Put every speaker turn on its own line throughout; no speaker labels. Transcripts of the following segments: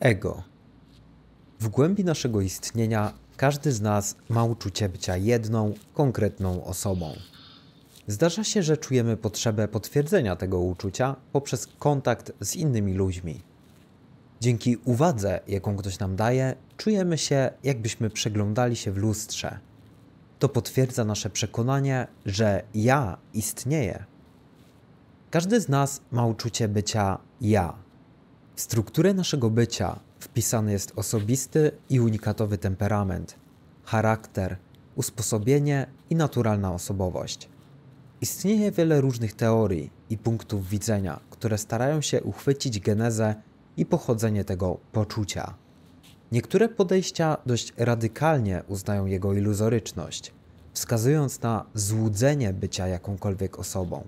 Ego. W głębi naszego istnienia każdy z nas ma uczucie bycia jedną, konkretną osobą. Zdarza się, że czujemy potrzebę potwierdzenia tego uczucia poprzez kontakt z innymi ludźmi. Dzięki uwadze, jaką ktoś nam daje, czujemy się, jakbyśmy przeglądali się w lustrze. To potwierdza nasze przekonanie, że ja istnieję. Każdy z nas ma uczucie bycia ja w strukturę naszego bycia wpisany jest osobisty i unikatowy temperament, charakter, usposobienie i naturalna osobowość. Istnieje wiele różnych teorii i punktów widzenia, które starają się uchwycić genezę i pochodzenie tego poczucia. Niektóre podejścia dość radykalnie uznają jego iluzoryczność, wskazując na złudzenie bycia jakąkolwiek osobą.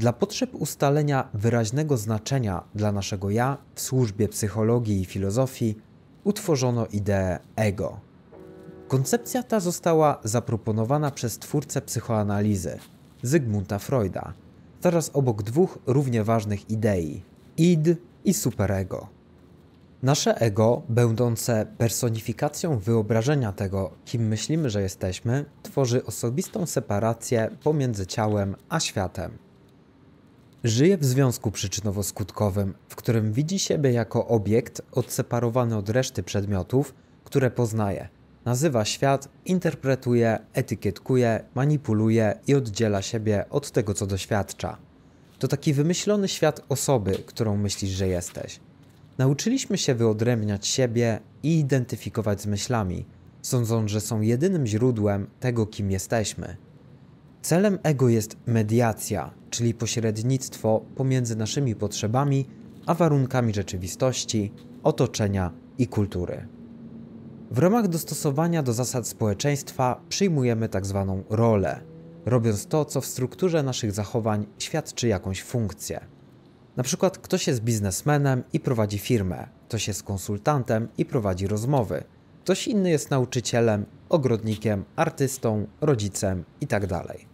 Dla potrzeb ustalenia wyraźnego znaczenia dla naszego ja w służbie psychologii i filozofii utworzono ideę ego. Koncepcja ta została zaproponowana przez twórcę psychoanalizy Zygmunta Freuda, zaraz obok dwóch równie ważnych idei id i superego. Nasze ego, będące personifikacją wyobrażenia tego, kim myślimy, że jesteśmy, tworzy osobistą separację pomiędzy ciałem a światem. Żyje w związku przyczynowo-skutkowym, w którym widzi siebie jako obiekt odseparowany od reszty przedmiotów, które poznaje. Nazywa świat, interpretuje, etykietkuje, manipuluje i oddziela siebie od tego, co doświadcza. To taki wymyślony świat osoby, którą myślisz, że jesteś. Nauczyliśmy się wyodrębniać siebie i identyfikować z myślami, sądząc, że są jedynym źródłem tego, kim jesteśmy. Celem ego jest mediacja, czyli pośrednictwo pomiędzy naszymi potrzebami a warunkami rzeczywistości, otoczenia i kultury. W ramach dostosowania do zasad społeczeństwa przyjmujemy tak zwaną rolę, robiąc to, co w strukturze naszych zachowań świadczy jakąś funkcję. Na przykład ktoś jest biznesmenem i prowadzi firmę, ktoś jest konsultantem i prowadzi rozmowy, ktoś inny jest nauczycielem, ogrodnikiem, artystą, rodzicem itd. Tak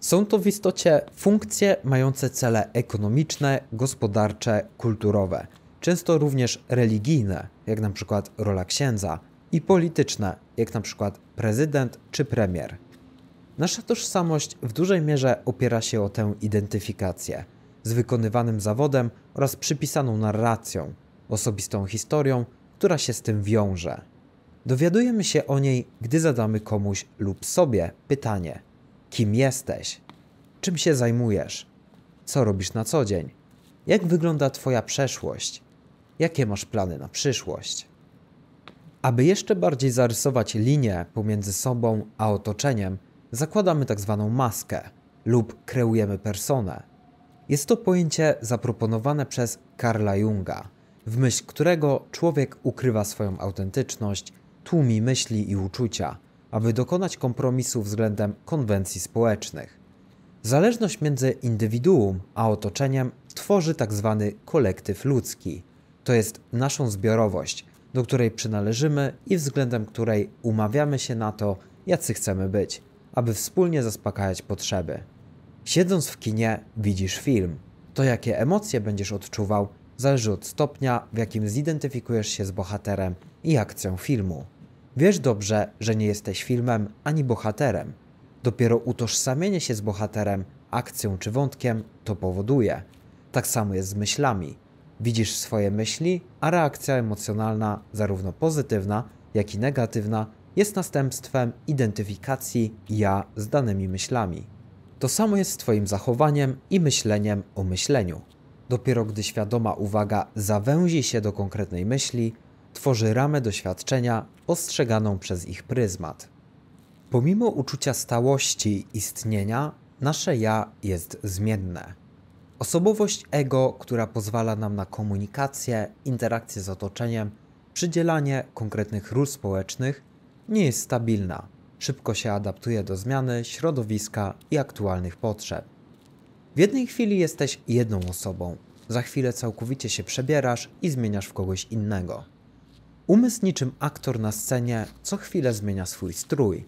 są to w istocie funkcje mające cele ekonomiczne, gospodarcze, kulturowe, często również religijne, jak na przykład rola księdza, i polityczne, jak na przykład prezydent czy premier. Nasza tożsamość w dużej mierze opiera się o tę identyfikację z wykonywanym zawodem oraz przypisaną narracją, osobistą historią, która się z tym wiąże. Dowiadujemy się o niej, gdy zadamy komuś lub sobie pytanie – kim jesteś, czym się zajmujesz, co robisz na co dzień, jak wygląda Twoja przeszłość, jakie masz plany na przyszłość. Aby jeszcze bardziej zarysować linię pomiędzy sobą a otoczeniem, zakładamy tak zwaną maskę lub kreujemy personę. Jest to pojęcie zaproponowane przez Karla Junga, w myśl którego człowiek ukrywa swoją autentyczność, tłumi myśli i uczucia – aby dokonać kompromisu względem konwencji społecznych. Zależność między indywiduum a otoczeniem tworzy tak zwany kolektyw ludzki, to jest naszą zbiorowość, do której przynależymy i względem której umawiamy się na to, jacy chcemy być, aby wspólnie zaspokajać potrzeby. Siedząc w kinie, widzisz film. To, jakie emocje będziesz odczuwał, zależy od stopnia, w jakim zidentyfikujesz się z bohaterem i akcją filmu. Wiesz dobrze, że nie jesteś filmem ani bohaterem. Dopiero utożsamienie się z bohaterem, akcją czy wątkiem to powoduje. Tak samo jest z myślami. Widzisz swoje myśli, a reakcja emocjonalna, zarówno pozytywna, jak i negatywna, jest następstwem identyfikacji ja z danymi myślami. To samo jest z Twoim zachowaniem i myśleniem o myśleniu. Dopiero gdy świadoma uwaga zawęzi się do konkretnej myśli, tworzy ramę doświadczenia ostrzeganą przez ich pryzmat. Pomimo uczucia stałości istnienia, nasze ja jest zmienne. Osobowość ego, która pozwala nam na komunikację, interakcję z otoczeniem, przydzielanie konkretnych ról społecznych, nie jest stabilna. Szybko się adaptuje do zmiany środowiska i aktualnych potrzeb. W jednej chwili jesteś jedną osobą, za chwilę całkowicie się przebierasz i zmieniasz w kogoś innego. Umysł niczym aktor na scenie co chwilę zmienia swój strój.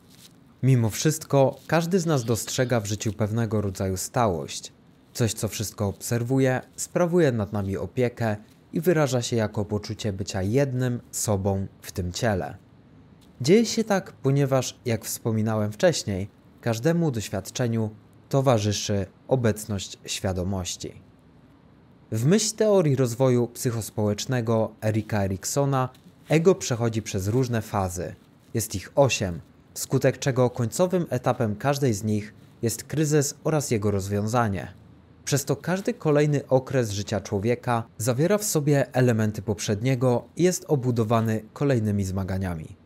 Mimo wszystko, każdy z nas dostrzega w życiu pewnego rodzaju stałość. Coś, co wszystko obserwuje, sprawuje nad nami opiekę i wyraża się jako poczucie bycia jednym sobą w tym ciele. Dzieje się tak, ponieważ, jak wspominałem wcześniej, każdemu doświadczeniu towarzyszy obecność świadomości. W myśl teorii rozwoju psychospołecznego Erika Eriksona Ego przechodzi przez różne fazy. Jest ich osiem, wskutek czego końcowym etapem każdej z nich jest kryzys oraz jego rozwiązanie. Przez to każdy kolejny okres życia człowieka zawiera w sobie elementy poprzedniego i jest obudowany kolejnymi zmaganiami.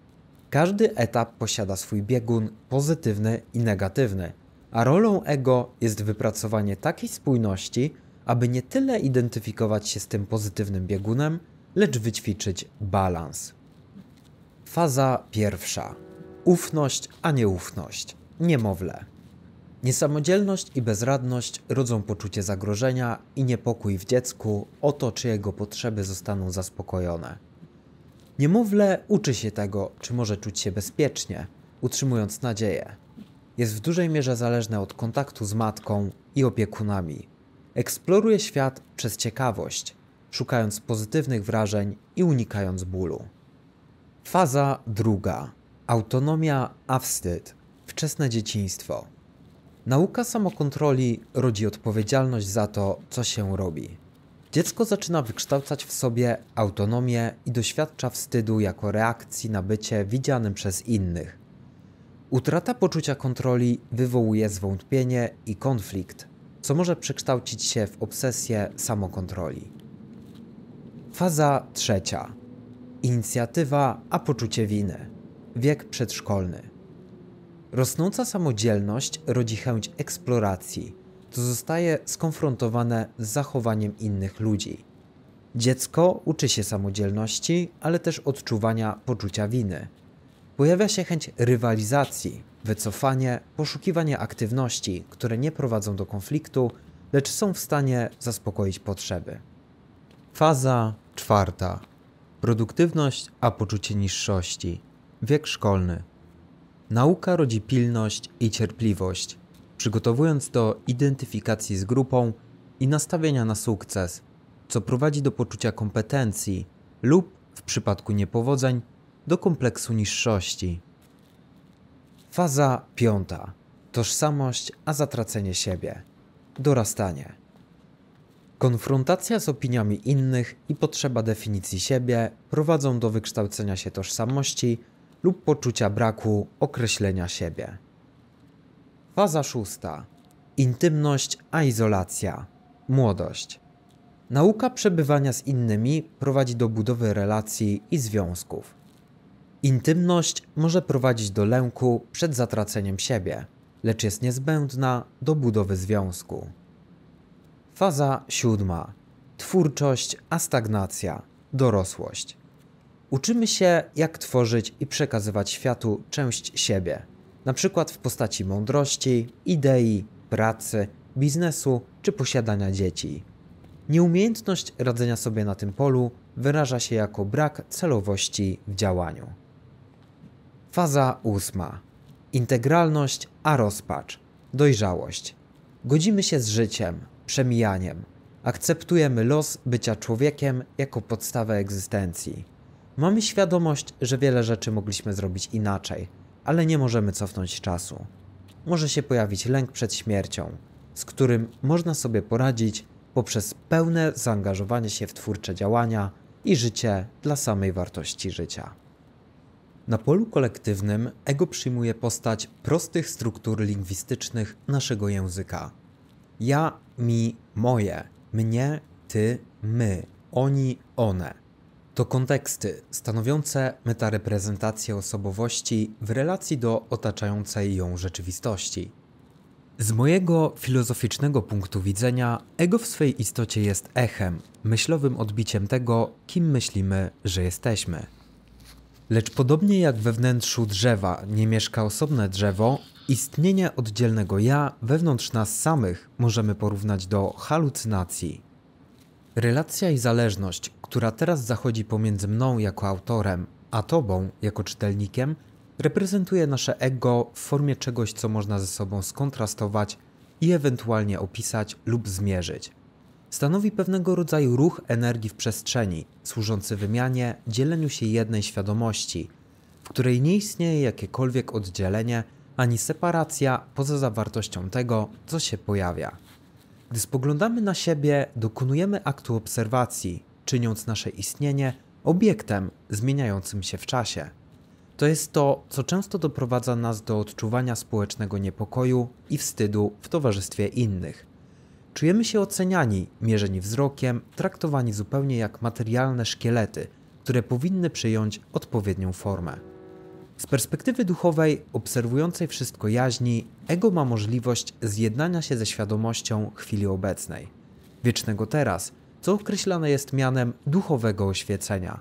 Każdy etap posiada swój biegun pozytywny i negatywny, a rolą ego jest wypracowanie takiej spójności, aby nie tyle identyfikować się z tym pozytywnym biegunem, lecz wyćwiczyć balans. Faza pierwsza. Ufność, a nieufność. Niemowlę. Niesamodzielność i bezradność rodzą poczucie zagrożenia i niepokój w dziecku o to, czy jego potrzeby zostaną zaspokojone. Niemowlę uczy się tego, czy może czuć się bezpiecznie, utrzymując nadzieję. Jest w dużej mierze zależne od kontaktu z matką i opiekunami. Eksploruje świat przez ciekawość, szukając pozytywnych wrażeń i unikając bólu. Faza druga. Autonomia, a wstyd. Wczesne dzieciństwo. Nauka samokontroli rodzi odpowiedzialność za to, co się robi. Dziecko zaczyna wykształcać w sobie autonomię i doświadcza wstydu jako reakcji na bycie widzianym przez innych. Utrata poczucia kontroli wywołuje zwątpienie i konflikt, co może przekształcić się w obsesję samokontroli. Faza trzecia. Inicjatywa, a poczucie winy. Wiek przedszkolny. Rosnąca samodzielność rodzi chęć eksploracji, to zostaje skonfrontowane z zachowaniem innych ludzi. Dziecko uczy się samodzielności, ale też odczuwania poczucia winy. Pojawia się chęć rywalizacji, wycofanie, poszukiwanie aktywności, które nie prowadzą do konfliktu, lecz są w stanie zaspokoić potrzeby. Faza Czwarta. Produktywność, a poczucie niższości. Wiek szkolny. Nauka rodzi pilność i cierpliwość, przygotowując do identyfikacji z grupą i nastawienia na sukces, co prowadzi do poczucia kompetencji lub, w przypadku niepowodzeń, do kompleksu niższości. Faza piąta. Tożsamość, a zatracenie siebie. Dorastanie. Konfrontacja z opiniami innych i potrzeba definicji siebie prowadzą do wykształcenia się tożsamości lub poczucia braku określenia siebie. Faza szósta. Intymność a izolacja. Młodość. Nauka przebywania z innymi prowadzi do budowy relacji i związków. Intymność może prowadzić do lęku przed zatraceniem siebie, lecz jest niezbędna do budowy związku. Faza siódma. Twórczość, a stagnacja, dorosłość. Uczymy się, jak tworzyć i przekazywać światu część siebie, na przykład w postaci mądrości, idei, pracy, biznesu czy posiadania dzieci. Nieumiejętność radzenia sobie na tym polu wyraża się jako brak celowości w działaniu. Faza ósma. Integralność, a rozpacz, dojrzałość. Godzimy się z życiem, przemijaniem. Akceptujemy los bycia człowiekiem jako podstawę egzystencji. Mamy świadomość, że wiele rzeczy mogliśmy zrobić inaczej, ale nie możemy cofnąć czasu. Może się pojawić lęk przed śmiercią, z którym można sobie poradzić poprzez pełne zaangażowanie się w twórcze działania i życie dla samej wartości życia. Na polu kolektywnym ego przyjmuje postać prostych struktur lingwistycznych naszego języka. Ja mi, moje, mnie, ty, my, oni, one. To konteksty stanowiące metareprezentację osobowości w relacji do otaczającej ją rzeczywistości. Z mojego filozoficznego punktu widzenia, ego w swej istocie jest echem, myślowym odbiciem tego, kim myślimy, że jesteśmy. Lecz podobnie jak we wnętrzu drzewa nie mieszka osobne drzewo, Istnienie oddzielnego ja wewnątrz nas samych możemy porównać do halucynacji. Relacja i zależność, która teraz zachodzi pomiędzy mną jako autorem, a tobą jako czytelnikiem, reprezentuje nasze ego w formie czegoś, co można ze sobą skontrastować i ewentualnie opisać lub zmierzyć. Stanowi pewnego rodzaju ruch energii w przestrzeni, służący wymianie, dzieleniu się jednej świadomości, w której nie istnieje jakiekolwiek oddzielenie ani separacja poza zawartością tego, co się pojawia. Gdy spoglądamy na siebie, dokonujemy aktu obserwacji, czyniąc nasze istnienie obiektem zmieniającym się w czasie. To jest to, co często doprowadza nas do odczuwania społecznego niepokoju i wstydu w towarzystwie innych. Czujemy się oceniani, mierzeni wzrokiem, traktowani zupełnie jak materialne szkielety, które powinny przyjąć odpowiednią formę. Z perspektywy duchowej, obserwującej wszystko jaźni, ego ma możliwość zjednania się ze świadomością chwili obecnej, wiecznego teraz, co określane jest mianem duchowego oświecenia.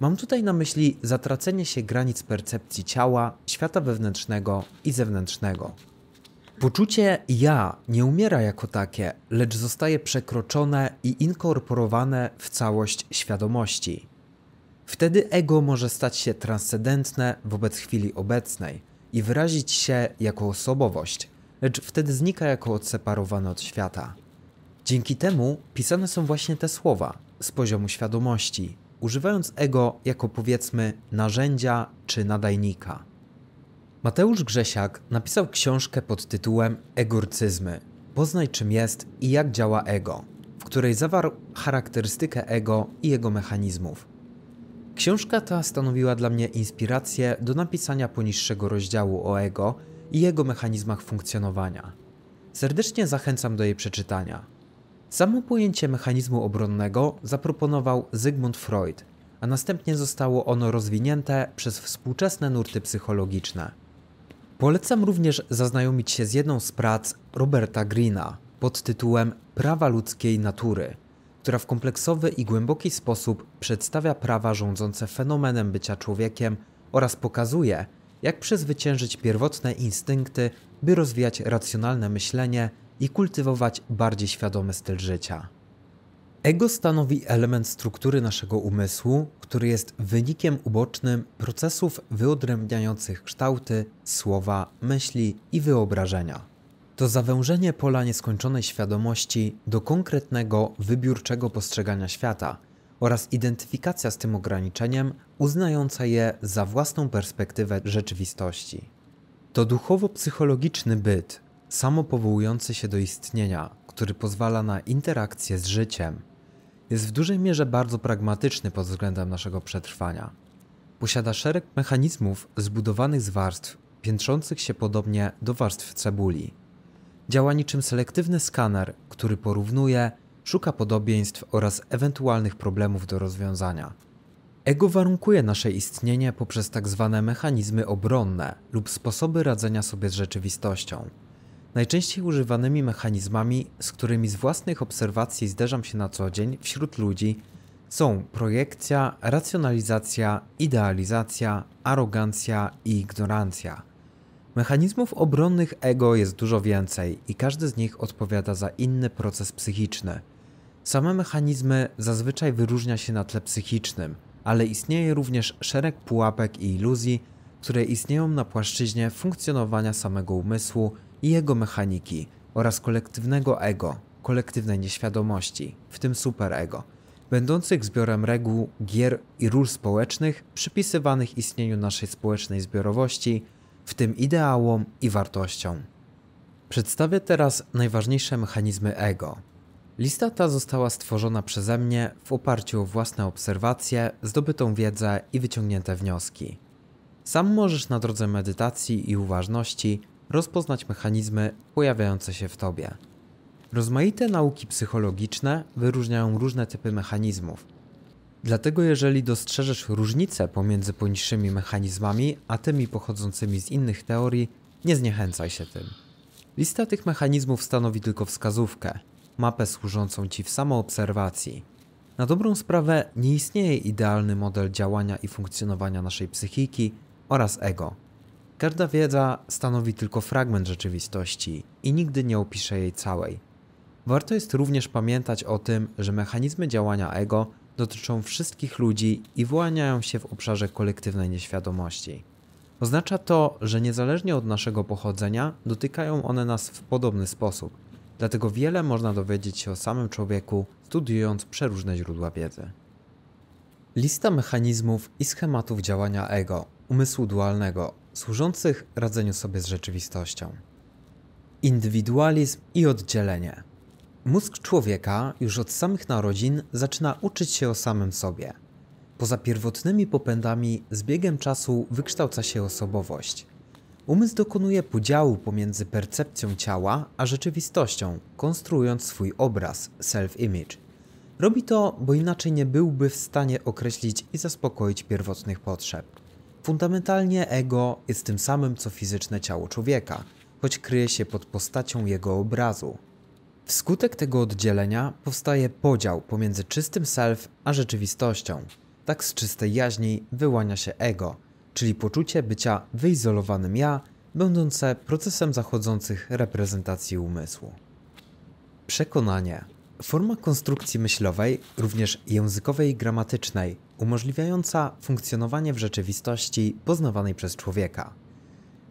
Mam tutaj na myśli zatracenie się granic percepcji ciała, świata wewnętrznego i zewnętrznego. Poczucie ja nie umiera jako takie, lecz zostaje przekroczone i inkorporowane w całość świadomości. Wtedy ego może stać się transcendentne wobec chwili obecnej i wyrazić się jako osobowość, lecz wtedy znika jako odseparowane od świata. Dzięki temu pisane są właśnie te słowa z poziomu świadomości, używając ego jako powiedzmy narzędzia czy nadajnika. Mateusz Grzesiak napisał książkę pod tytułem Egorcyzmy. Poznaj czym jest i jak działa ego, w której zawarł charakterystykę ego i jego mechanizmów. Książka ta stanowiła dla mnie inspirację do napisania poniższego rozdziału o ego i jego mechanizmach funkcjonowania. Serdecznie zachęcam do jej przeczytania. Samo pojęcie mechanizmu obronnego zaproponował Zygmunt Freud, a następnie zostało ono rozwinięte przez współczesne nurty psychologiczne. Polecam również zaznajomić się z jedną z prac Roberta Greena pod tytułem Prawa ludzkiej natury – która w kompleksowy i głęboki sposób przedstawia prawa rządzące fenomenem bycia człowiekiem oraz pokazuje, jak przezwyciężyć pierwotne instynkty, by rozwijać racjonalne myślenie i kultywować bardziej świadomy styl życia. Ego stanowi element struktury naszego umysłu, który jest wynikiem ubocznym procesów wyodrębniających kształty, słowa, myśli i wyobrażenia to zawężenie pola nieskończonej świadomości do konkretnego, wybiórczego postrzegania świata oraz identyfikacja z tym ograniczeniem, uznająca je za własną perspektywę rzeczywistości. To duchowo-psychologiczny byt, samopowołujący się do istnienia, który pozwala na interakcję z życiem. Jest w dużej mierze bardzo pragmatyczny pod względem naszego przetrwania. Posiada szereg mechanizmów zbudowanych z warstw, piętrzących się podobnie do warstw cebuli. Działa niczym selektywny skaner, który porównuje, szuka podobieństw oraz ewentualnych problemów do rozwiązania. Ego warunkuje nasze istnienie poprzez tak zwane mechanizmy obronne lub sposoby radzenia sobie z rzeczywistością. Najczęściej używanymi mechanizmami, z którymi z własnych obserwacji zderzam się na co dzień wśród ludzi, są projekcja, racjonalizacja, idealizacja, arogancja i ignorancja. Mechanizmów obronnych ego jest dużo więcej i każdy z nich odpowiada za inny proces psychiczny. Same mechanizmy zazwyczaj wyróżnia się na tle psychicznym, ale istnieje również szereg pułapek i iluzji, które istnieją na płaszczyźnie funkcjonowania samego umysłu i jego mechaniki oraz kolektywnego ego, kolektywnej nieświadomości, w tym superego, będących zbiorem reguł, gier i ról społecznych przypisywanych istnieniu naszej społecznej zbiorowości w tym ideałom i wartościom. Przedstawię teraz najważniejsze mechanizmy ego. Lista ta została stworzona przeze mnie w oparciu o własne obserwacje, zdobytą wiedzę i wyciągnięte wnioski. Sam możesz na drodze medytacji i uważności rozpoznać mechanizmy pojawiające się w tobie. Rozmaite nauki psychologiczne wyróżniają różne typy mechanizmów, Dlatego jeżeli dostrzeżesz różnicę pomiędzy poniższymi mechanizmami, a tymi pochodzącymi z innych teorii, nie zniechęcaj się tym. Lista tych mechanizmów stanowi tylko wskazówkę, mapę służącą Ci w samoobserwacji. Na dobrą sprawę nie istnieje idealny model działania i funkcjonowania naszej psychiki oraz ego. Każda wiedza stanowi tylko fragment rzeczywistości i nigdy nie opisze jej całej. Warto jest również pamiętać o tym, że mechanizmy działania ego dotyczą wszystkich ludzi i wyłaniają się w obszarze kolektywnej nieświadomości. Oznacza to, że niezależnie od naszego pochodzenia, dotykają one nas w podobny sposób. Dlatego wiele można dowiedzieć się o samym człowieku, studiując przeróżne źródła wiedzy. Lista mechanizmów i schematów działania ego, umysłu dualnego, służących radzeniu sobie z rzeczywistością. Indywidualizm i oddzielenie. Mózg człowieka już od samych narodzin zaczyna uczyć się o samym sobie. Poza pierwotnymi popędami, z biegiem czasu wykształca się osobowość. Umysł dokonuje podziału pomiędzy percepcją ciała a rzeczywistością, konstruując swój obraz, self-image. Robi to, bo inaczej nie byłby w stanie określić i zaspokoić pierwotnych potrzeb. Fundamentalnie ego jest tym samym co fizyczne ciało człowieka, choć kryje się pod postacią jego obrazu, Wskutek tego oddzielenia powstaje podział pomiędzy czystym self a rzeczywistością. Tak z czystej jaźni wyłania się ego, czyli poczucie bycia wyizolowanym ja, będące procesem zachodzących reprezentacji umysłu. Przekonanie Forma konstrukcji myślowej, również językowej i gramatycznej, umożliwiająca funkcjonowanie w rzeczywistości poznawanej przez człowieka.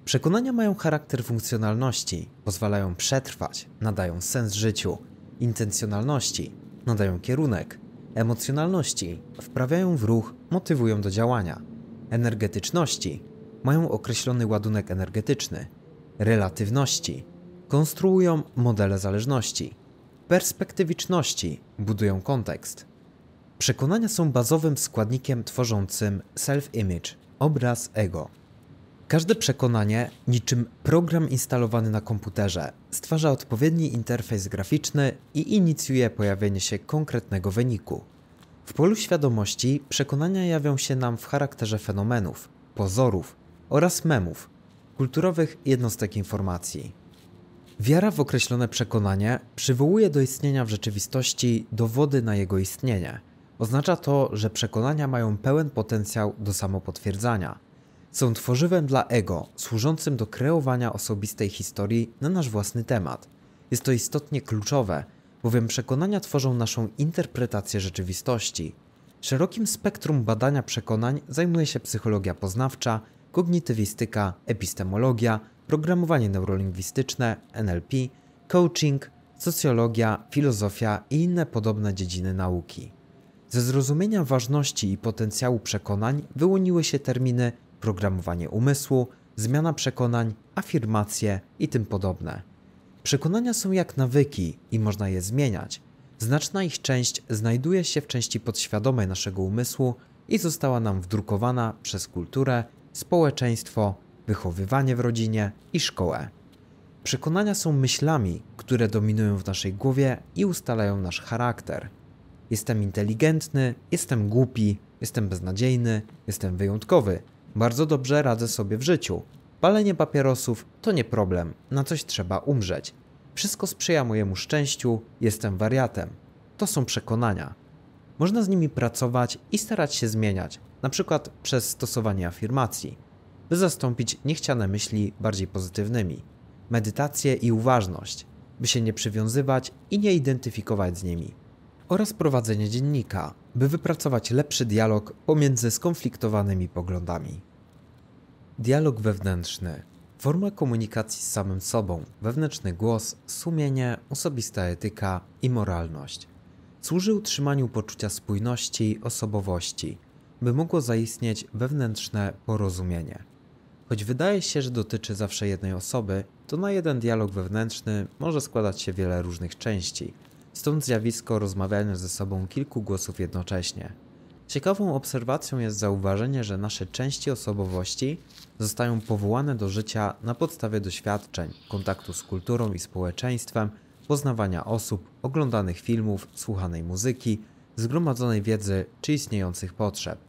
Przekonania mają charakter funkcjonalności, pozwalają przetrwać, nadają sens życiu, intencjonalności, nadają kierunek, emocjonalności, wprawiają w ruch, motywują do działania, energetyczności, mają określony ładunek energetyczny, relatywności, konstruują modele zależności, perspektywiczności, budują kontekst. Przekonania są bazowym składnikiem tworzącym self-image, obraz ego. Każde przekonanie, niczym program instalowany na komputerze, stwarza odpowiedni interfejs graficzny i inicjuje pojawienie się konkretnego wyniku. W polu świadomości przekonania jawią się nam w charakterze fenomenów, pozorów oraz memów, kulturowych jednostek informacji. Wiara w określone przekonanie przywołuje do istnienia w rzeczywistości dowody na jego istnienie. Oznacza to, że przekonania mają pełen potencjał do samopotwierdzania są tworzywem dla ego, służącym do kreowania osobistej historii na nasz własny temat. Jest to istotnie kluczowe, bowiem przekonania tworzą naszą interpretację rzeczywistości. Szerokim spektrum badania przekonań zajmuje się psychologia poznawcza, kognitywistyka, epistemologia, programowanie neurolingwistyczne, NLP, coaching, socjologia, filozofia i inne podobne dziedziny nauki. Ze zrozumienia ważności i potencjału przekonań wyłoniły się terminy programowanie umysłu, zmiana przekonań, afirmacje i tym podobne. Przekonania są jak nawyki i można je zmieniać. Znaczna ich część znajduje się w części podświadomej naszego umysłu i została nam wdrukowana przez kulturę, społeczeństwo, wychowywanie w rodzinie i szkołę. Przekonania są myślami, które dominują w naszej głowie i ustalają nasz charakter. Jestem inteligentny, jestem głupi, jestem beznadziejny, jestem wyjątkowy, bardzo dobrze radzę sobie w życiu. Palenie papierosów to nie problem, na coś trzeba umrzeć. Wszystko sprzyja mojemu szczęściu, jestem wariatem. To są przekonania. Można z nimi pracować i starać się zmieniać, na przykład przez stosowanie afirmacji, by zastąpić niechciane myśli bardziej pozytywnymi. Medytację i uważność, by się nie przywiązywać i nie identyfikować z nimi. Oraz prowadzenie dziennika, by wypracować lepszy dialog pomiędzy skonfliktowanymi poglądami. Dialog wewnętrzny forma komunikacji z samym sobą, wewnętrzny głos, sumienie, osobista etyka i moralność. Służy utrzymaniu poczucia spójności osobowości, by mogło zaistnieć wewnętrzne porozumienie. Choć wydaje się, że dotyczy zawsze jednej osoby, to na jeden dialog wewnętrzny może składać się wiele różnych części, Stąd zjawisko rozmawiania ze sobą kilku głosów jednocześnie. Ciekawą obserwacją jest zauważenie, że nasze części osobowości zostają powołane do życia na podstawie doświadczeń, kontaktu z kulturą i społeczeństwem, poznawania osób, oglądanych filmów, słuchanej muzyki, zgromadzonej wiedzy czy istniejących potrzeb.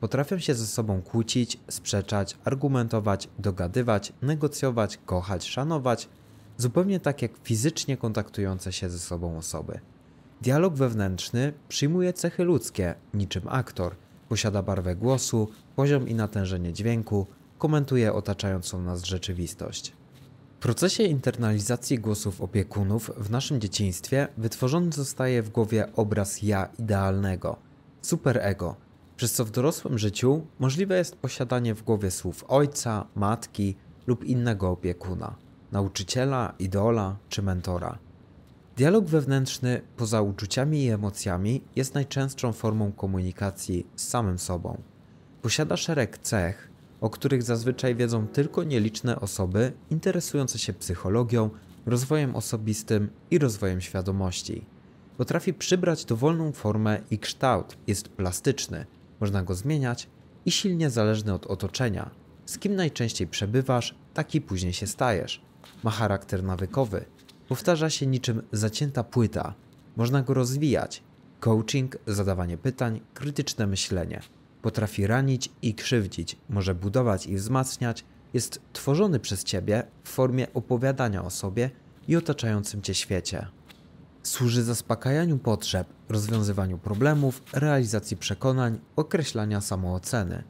Potrafią się ze sobą kłócić, sprzeczać, argumentować, dogadywać, negocjować, kochać, szanować, zupełnie tak jak fizycznie kontaktujące się ze sobą osoby. Dialog wewnętrzny przyjmuje cechy ludzkie, niczym aktor. Posiada barwę głosu, poziom i natężenie dźwięku, komentuje otaczającą nas rzeczywistość. W procesie internalizacji głosów opiekunów w naszym dzieciństwie wytworzony zostaje w głowie obraz ja idealnego, superego, przez co w dorosłym życiu możliwe jest posiadanie w głowie słów ojca, matki lub innego opiekuna nauczyciela, idola czy mentora. Dialog wewnętrzny poza uczuciami i emocjami jest najczęstszą formą komunikacji z samym sobą. Posiada szereg cech, o których zazwyczaj wiedzą tylko nieliczne osoby interesujące się psychologią, rozwojem osobistym i rozwojem świadomości. Potrafi przybrać dowolną formę i kształt, jest plastyczny, można go zmieniać i silnie zależny od otoczenia. Z kim najczęściej przebywasz, taki później się stajesz ma charakter nawykowy. Powtarza się niczym zacięta płyta. Można go rozwijać. Coaching, zadawanie pytań, krytyczne myślenie. Potrafi ranić i krzywdzić, może budować i wzmacniać, jest tworzony przez ciebie w formie opowiadania o sobie i otaczającym cię świecie. Służy zaspokajaniu potrzeb, rozwiązywaniu problemów, realizacji przekonań, określania samooceny.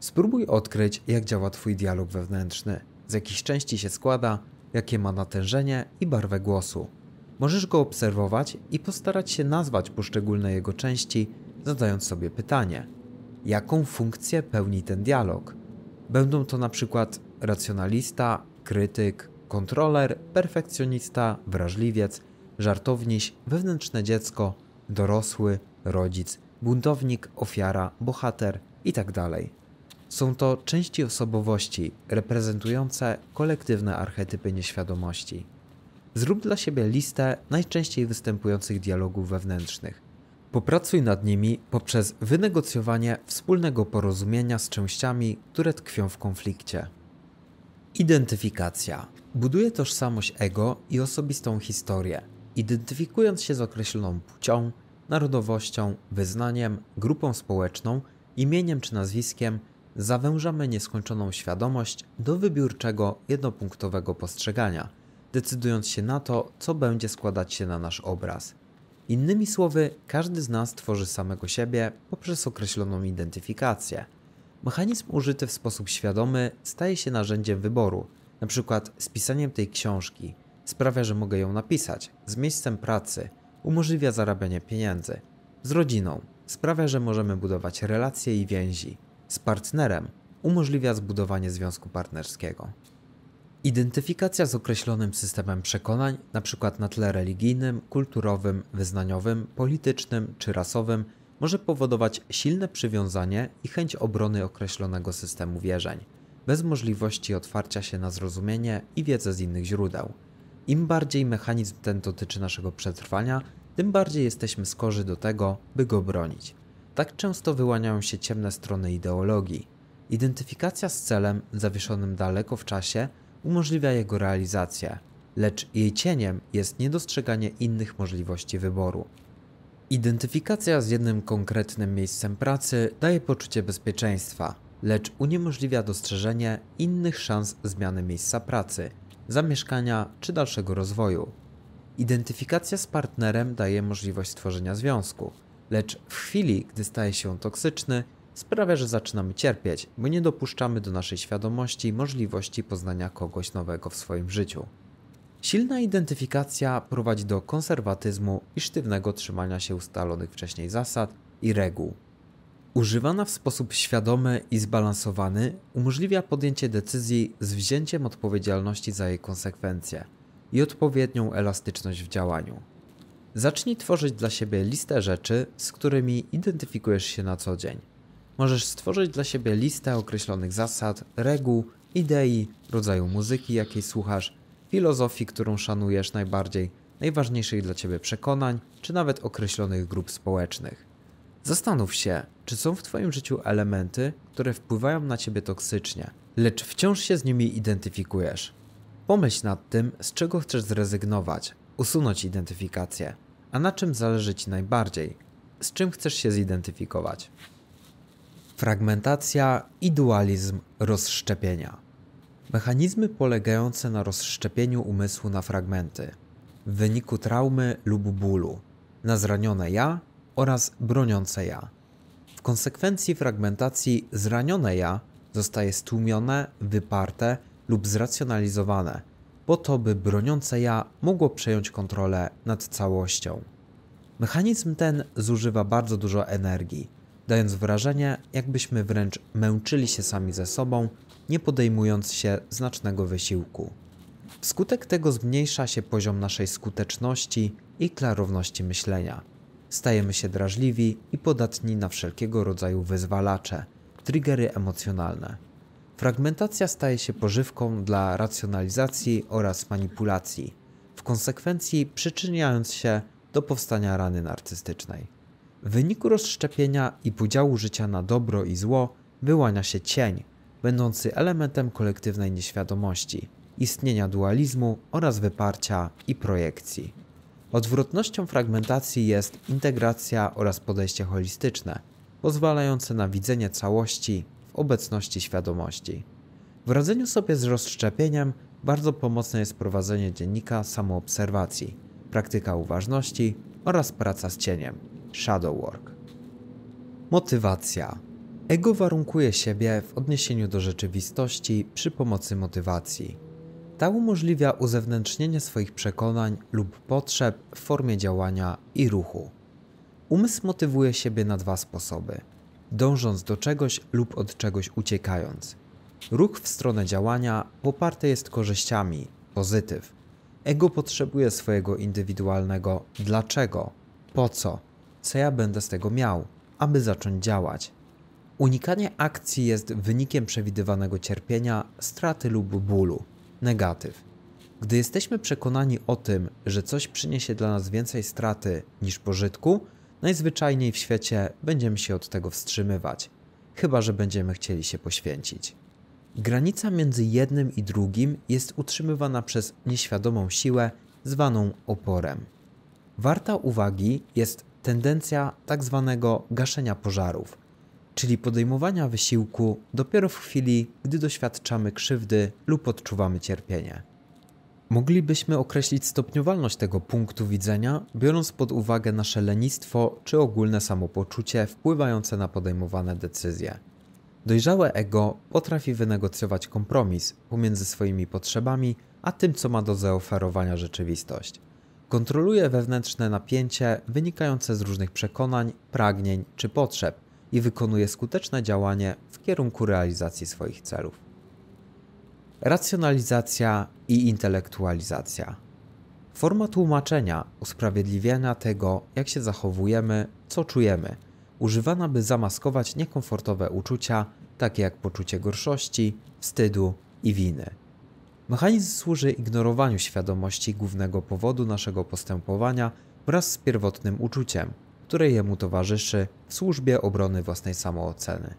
Spróbuj odkryć, jak działa Twój dialog wewnętrzny, z jakich części się składa, jakie ma natężenie i barwę głosu. Możesz go obserwować i postarać się nazwać poszczególne jego części, zadając sobie pytanie: jaką funkcję pełni ten dialog? Będą to na przykład racjonalista, krytyk, kontroler, perfekcjonista, wrażliwiec, żartowniś, wewnętrzne dziecko, dorosły, rodzic, buntownik, ofiara, bohater itd. Tak są to części osobowości reprezentujące kolektywne archetypy nieświadomości. Zrób dla siebie listę najczęściej występujących dialogów wewnętrznych. Popracuj nad nimi poprzez wynegocjowanie wspólnego porozumienia z częściami, które tkwią w konflikcie. Identyfikacja buduje tożsamość ego i osobistą historię, identyfikując się z określoną płcią, narodowością, wyznaniem, grupą społeczną, imieniem czy nazwiskiem zawężamy nieskończoną świadomość do wybiórczego, jednopunktowego postrzegania, decydując się na to, co będzie składać się na nasz obraz. Innymi słowy, każdy z nas tworzy samego siebie poprzez określoną identyfikację. Mechanizm użyty w sposób świadomy staje się narzędziem wyboru, np. Na z pisaniem tej książki. Sprawia, że mogę ją napisać, z miejscem pracy, umożliwia zarabianie pieniędzy, z rodziną, sprawia, że możemy budować relacje i więzi, z partnerem umożliwia zbudowanie związku partnerskiego. Identyfikacja z określonym systemem przekonań, np. na tle religijnym, kulturowym, wyznaniowym, politycznym czy rasowym, może powodować silne przywiązanie i chęć obrony określonego systemu wierzeń, bez możliwości otwarcia się na zrozumienie i wiedzę z innych źródeł. Im bardziej mechanizm ten dotyczy naszego przetrwania, tym bardziej jesteśmy skorzy do tego, by go bronić. Tak często wyłaniają się ciemne strony ideologii. Identyfikacja z celem zawieszonym daleko w czasie umożliwia jego realizację, lecz jej cieniem jest niedostrzeganie innych możliwości wyboru. Identyfikacja z jednym konkretnym miejscem pracy daje poczucie bezpieczeństwa, lecz uniemożliwia dostrzeżenie innych szans zmiany miejsca pracy, zamieszkania czy dalszego rozwoju. Identyfikacja z partnerem daje możliwość stworzenia związku, lecz w chwili, gdy staje się on toksyczny, sprawia, że zaczynamy cierpieć, bo nie dopuszczamy do naszej świadomości możliwości poznania kogoś nowego w swoim życiu. Silna identyfikacja prowadzi do konserwatyzmu i sztywnego trzymania się ustalonych wcześniej zasad i reguł. Używana w sposób świadomy i zbalansowany umożliwia podjęcie decyzji z wzięciem odpowiedzialności za jej konsekwencje i odpowiednią elastyczność w działaniu. Zacznij tworzyć dla siebie listę rzeczy, z którymi identyfikujesz się na co dzień. Możesz stworzyć dla siebie listę określonych zasad, reguł, idei, rodzaju muzyki, jakiej słuchasz, filozofii, którą szanujesz najbardziej, najważniejszych dla ciebie przekonań, czy nawet określonych grup społecznych. Zastanów się, czy są w Twoim życiu elementy, które wpływają na Ciebie toksycznie, lecz wciąż się z nimi identyfikujesz. Pomyśl nad tym, z czego chcesz zrezygnować, usunąć identyfikację a na czym zależy Ci najbardziej, z czym chcesz się zidentyfikować. Fragmentacja i dualizm rozszczepienia. Mechanizmy polegające na rozszczepieniu umysłu na fragmenty w wyniku traumy lub bólu, na zranione ja oraz broniące ja. W konsekwencji fragmentacji zranione ja zostaje stłumione, wyparte lub zracjonalizowane po to, by broniące ja mogło przejąć kontrolę nad całością. Mechanizm ten zużywa bardzo dużo energii, dając wrażenie, jakbyśmy wręcz męczyli się sami ze sobą, nie podejmując się znacznego wysiłku. Wskutek tego zmniejsza się poziom naszej skuteczności i klarowności myślenia. Stajemy się drażliwi i podatni na wszelkiego rodzaju wyzwalacze, triggery emocjonalne. Fragmentacja staje się pożywką dla racjonalizacji oraz manipulacji, w konsekwencji przyczyniając się do powstania rany narcystycznej. W wyniku rozszczepienia i podziału życia na dobro i zło wyłania się cień, będący elementem kolektywnej nieświadomości, istnienia dualizmu oraz wyparcia i projekcji. Odwrotnością fragmentacji jest integracja oraz podejście holistyczne, pozwalające na widzenie całości obecności świadomości. W radzeniu sobie z rozszczepieniem bardzo pomocne jest prowadzenie dziennika samoobserwacji, praktyka uważności oraz praca z cieniem shadow work. Motywacja. Ego warunkuje siebie w odniesieniu do rzeczywistości przy pomocy motywacji. Ta umożliwia uzewnętrznienie swoich przekonań lub potrzeb w formie działania i ruchu. Umysł motywuje siebie na dwa sposoby: dążąc do czegoś lub od czegoś uciekając. Ruch w stronę działania poparty jest korzyściami, pozytyw. Ego potrzebuje swojego indywidualnego dlaczego, po co, co ja będę z tego miał, aby zacząć działać. Unikanie akcji jest wynikiem przewidywanego cierpienia, straty lub bólu, negatyw. Gdy jesteśmy przekonani o tym, że coś przyniesie dla nas więcej straty niż pożytku, najzwyczajniej w świecie będziemy się od tego wstrzymywać, chyba że będziemy chcieli się poświęcić. Granica między jednym i drugim jest utrzymywana przez nieświadomą siłę zwaną oporem. Warta uwagi jest tendencja tak zwanego gaszenia pożarów, czyli podejmowania wysiłku dopiero w chwili, gdy doświadczamy krzywdy lub odczuwamy cierpienie. Moglibyśmy określić stopniowalność tego punktu widzenia, biorąc pod uwagę nasze lenistwo czy ogólne samopoczucie wpływające na podejmowane decyzje. Dojrzałe ego potrafi wynegocjować kompromis pomiędzy swoimi potrzebami a tym, co ma do zaoferowania rzeczywistość. Kontroluje wewnętrzne napięcie wynikające z różnych przekonań, pragnień czy potrzeb i wykonuje skuteczne działanie w kierunku realizacji swoich celów racjonalizacja i intelektualizacja. Forma tłumaczenia usprawiedliwiania tego, jak się zachowujemy, co czujemy, używana by zamaskować niekomfortowe uczucia, takie jak poczucie gorszości, wstydu i winy. Mechanizm służy ignorowaniu świadomości głównego powodu naszego postępowania wraz z pierwotnym uczuciem, które jemu towarzyszy w służbie obrony własnej samooceny.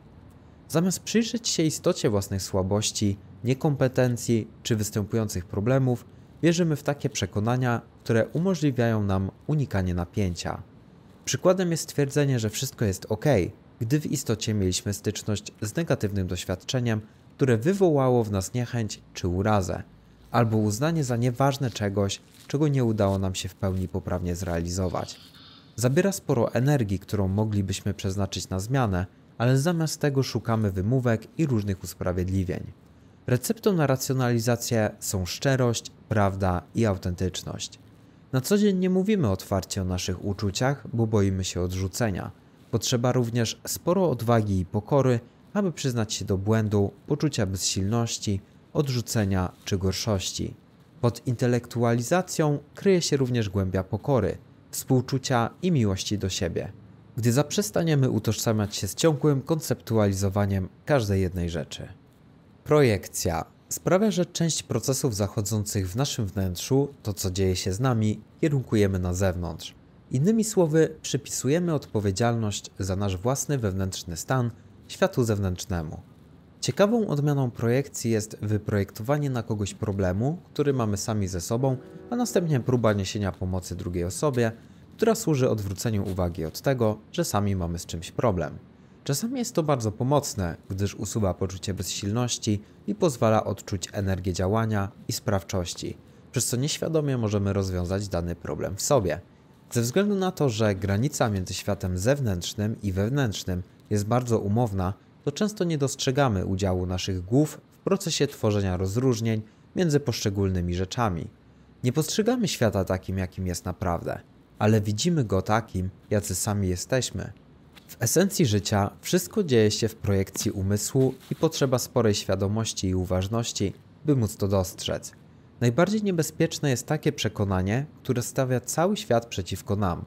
Zamiast przyjrzeć się istocie własnych słabości, niekompetencji czy występujących problemów, wierzymy w takie przekonania, które umożliwiają nam unikanie napięcia. Przykładem jest twierdzenie, że wszystko jest ok, gdy w istocie mieliśmy styczność z negatywnym doświadczeniem, które wywołało w nas niechęć czy urazę, albo uznanie za nieważne czegoś, czego nie udało nam się w pełni poprawnie zrealizować. Zabiera sporo energii, którą moglibyśmy przeznaczyć na zmianę, ale zamiast tego szukamy wymówek i różnych usprawiedliwień. Receptą na racjonalizację są szczerość, prawda i autentyczność. Na co dzień nie mówimy otwarcie o naszych uczuciach, bo boimy się odrzucenia. Potrzeba również sporo odwagi i pokory, aby przyznać się do błędu, poczucia bezsilności, odrzucenia czy gorszości. Pod intelektualizacją kryje się również głębia pokory, współczucia i miłości do siebie, gdy zaprzestaniemy utożsamiać się z ciągłym konceptualizowaniem każdej jednej rzeczy. Projekcja sprawia, że część procesów zachodzących w naszym wnętrzu, to co dzieje się z nami, kierunkujemy na zewnątrz. Innymi słowy, przypisujemy odpowiedzialność za nasz własny wewnętrzny stan światu zewnętrznemu. Ciekawą odmianą projekcji jest wyprojektowanie na kogoś problemu, który mamy sami ze sobą, a następnie próba niesienia pomocy drugiej osobie, która służy odwróceniu uwagi od tego, że sami mamy z czymś problem. Czasami jest to bardzo pomocne, gdyż usuwa poczucie bezsilności i pozwala odczuć energię działania i sprawczości, przez co nieświadomie możemy rozwiązać dany problem w sobie. Ze względu na to, że granica między światem zewnętrznym i wewnętrznym jest bardzo umowna, to często nie dostrzegamy udziału naszych głów w procesie tworzenia rozróżnień między poszczególnymi rzeczami. Nie postrzegamy świata takim, jakim jest naprawdę, ale widzimy go takim, jacy sami jesteśmy. W esencji życia wszystko dzieje się w projekcji umysłu i potrzeba sporej świadomości i uważności, by móc to dostrzec. Najbardziej niebezpieczne jest takie przekonanie, które stawia cały świat przeciwko nam.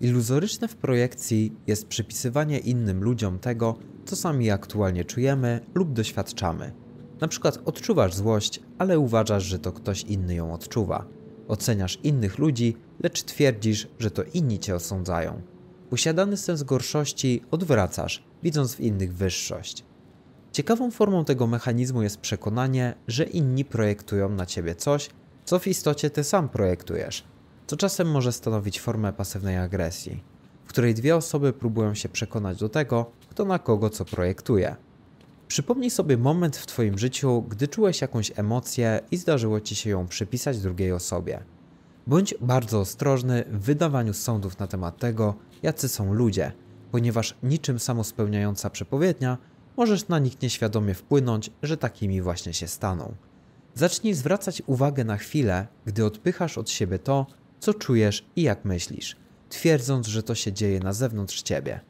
Iluzoryczne w projekcji jest przypisywanie innym ludziom tego, co sami aktualnie czujemy lub doświadczamy. Na przykład odczuwasz złość, ale uważasz, że to ktoś inny ją odczuwa. Oceniasz innych ludzi, lecz twierdzisz, że to inni cię osądzają posiadany sens gorszości odwracasz, widząc w innych wyższość. Ciekawą formą tego mechanizmu jest przekonanie, że inni projektują na ciebie coś, co w istocie ty sam projektujesz, co czasem może stanowić formę pasywnej agresji, w której dwie osoby próbują się przekonać do tego, kto na kogo co projektuje. Przypomnij sobie moment w Twoim życiu, gdy czułeś jakąś emocję i zdarzyło Ci się ją przypisać drugiej osobie. Bądź bardzo ostrożny w wydawaniu sądów na temat tego, jacy są ludzie, ponieważ niczym samospełniająca przepowiednia możesz na nich nieświadomie wpłynąć, że takimi właśnie się staną. Zacznij zwracać uwagę na chwilę, gdy odpychasz od siebie to, co czujesz i jak myślisz, twierdząc, że to się dzieje na zewnątrz ciebie.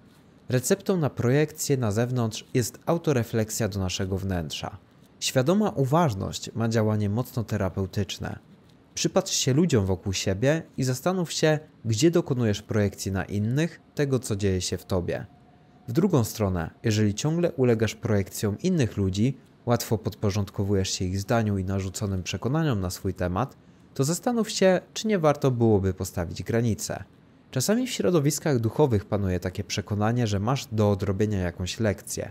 Receptą na projekcję na zewnątrz jest autorefleksja do naszego wnętrza. Świadoma uważność ma działanie mocno terapeutyczne. Przypatrz się ludziom wokół siebie i zastanów się, gdzie dokonujesz projekcji na innych tego, co dzieje się w tobie. W drugą stronę, jeżeli ciągle ulegasz projekcjom innych ludzi, łatwo podporządkowujesz się ich zdaniu i narzuconym przekonaniom na swój temat, to zastanów się, czy nie warto byłoby postawić granice. Czasami w środowiskach duchowych panuje takie przekonanie, że masz do odrobienia jakąś lekcję,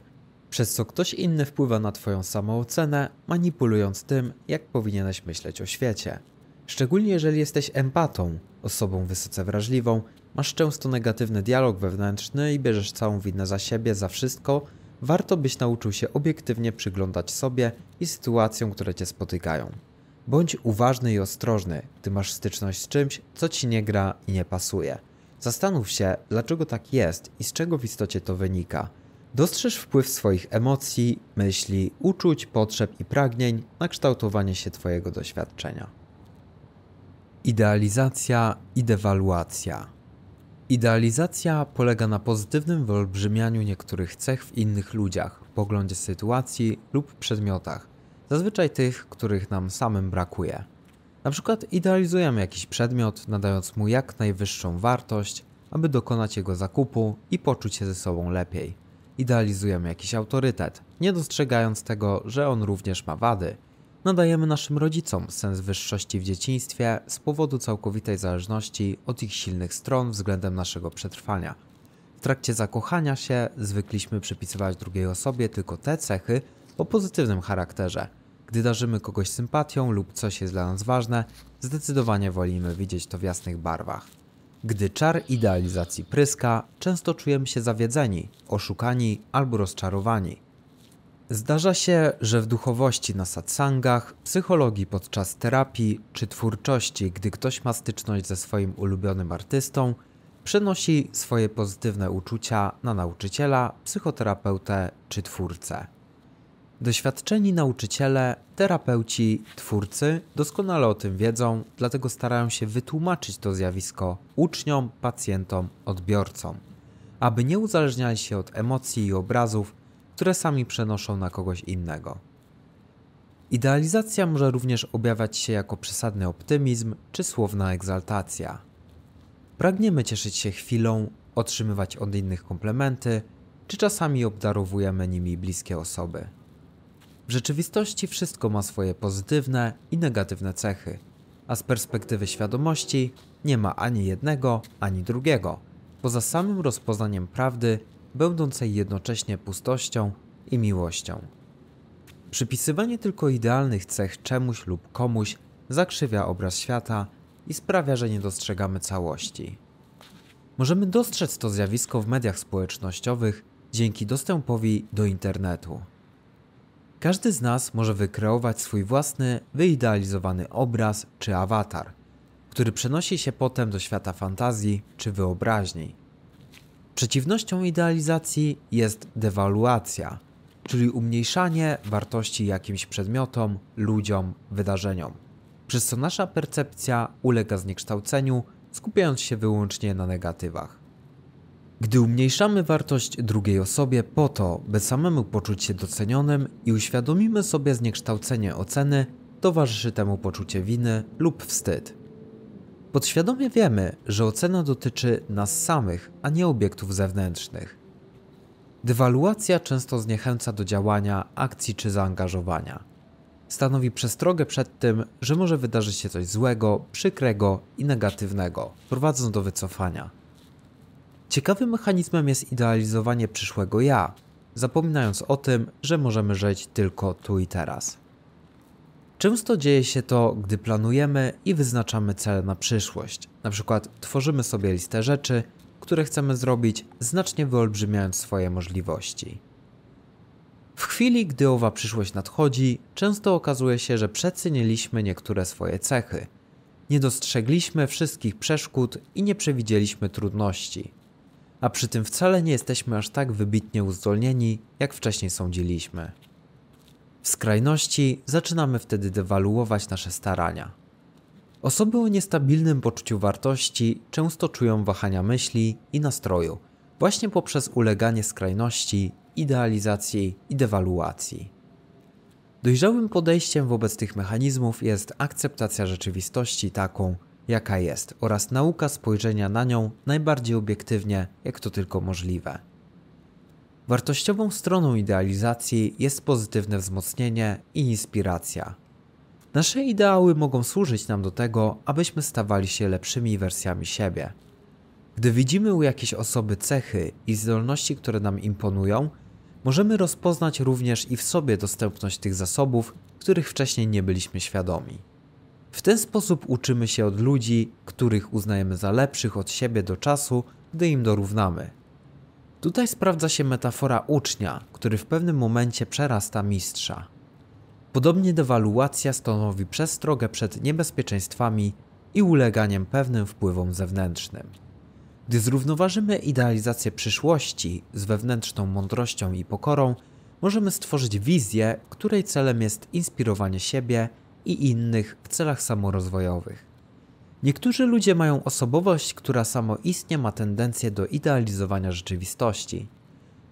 przez co ktoś inny wpływa na Twoją samoocenę, manipulując tym, jak powinieneś myśleć o świecie. Szczególnie jeżeli jesteś empatą, osobą wysoce wrażliwą, masz często negatywny dialog wewnętrzny i bierzesz całą winę za siebie, za wszystko, warto byś nauczył się obiektywnie przyglądać sobie i sytuacjom, które cię spotykają. Bądź uważny i ostrożny, gdy masz styczność z czymś, co ci nie gra i nie pasuje. Zastanów się, dlaczego tak jest i z czego w istocie to wynika. Dostrzeż wpływ swoich emocji, myśli, uczuć, potrzeb i pragnień na kształtowanie się Twojego doświadczenia. Idealizacja i dewaluacja. Idealizacja polega na pozytywnym wyolbrzymianiu niektórych cech w innych ludziach, poglądzie sytuacji lub przedmiotach, zazwyczaj tych, których nam samym brakuje. Na przykład idealizujemy jakiś przedmiot, nadając mu jak najwyższą wartość, aby dokonać jego zakupu i poczuć się ze sobą lepiej. Idealizujemy jakiś autorytet, nie dostrzegając tego, że on również ma wady – nadajemy naszym rodzicom sens wyższości w dzieciństwie z powodu całkowitej zależności od ich silnych stron względem naszego przetrwania. W trakcie zakochania się zwykliśmy przypisywać drugiej osobie tylko te cechy o pozytywnym charakterze. Gdy darzymy kogoś sympatią lub coś jest dla nas ważne, zdecydowanie wolimy widzieć to w jasnych barwach. Gdy czar idealizacji pryska, często czujemy się zawiedzeni, oszukani albo rozczarowani. Zdarza się, że w duchowości na satsangach, psychologii podczas terapii czy twórczości, gdy ktoś ma styczność ze swoim ulubionym artystą, przenosi swoje pozytywne uczucia na nauczyciela, psychoterapeutę czy twórcę. Doświadczeni nauczyciele, terapeuci, twórcy doskonale o tym wiedzą, dlatego starają się wytłumaczyć to zjawisko uczniom, pacjentom, odbiorcom. Aby nie uzależniali się od emocji i obrazów, które sami przenoszą na kogoś innego. Idealizacja może również objawiać się jako przesadny optymizm czy słowna egzaltacja. Pragniemy cieszyć się chwilą, otrzymywać od innych komplementy, czy czasami obdarowujemy nimi bliskie osoby. W rzeczywistości wszystko ma swoje pozytywne i negatywne cechy, a z perspektywy świadomości nie ma ani jednego, ani drugiego, poza samym rozpoznaniem prawdy będącej jednocześnie pustością i miłością. Przypisywanie tylko idealnych cech czemuś lub komuś zakrzywia obraz świata i sprawia, że nie dostrzegamy całości. Możemy dostrzec to zjawisko w mediach społecznościowych dzięki dostępowi do internetu. Każdy z nas może wykreować swój własny, wyidealizowany obraz czy awatar, który przenosi się potem do świata fantazji czy wyobraźni, Przeciwnością idealizacji jest dewaluacja, czyli umniejszanie wartości jakimś przedmiotom, ludziom, wydarzeniom. Przez co nasza percepcja ulega zniekształceniu, skupiając się wyłącznie na negatywach. Gdy umniejszamy wartość drugiej osobie po to, by samemu poczuć się docenionym i uświadomimy sobie zniekształcenie oceny, towarzyszy temu poczucie winy lub wstyd. Podświadomie wiemy, że ocena dotyczy nas samych, a nie obiektów zewnętrznych. Dewaluacja często zniechęca do działania, akcji czy zaangażowania. Stanowi przestrogę przed tym, że może wydarzyć się coś złego, przykrego i negatywnego, prowadząc do wycofania. Ciekawym mechanizmem jest idealizowanie przyszłego ja, zapominając o tym, że możemy żyć tylko tu i teraz. Często dzieje się to, gdy planujemy i wyznaczamy cele na przyszłość. Na przykład tworzymy sobie listę rzeczy, które chcemy zrobić, znacznie wyolbrzymiając swoje możliwości. W chwili, gdy owa przyszłość nadchodzi, często okazuje się, że przeceniliśmy niektóre swoje cechy. Nie dostrzegliśmy wszystkich przeszkód i nie przewidzieliśmy trudności. A przy tym wcale nie jesteśmy aż tak wybitnie uzdolnieni, jak wcześniej sądziliśmy. W skrajności zaczynamy wtedy dewaluować nasze starania. Osoby o niestabilnym poczuciu wartości często czują wahania myśli i nastroju, właśnie poprzez uleganie skrajności, idealizacji i dewaluacji. Dojrzałym podejściem wobec tych mechanizmów jest akceptacja rzeczywistości taką, jaka jest, oraz nauka spojrzenia na nią najbardziej obiektywnie, jak to tylko możliwe. Wartościową stroną idealizacji jest pozytywne wzmocnienie i inspiracja. Nasze ideały mogą służyć nam do tego, abyśmy stawali się lepszymi wersjami siebie. Gdy widzimy u jakiejś osoby cechy i zdolności, które nam imponują, możemy rozpoznać również i w sobie dostępność tych zasobów, których wcześniej nie byliśmy świadomi. W ten sposób uczymy się od ludzi, których uznajemy za lepszych od siebie do czasu, gdy im dorównamy. Tutaj sprawdza się metafora ucznia, który w pewnym momencie przerasta mistrza. Podobnie dewaluacja stanowi przestrogę przed niebezpieczeństwami i uleganiem pewnym wpływom zewnętrznym. Gdy zrównoważymy idealizację przyszłości z wewnętrzną mądrością i pokorą, możemy stworzyć wizję, której celem jest inspirowanie siebie i innych w celach samorozwojowych. Niektórzy ludzie mają osobowość, która samoistnie ma tendencję do idealizowania rzeczywistości.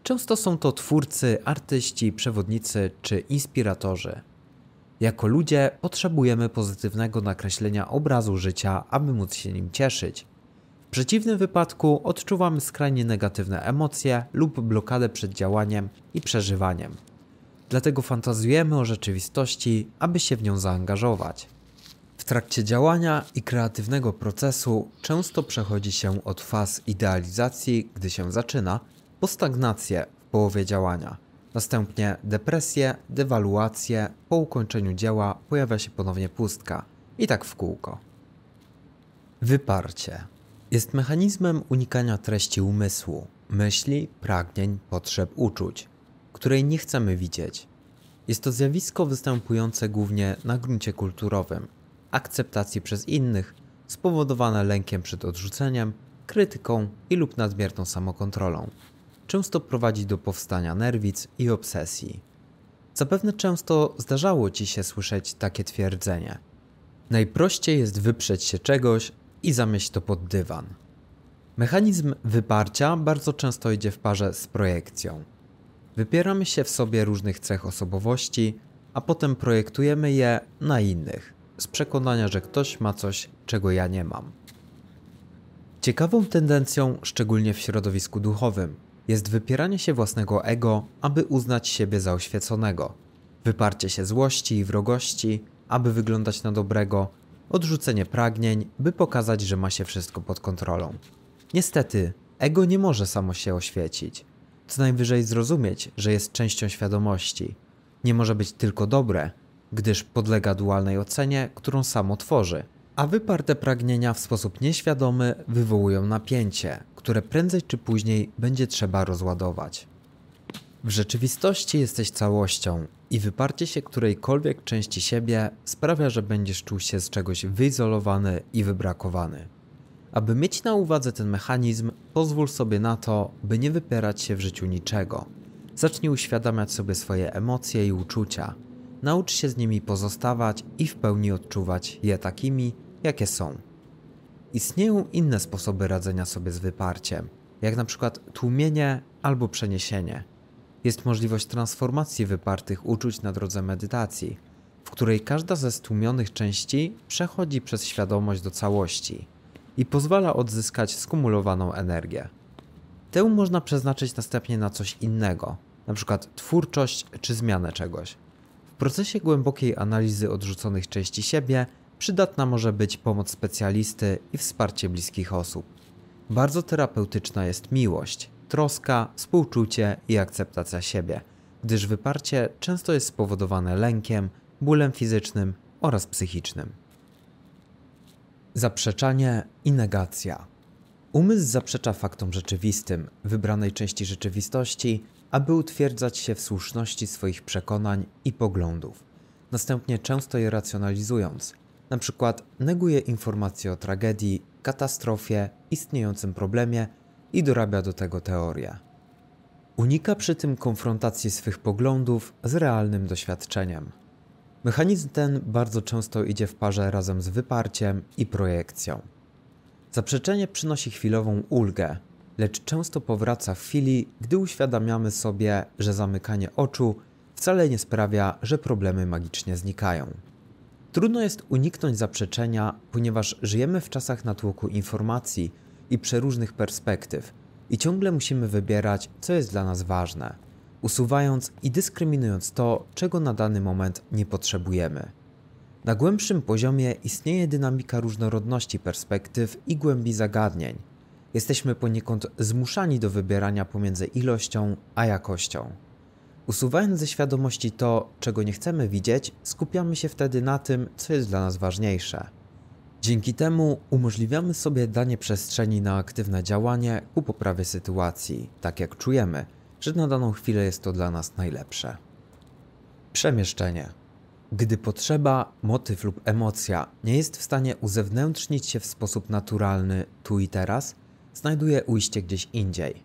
Często są to twórcy, artyści, przewodnicy czy inspiratorzy. Jako ludzie potrzebujemy pozytywnego nakreślenia obrazu życia, aby móc się nim cieszyć. W przeciwnym wypadku odczuwamy skrajnie negatywne emocje lub blokadę przed działaniem i przeżywaniem. Dlatego fantazujemy o rzeczywistości, aby się w nią zaangażować trakcie działania i kreatywnego procesu często przechodzi się od faz idealizacji, gdy się zaczyna, po stagnację w połowie działania. Następnie depresję, dewaluację, po ukończeniu dzieła pojawia się ponownie pustka i tak w kółko. Wyparcie jest mechanizmem unikania treści umysłu, myśli, pragnień, potrzeb, uczuć, której nie chcemy widzieć. Jest to zjawisko występujące głównie na gruncie kulturowym, akceptacji przez innych, spowodowane lękiem przed odrzuceniem, krytyką i lub nadmierną samokontrolą. Często prowadzi do powstania nerwic i obsesji. Zapewne często zdarzało ci się słyszeć takie twierdzenie. Najprościej jest wyprzeć się czegoś i zamieść to pod dywan. Mechanizm wyparcia bardzo często idzie w parze z projekcją. Wypieramy się w sobie różnych cech osobowości, a potem projektujemy je na innych z przekonania, że ktoś ma coś, czego ja nie mam. Ciekawą tendencją, szczególnie w środowisku duchowym, jest wypieranie się własnego ego, aby uznać siebie za oświeconego, wyparcie się złości i wrogości, aby wyglądać na dobrego, odrzucenie pragnień, by pokazać, że ma się wszystko pod kontrolą. Niestety, ego nie może samo się oświecić. Co najwyżej zrozumieć, że jest częścią świadomości. Nie może być tylko dobre, gdyż podlega dualnej ocenie, którą samo tworzy. A wyparte pragnienia w sposób nieświadomy wywołują napięcie, które prędzej czy później będzie trzeba rozładować. W rzeczywistości jesteś całością i wyparcie się którejkolwiek części siebie sprawia, że będziesz czuł się z czegoś wyizolowany i wybrakowany. Aby mieć na uwadze ten mechanizm, pozwól sobie na to, by nie wypierać się w życiu niczego. Zacznij uświadamiać sobie swoje emocje i uczucia, Naucz się z nimi pozostawać i w pełni odczuwać je takimi, jakie są. Istnieją inne sposoby radzenia sobie z wyparciem, jak na przykład tłumienie albo przeniesienie. Jest możliwość transformacji wypartych uczuć na drodze medytacji, w której każda ze stłumionych części przechodzi przez świadomość do całości i pozwala odzyskać skumulowaną energię. Tę można przeznaczyć następnie na coś innego, na przykład twórczość czy zmianę czegoś procesie głębokiej analizy odrzuconych części siebie przydatna może być pomoc specjalisty i wsparcie bliskich osób. Bardzo terapeutyczna jest miłość, troska, współczucie i akceptacja siebie, gdyż wyparcie często jest spowodowane lękiem, bólem fizycznym oraz psychicznym. Zaprzeczanie i negacja. Umysł zaprzecza faktom rzeczywistym, wybranej części rzeczywistości aby utwierdzać się w słuszności swoich przekonań i poglądów, następnie często je racjonalizując, na przykład neguje informacje o tragedii, katastrofie, istniejącym problemie i dorabia do tego teorię. Unika przy tym konfrontacji swych poglądów z realnym doświadczeniem. Mechanizm ten bardzo często idzie w parze razem z wyparciem i projekcją. Zaprzeczenie przynosi chwilową ulgę, lecz często powraca w chwili, gdy uświadamiamy sobie, że zamykanie oczu wcale nie sprawia, że problemy magicznie znikają. Trudno jest uniknąć zaprzeczenia, ponieważ żyjemy w czasach natłoku informacji i przeróżnych perspektyw i ciągle musimy wybierać, co jest dla nas ważne, usuwając i dyskryminując to, czego na dany moment nie potrzebujemy. Na głębszym poziomie istnieje dynamika różnorodności perspektyw i głębi zagadnień, Jesteśmy poniekąd zmuszani do wybierania pomiędzy ilością a jakością. Usuwając ze świadomości to, czego nie chcemy widzieć, skupiamy się wtedy na tym, co jest dla nas ważniejsze. Dzięki temu umożliwiamy sobie danie przestrzeni na aktywne działanie ku poprawie sytuacji, tak jak czujemy, że na daną chwilę jest to dla nas najlepsze. Przemieszczenie. Gdy potrzeba, motyw lub emocja nie jest w stanie uzewnętrznić się w sposób naturalny tu i teraz, znajduje ujście gdzieś indziej.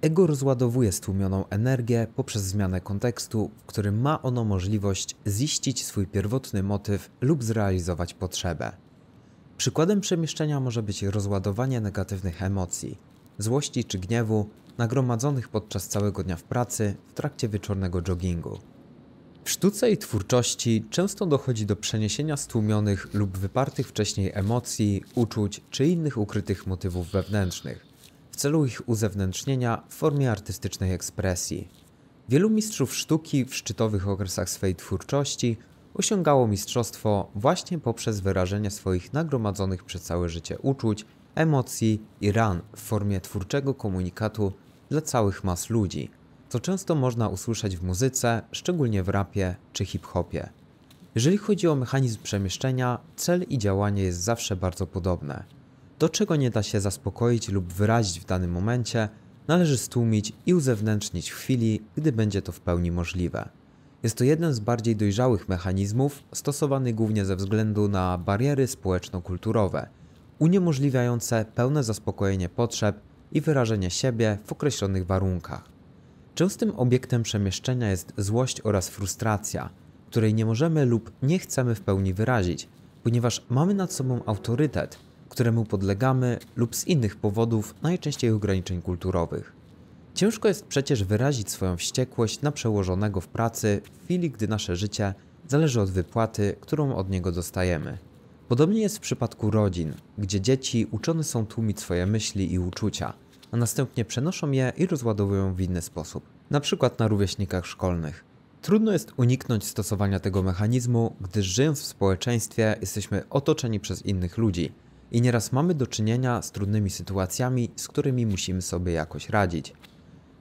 Ego rozładowuje stłumioną energię poprzez zmianę kontekstu, w którym ma ono możliwość ziścić swój pierwotny motyw lub zrealizować potrzebę. Przykładem przemieszczenia może być rozładowanie negatywnych emocji, złości czy gniewu nagromadzonych podczas całego dnia w pracy w trakcie wieczornego joggingu. W sztuce i twórczości często dochodzi do przeniesienia stłumionych lub wypartych wcześniej emocji, uczuć czy innych ukrytych motywów wewnętrznych w celu ich uzewnętrznienia w formie artystycznej ekspresji. Wielu mistrzów sztuki w szczytowych okresach swej twórczości osiągało mistrzostwo właśnie poprzez wyrażenie swoich nagromadzonych przez całe życie uczuć, emocji i ran w formie twórczego komunikatu dla całych mas ludzi – co często można usłyszeć w muzyce, szczególnie w rapie czy hip-hopie. Jeżeli chodzi o mechanizm przemieszczenia, cel i działanie jest zawsze bardzo podobne. To, czego nie da się zaspokoić lub wyrazić w danym momencie, należy stłumić i uzewnętrznić w chwili, gdy będzie to w pełni możliwe. Jest to jeden z bardziej dojrzałych mechanizmów, stosowany głównie ze względu na bariery społeczno-kulturowe, uniemożliwiające pełne zaspokojenie potrzeb i wyrażenie siebie w określonych warunkach. Częstym obiektem przemieszczenia jest złość oraz frustracja, której nie możemy lub nie chcemy w pełni wyrazić, ponieważ mamy nad sobą autorytet, któremu podlegamy lub z innych powodów, najczęściej ograniczeń kulturowych. Ciężko jest przecież wyrazić swoją wściekłość na przełożonego w pracy w chwili, gdy nasze życie zależy od wypłaty, którą od niego dostajemy. Podobnie jest w przypadku rodzin, gdzie dzieci uczone są tłumić swoje myśli i uczucia – a następnie przenoszą je i rozładowują w inny sposób, na przykład na rówieśnikach szkolnych. Trudno jest uniknąć stosowania tego mechanizmu, gdyż żyjąc w społeczeństwie jesteśmy otoczeni przez innych ludzi i nieraz mamy do czynienia z trudnymi sytuacjami, z którymi musimy sobie jakoś radzić.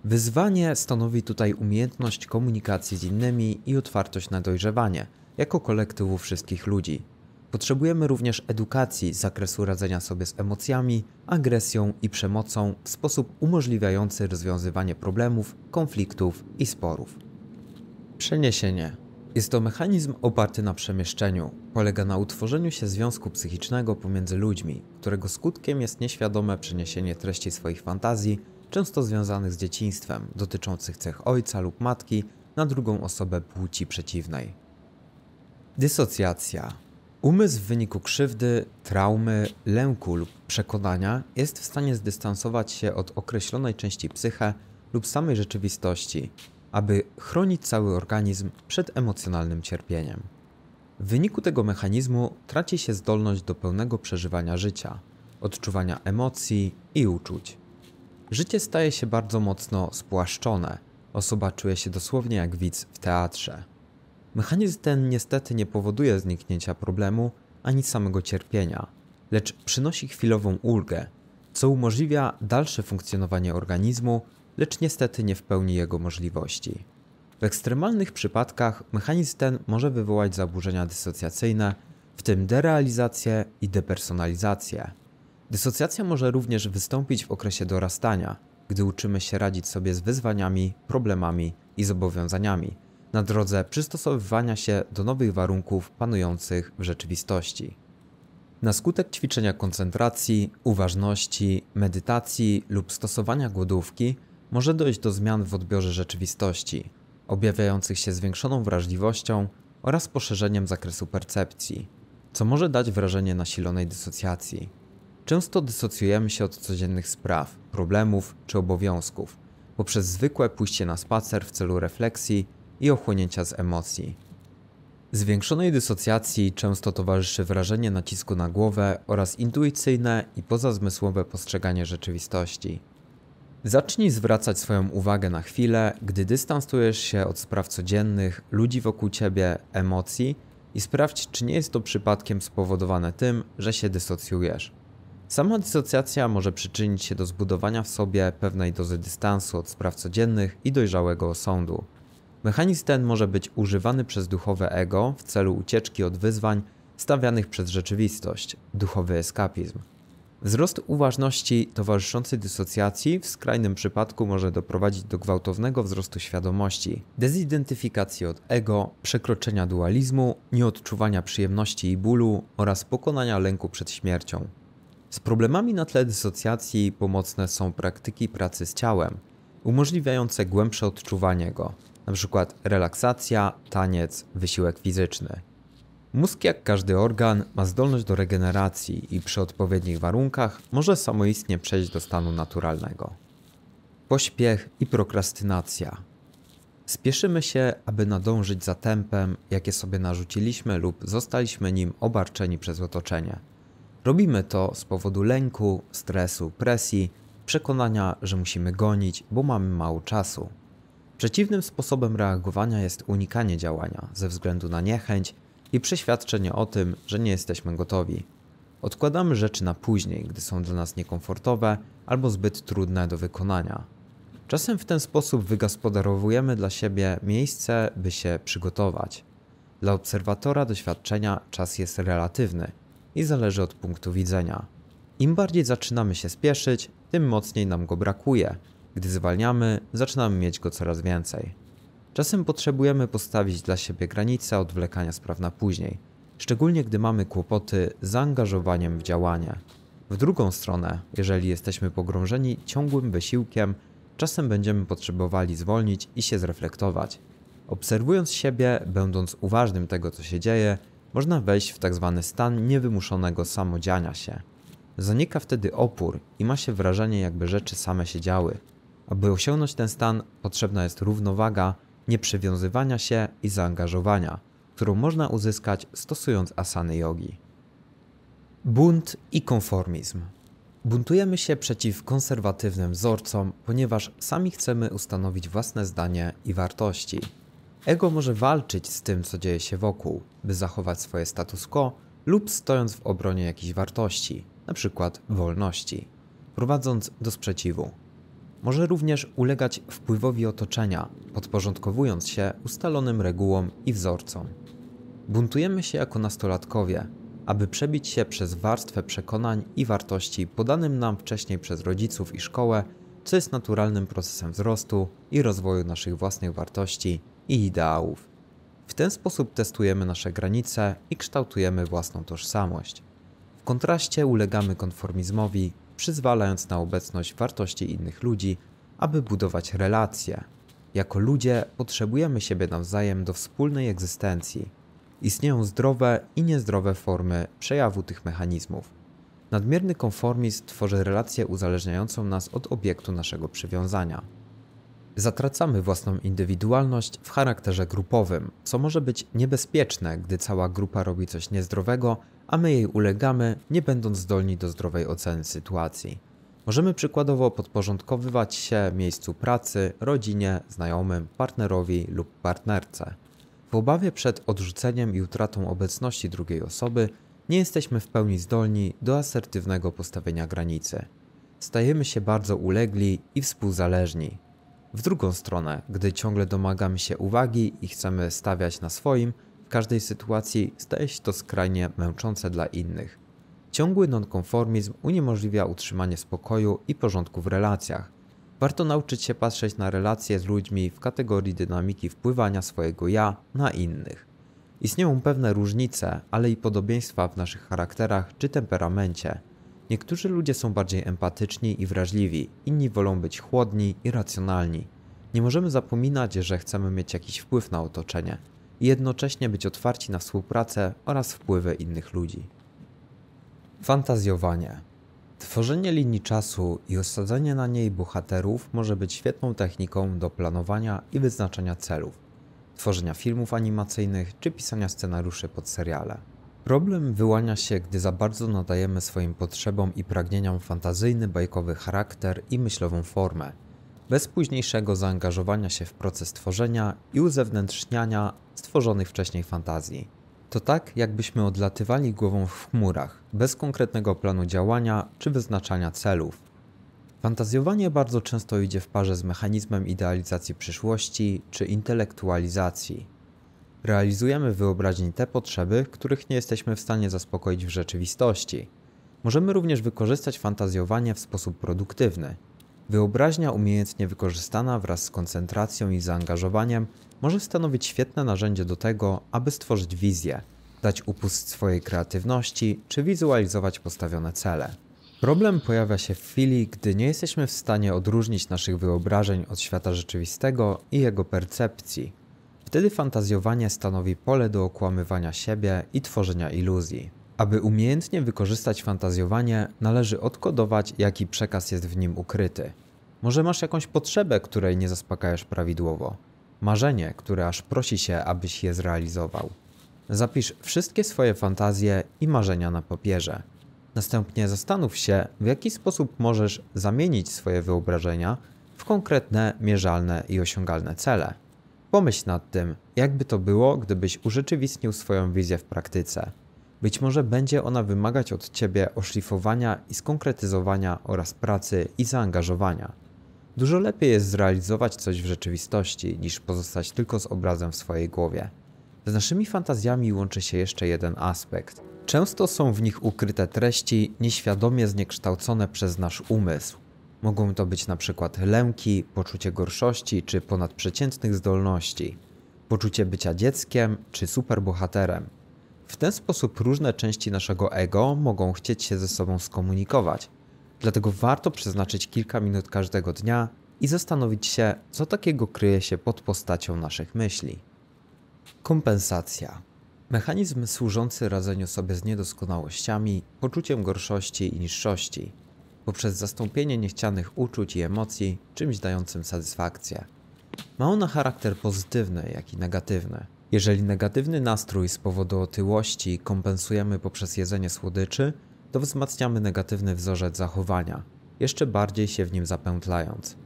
Wyzwanie stanowi tutaj umiejętność komunikacji z innymi i otwartość na dojrzewanie, jako kolektywu wszystkich ludzi. Potrzebujemy również edukacji z zakresu radzenia sobie z emocjami, agresją i przemocą w sposób umożliwiający rozwiązywanie problemów, konfliktów i sporów. Przeniesienie jest to mechanizm oparty na przemieszczeniu. Polega na utworzeniu się związku psychicznego pomiędzy ludźmi, którego skutkiem jest nieświadome przeniesienie treści swoich fantazji, często związanych z dzieciństwem, dotyczących cech ojca lub matki, na drugą osobę płci przeciwnej. Dysocjacja Umysł w wyniku krzywdy, traumy, lęku lub przekonania jest w stanie zdystansować się od określonej części psyche lub samej rzeczywistości, aby chronić cały organizm przed emocjonalnym cierpieniem. W wyniku tego mechanizmu traci się zdolność do pełnego przeżywania życia, odczuwania emocji i uczuć. Życie staje się bardzo mocno spłaszczone, osoba czuje się dosłownie jak widz w teatrze. Mechanizm ten niestety nie powoduje zniknięcia problemu ani samego cierpienia, lecz przynosi chwilową ulgę, co umożliwia dalsze funkcjonowanie organizmu, lecz niestety nie w pełni jego możliwości. W ekstremalnych przypadkach mechanizm ten może wywołać zaburzenia dysocjacyjne, w tym derealizację i depersonalizację. Dysocjacja może również wystąpić w okresie dorastania, gdy uczymy się radzić sobie z wyzwaniami, problemami i zobowiązaniami, na drodze przystosowywania się do nowych warunków panujących w rzeczywistości. Na skutek ćwiczenia koncentracji, uważności, medytacji lub stosowania głodówki może dojść do zmian w odbiorze rzeczywistości, objawiających się zwiększoną wrażliwością oraz poszerzeniem zakresu percepcji, co może dać wrażenie nasilonej dysocjacji. Często dysocjujemy się od codziennych spraw, problemów czy obowiązków poprzez zwykłe pójście na spacer w celu refleksji i ochłonięcia z emocji. Zwiększonej dysocjacji często towarzyszy wrażenie nacisku na głowę oraz intuicyjne i pozazmysłowe postrzeganie rzeczywistości. Zacznij zwracać swoją uwagę na chwilę, gdy dystansujesz się od spraw codziennych, ludzi wokół ciebie, emocji i sprawdź, czy nie jest to przypadkiem spowodowane tym, że się dysocjujesz. Sama dysocjacja może przyczynić się do zbudowania w sobie pewnej dozy dystansu od spraw codziennych i dojrzałego osądu. Mechanizm ten może być używany przez duchowe ego w celu ucieczki od wyzwań stawianych przez rzeczywistość, duchowy eskapizm. Wzrost uważności towarzyszący dysocjacji w skrajnym przypadku może doprowadzić do gwałtownego wzrostu świadomości, dezidentyfikacji od ego, przekroczenia dualizmu, nieodczuwania przyjemności i bólu oraz pokonania lęku przed śmiercią. Z problemami na tle dysocjacji pomocne są praktyki pracy z ciałem, umożliwiające głębsze odczuwanie go, na przykład relaksacja, taniec, wysiłek fizyczny. Mózg, jak każdy organ, ma zdolność do regeneracji i przy odpowiednich warunkach może samoistnie przejść do stanu naturalnego. Pośpiech i prokrastynacja. Spieszymy się, aby nadążyć za tempem, jakie sobie narzuciliśmy lub zostaliśmy nim obarczeni przez otoczenie. Robimy to z powodu lęku, stresu, presji, przekonania, że musimy gonić, bo mamy mało czasu. Przeciwnym sposobem reagowania jest unikanie działania ze względu na niechęć i przeświadczenie o tym, że nie jesteśmy gotowi. Odkładamy rzeczy na później, gdy są dla nas niekomfortowe albo zbyt trudne do wykonania. Czasem w ten sposób wygospodarowujemy dla siebie miejsce, by się przygotować. Dla obserwatora doświadczenia czas jest relatywny i zależy od punktu widzenia. Im bardziej zaczynamy się spieszyć, tym mocniej nam go brakuje, gdy zwalniamy, zaczynamy mieć go coraz więcej. Czasem potrzebujemy postawić dla siebie granicę odwlekania spraw na później, szczególnie gdy mamy kłopoty z zaangażowaniem w działanie. W drugą stronę, jeżeli jesteśmy pogrążeni ciągłym wysiłkiem, czasem będziemy potrzebowali zwolnić i się zreflektować. Obserwując siebie, będąc uważnym tego, co się dzieje, można wejść w tzw. Tak stan niewymuszonego samodziania się. Zanika wtedy opór i ma się wrażenie, jakby rzeczy same się działy. Aby osiągnąć ten stan, potrzebna jest równowaga, nieprzywiązywania się i zaangażowania, którą można uzyskać stosując asany jogi. Bunt i konformizm. Buntujemy się przeciw konserwatywnym wzorcom, ponieważ sami chcemy ustanowić własne zdanie i wartości. Ego może walczyć z tym, co dzieje się wokół, by zachować swoje status quo lub stojąc w obronie jakichś wartości, np. wolności, prowadząc do sprzeciwu. Może również ulegać wpływowi otoczenia, podporządkowując się ustalonym regułom i wzorcom. Buntujemy się jako nastolatkowie, aby przebić się przez warstwę przekonań i wartości podanym nam wcześniej przez rodziców i szkołę, co jest naturalnym procesem wzrostu i rozwoju naszych własnych wartości i ideałów. W ten sposób testujemy nasze granice i kształtujemy własną tożsamość. W kontraście ulegamy konformizmowi przyzwalając na obecność wartości innych ludzi, aby budować relacje. Jako ludzie potrzebujemy siebie nawzajem do wspólnej egzystencji. Istnieją zdrowe i niezdrowe formy przejawu tych mechanizmów. Nadmierny konformizm tworzy relację uzależniającą nas od obiektu naszego przywiązania. Zatracamy własną indywidualność w charakterze grupowym, co może być niebezpieczne, gdy cała grupa robi coś niezdrowego a my jej ulegamy, nie będąc zdolni do zdrowej oceny sytuacji. Możemy przykładowo podporządkowywać się miejscu pracy, rodzinie, znajomym, partnerowi lub partnerce. W obawie przed odrzuceniem i utratą obecności drugiej osoby nie jesteśmy w pełni zdolni do asertywnego postawienia granicy. Stajemy się bardzo ulegli i współzależni. W drugą stronę, gdy ciągle domagamy się uwagi i chcemy stawiać na swoim, w każdej sytuacji staje się to skrajnie męczące dla innych. Ciągły nonkonformizm uniemożliwia utrzymanie spokoju i porządku w relacjach. Warto nauczyć się patrzeć na relacje z ludźmi w kategorii dynamiki wpływania swojego ja na innych. Istnieją pewne różnice, ale i podobieństwa w naszych charakterach czy temperamencie. Niektórzy ludzie są bardziej empatyczni i wrażliwi, inni wolą być chłodni i racjonalni. Nie możemy zapominać, że chcemy mieć jakiś wpływ na otoczenie i jednocześnie być otwarci na współpracę oraz wpływy innych ludzi. Fantazjowanie. Tworzenie linii czasu i osadzenie na niej bohaterów może być świetną techniką do planowania i wyznaczania celów, tworzenia filmów animacyjnych czy pisania scenariuszy pod seriale. Problem wyłania się, gdy za bardzo nadajemy swoim potrzebom i pragnieniom fantazyjny, bajkowy charakter i myślową formę, bez późniejszego zaangażowania się w proces tworzenia i uzewnętrzniania stworzonych wcześniej fantazji. To tak, jakbyśmy odlatywali głową w chmurach, bez konkretnego planu działania czy wyznaczania celów. Fantazjowanie bardzo często idzie w parze z mechanizmem idealizacji przyszłości czy intelektualizacji. Realizujemy wyobraźni te potrzeby, których nie jesteśmy w stanie zaspokoić w rzeczywistości. Możemy również wykorzystać fantazjowanie w sposób produktywny, Wyobraźnia umiejętnie wykorzystana wraz z koncentracją i zaangażowaniem może stanowić świetne narzędzie do tego, aby stworzyć wizję, dać upust swojej kreatywności czy wizualizować postawione cele. Problem pojawia się w chwili, gdy nie jesteśmy w stanie odróżnić naszych wyobrażeń od świata rzeczywistego i jego percepcji. Wtedy fantazjowanie stanowi pole do okłamywania siebie i tworzenia iluzji. Aby umiejętnie wykorzystać fantazjowanie, należy odkodować, jaki przekaz jest w nim ukryty. Może masz jakąś potrzebę, której nie zaspokajasz prawidłowo. Marzenie, które aż prosi się, abyś je zrealizował. Zapisz wszystkie swoje fantazje i marzenia na papierze. Następnie zastanów się, w jaki sposób możesz zamienić swoje wyobrażenia w konkretne, mierzalne i osiągalne cele. Pomyśl nad tym, jakby to było, gdybyś urzeczywistnił swoją wizję w praktyce. Być może będzie ona wymagać od Ciebie oszlifowania i skonkretyzowania oraz pracy i zaangażowania. Dużo lepiej jest zrealizować coś w rzeczywistości, niż pozostać tylko z obrazem w swojej głowie. Z naszymi fantazjami łączy się jeszcze jeden aspekt. Często są w nich ukryte treści nieświadomie zniekształcone przez nasz umysł. Mogą to być na przykład lęki, poczucie gorszości czy ponadprzeciętnych zdolności, poczucie bycia dzieckiem czy superbohaterem. W ten sposób różne części naszego ego mogą chcieć się ze sobą skomunikować. Dlatego warto przeznaczyć kilka minut każdego dnia i zastanowić się, co takiego kryje się pod postacią naszych myśli. Kompensacja. Mechanizm służący radzeniu sobie z niedoskonałościami, poczuciem gorszości i niższości, poprzez zastąpienie niechcianych uczuć i emocji czymś dającym satysfakcję. Ma ona charakter pozytywny, jak i negatywny. Jeżeli negatywny nastrój z powodu otyłości kompensujemy poprzez jedzenie słodyczy, to wzmacniamy negatywny wzorzec zachowania, jeszcze bardziej się w nim zapętlając.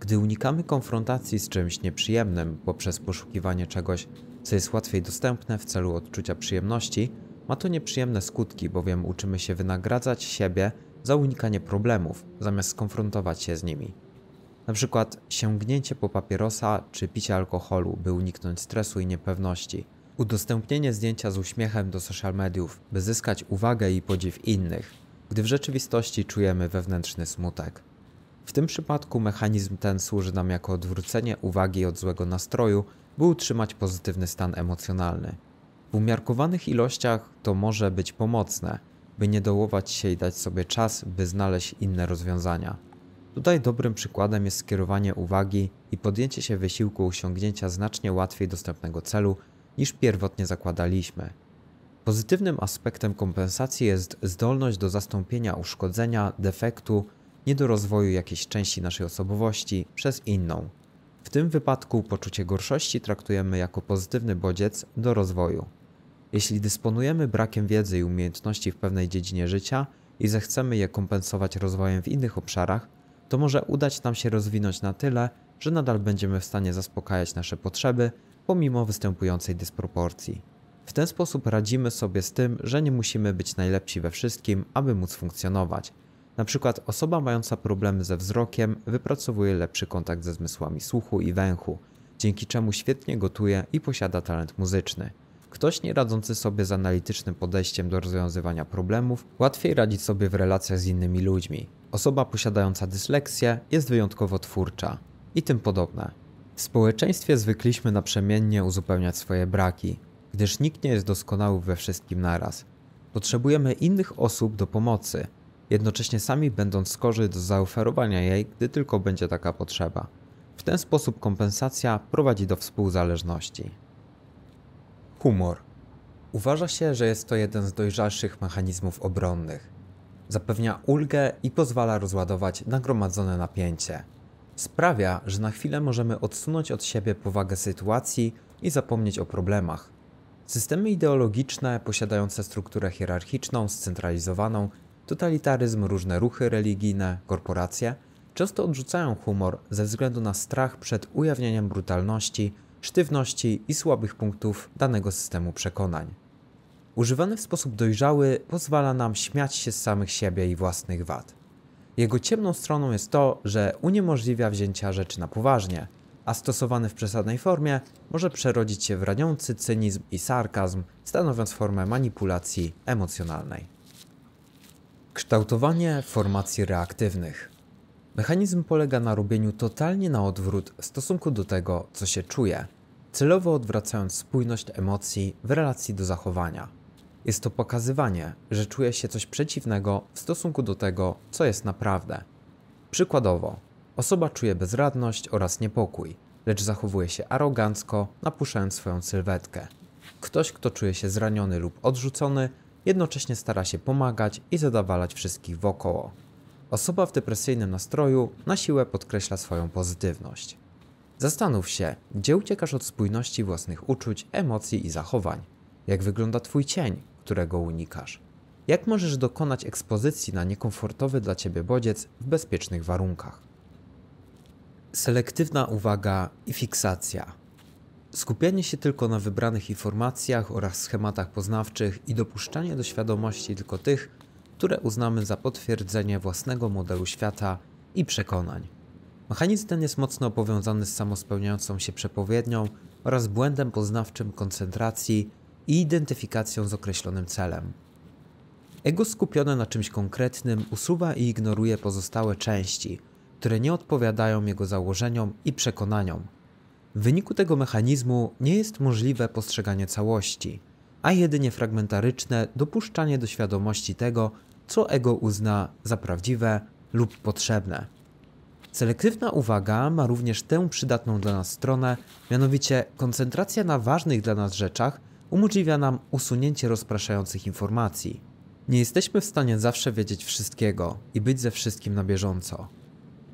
Gdy unikamy konfrontacji z czymś nieprzyjemnym poprzez poszukiwanie czegoś, co jest łatwiej dostępne w celu odczucia przyjemności, ma to nieprzyjemne skutki, bowiem uczymy się wynagradzać siebie za unikanie problemów, zamiast skonfrontować się z nimi. Na przykład sięgnięcie po papierosa czy picie alkoholu, by uniknąć stresu i niepewności. Udostępnienie zdjęcia z uśmiechem do social mediów, by zyskać uwagę i podziw innych, gdy w rzeczywistości czujemy wewnętrzny smutek. W tym przypadku mechanizm ten służy nam jako odwrócenie uwagi od złego nastroju, by utrzymać pozytywny stan emocjonalny. W umiarkowanych ilościach to może być pomocne, by nie dołować się i dać sobie czas, by znaleźć inne rozwiązania. Tutaj dobrym przykładem jest skierowanie uwagi i podjęcie się wysiłku osiągnięcia znacznie łatwiej dostępnego celu niż pierwotnie zakładaliśmy. Pozytywnym aspektem kompensacji jest zdolność do zastąpienia uszkodzenia, defektu, niedorozwoju jakiejś części naszej osobowości przez inną. W tym wypadku poczucie gorszości traktujemy jako pozytywny bodziec do rozwoju. Jeśli dysponujemy brakiem wiedzy i umiejętności w pewnej dziedzinie życia i zechcemy je kompensować rozwojem w innych obszarach, to może udać nam się rozwinąć na tyle, że nadal będziemy w stanie zaspokajać nasze potrzeby pomimo występującej dysproporcji. W ten sposób radzimy sobie z tym, że nie musimy być najlepsi we wszystkim, aby móc funkcjonować. Na przykład osoba mająca problemy ze wzrokiem wypracowuje lepszy kontakt ze zmysłami słuchu i węchu, dzięki czemu świetnie gotuje i posiada talent muzyczny. Ktoś nieradzący sobie z analitycznym podejściem do rozwiązywania problemów łatwiej radzi sobie w relacjach z innymi ludźmi. Osoba posiadająca dysleksję jest wyjątkowo twórcza i tym podobne. W społeczeństwie zwykliśmy naprzemiennie uzupełniać swoje braki, gdyż nikt nie jest doskonały we wszystkim naraz. Potrzebujemy innych osób do pomocy, jednocześnie sami będąc skorzy do zaoferowania jej, gdy tylko będzie taka potrzeba. W ten sposób kompensacja prowadzi do współzależności. Humor. Uważa się, że jest to jeden z dojrzalszych mechanizmów obronnych. Zapewnia ulgę i pozwala rozładować nagromadzone napięcie. Sprawia, że na chwilę możemy odsunąć od siebie powagę sytuacji i zapomnieć o problemach. Systemy ideologiczne posiadające strukturę hierarchiczną, scentralizowaną, totalitaryzm, różne ruchy religijne, korporacje często odrzucają humor ze względu na strach przed ujawnieniem brutalności sztywności i słabych punktów danego systemu przekonań. Używany w sposób dojrzały pozwala nam śmiać się z samych siebie i własnych wad. Jego ciemną stroną jest to, że uniemożliwia wzięcia rzeczy na poważnie, a stosowany w przesadnej formie może przerodzić się w raniący cynizm i sarkazm, stanowiąc formę manipulacji emocjonalnej. Kształtowanie formacji reaktywnych. Mechanizm polega na robieniu totalnie na odwrót w stosunku do tego, co się czuje, celowo odwracając spójność emocji w relacji do zachowania. Jest to pokazywanie, że czuje się coś przeciwnego w stosunku do tego, co jest naprawdę. Przykładowo, osoba czuje bezradność oraz niepokój, lecz zachowuje się arogancko, napuszając swoją sylwetkę. Ktoś, kto czuje się zraniony lub odrzucony, jednocześnie stara się pomagać i zadawalać wszystkich wokoło. Osoba w depresyjnym nastroju na siłę podkreśla swoją pozytywność. Zastanów się, gdzie uciekasz od spójności własnych uczuć, emocji i zachowań. Jak wygląda Twój cień, którego unikasz? Jak możesz dokonać ekspozycji na niekomfortowy dla Ciebie bodziec w bezpiecznych warunkach? Selektywna uwaga i fiksacja. Skupienie się tylko na wybranych informacjach oraz schematach poznawczych i dopuszczanie do świadomości tylko tych, które uznamy za potwierdzenie własnego modelu świata i przekonań. Mechanizm ten jest mocno powiązany z samospełniającą się przepowiednią oraz błędem poznawczym koncentracji i identyfikacją z określonym celem. Ego skupione na czymś konkretnym usuwa i ignoruje pozostałe części, które nie odpowiadają jego założeniom i przekonaniom. W wyniku tego mechanizmu nie jest możliwe postrzeganie całości, a jedynie fragmentaryczne dopuszczanie do świadomości tego, co ego uzna za prawdziwe lub potrzebne. Selektywna uwaga ma również tę przydatną dla nas stronę, mianowicie koncentracja na ważnych dla nas rzeczach umożliwia nam usunięcie rozpraszających informacji. Nie jesteśmy w stanie zawsze wiedzieć wszystkiego i być ze wszystkim na bieżąco.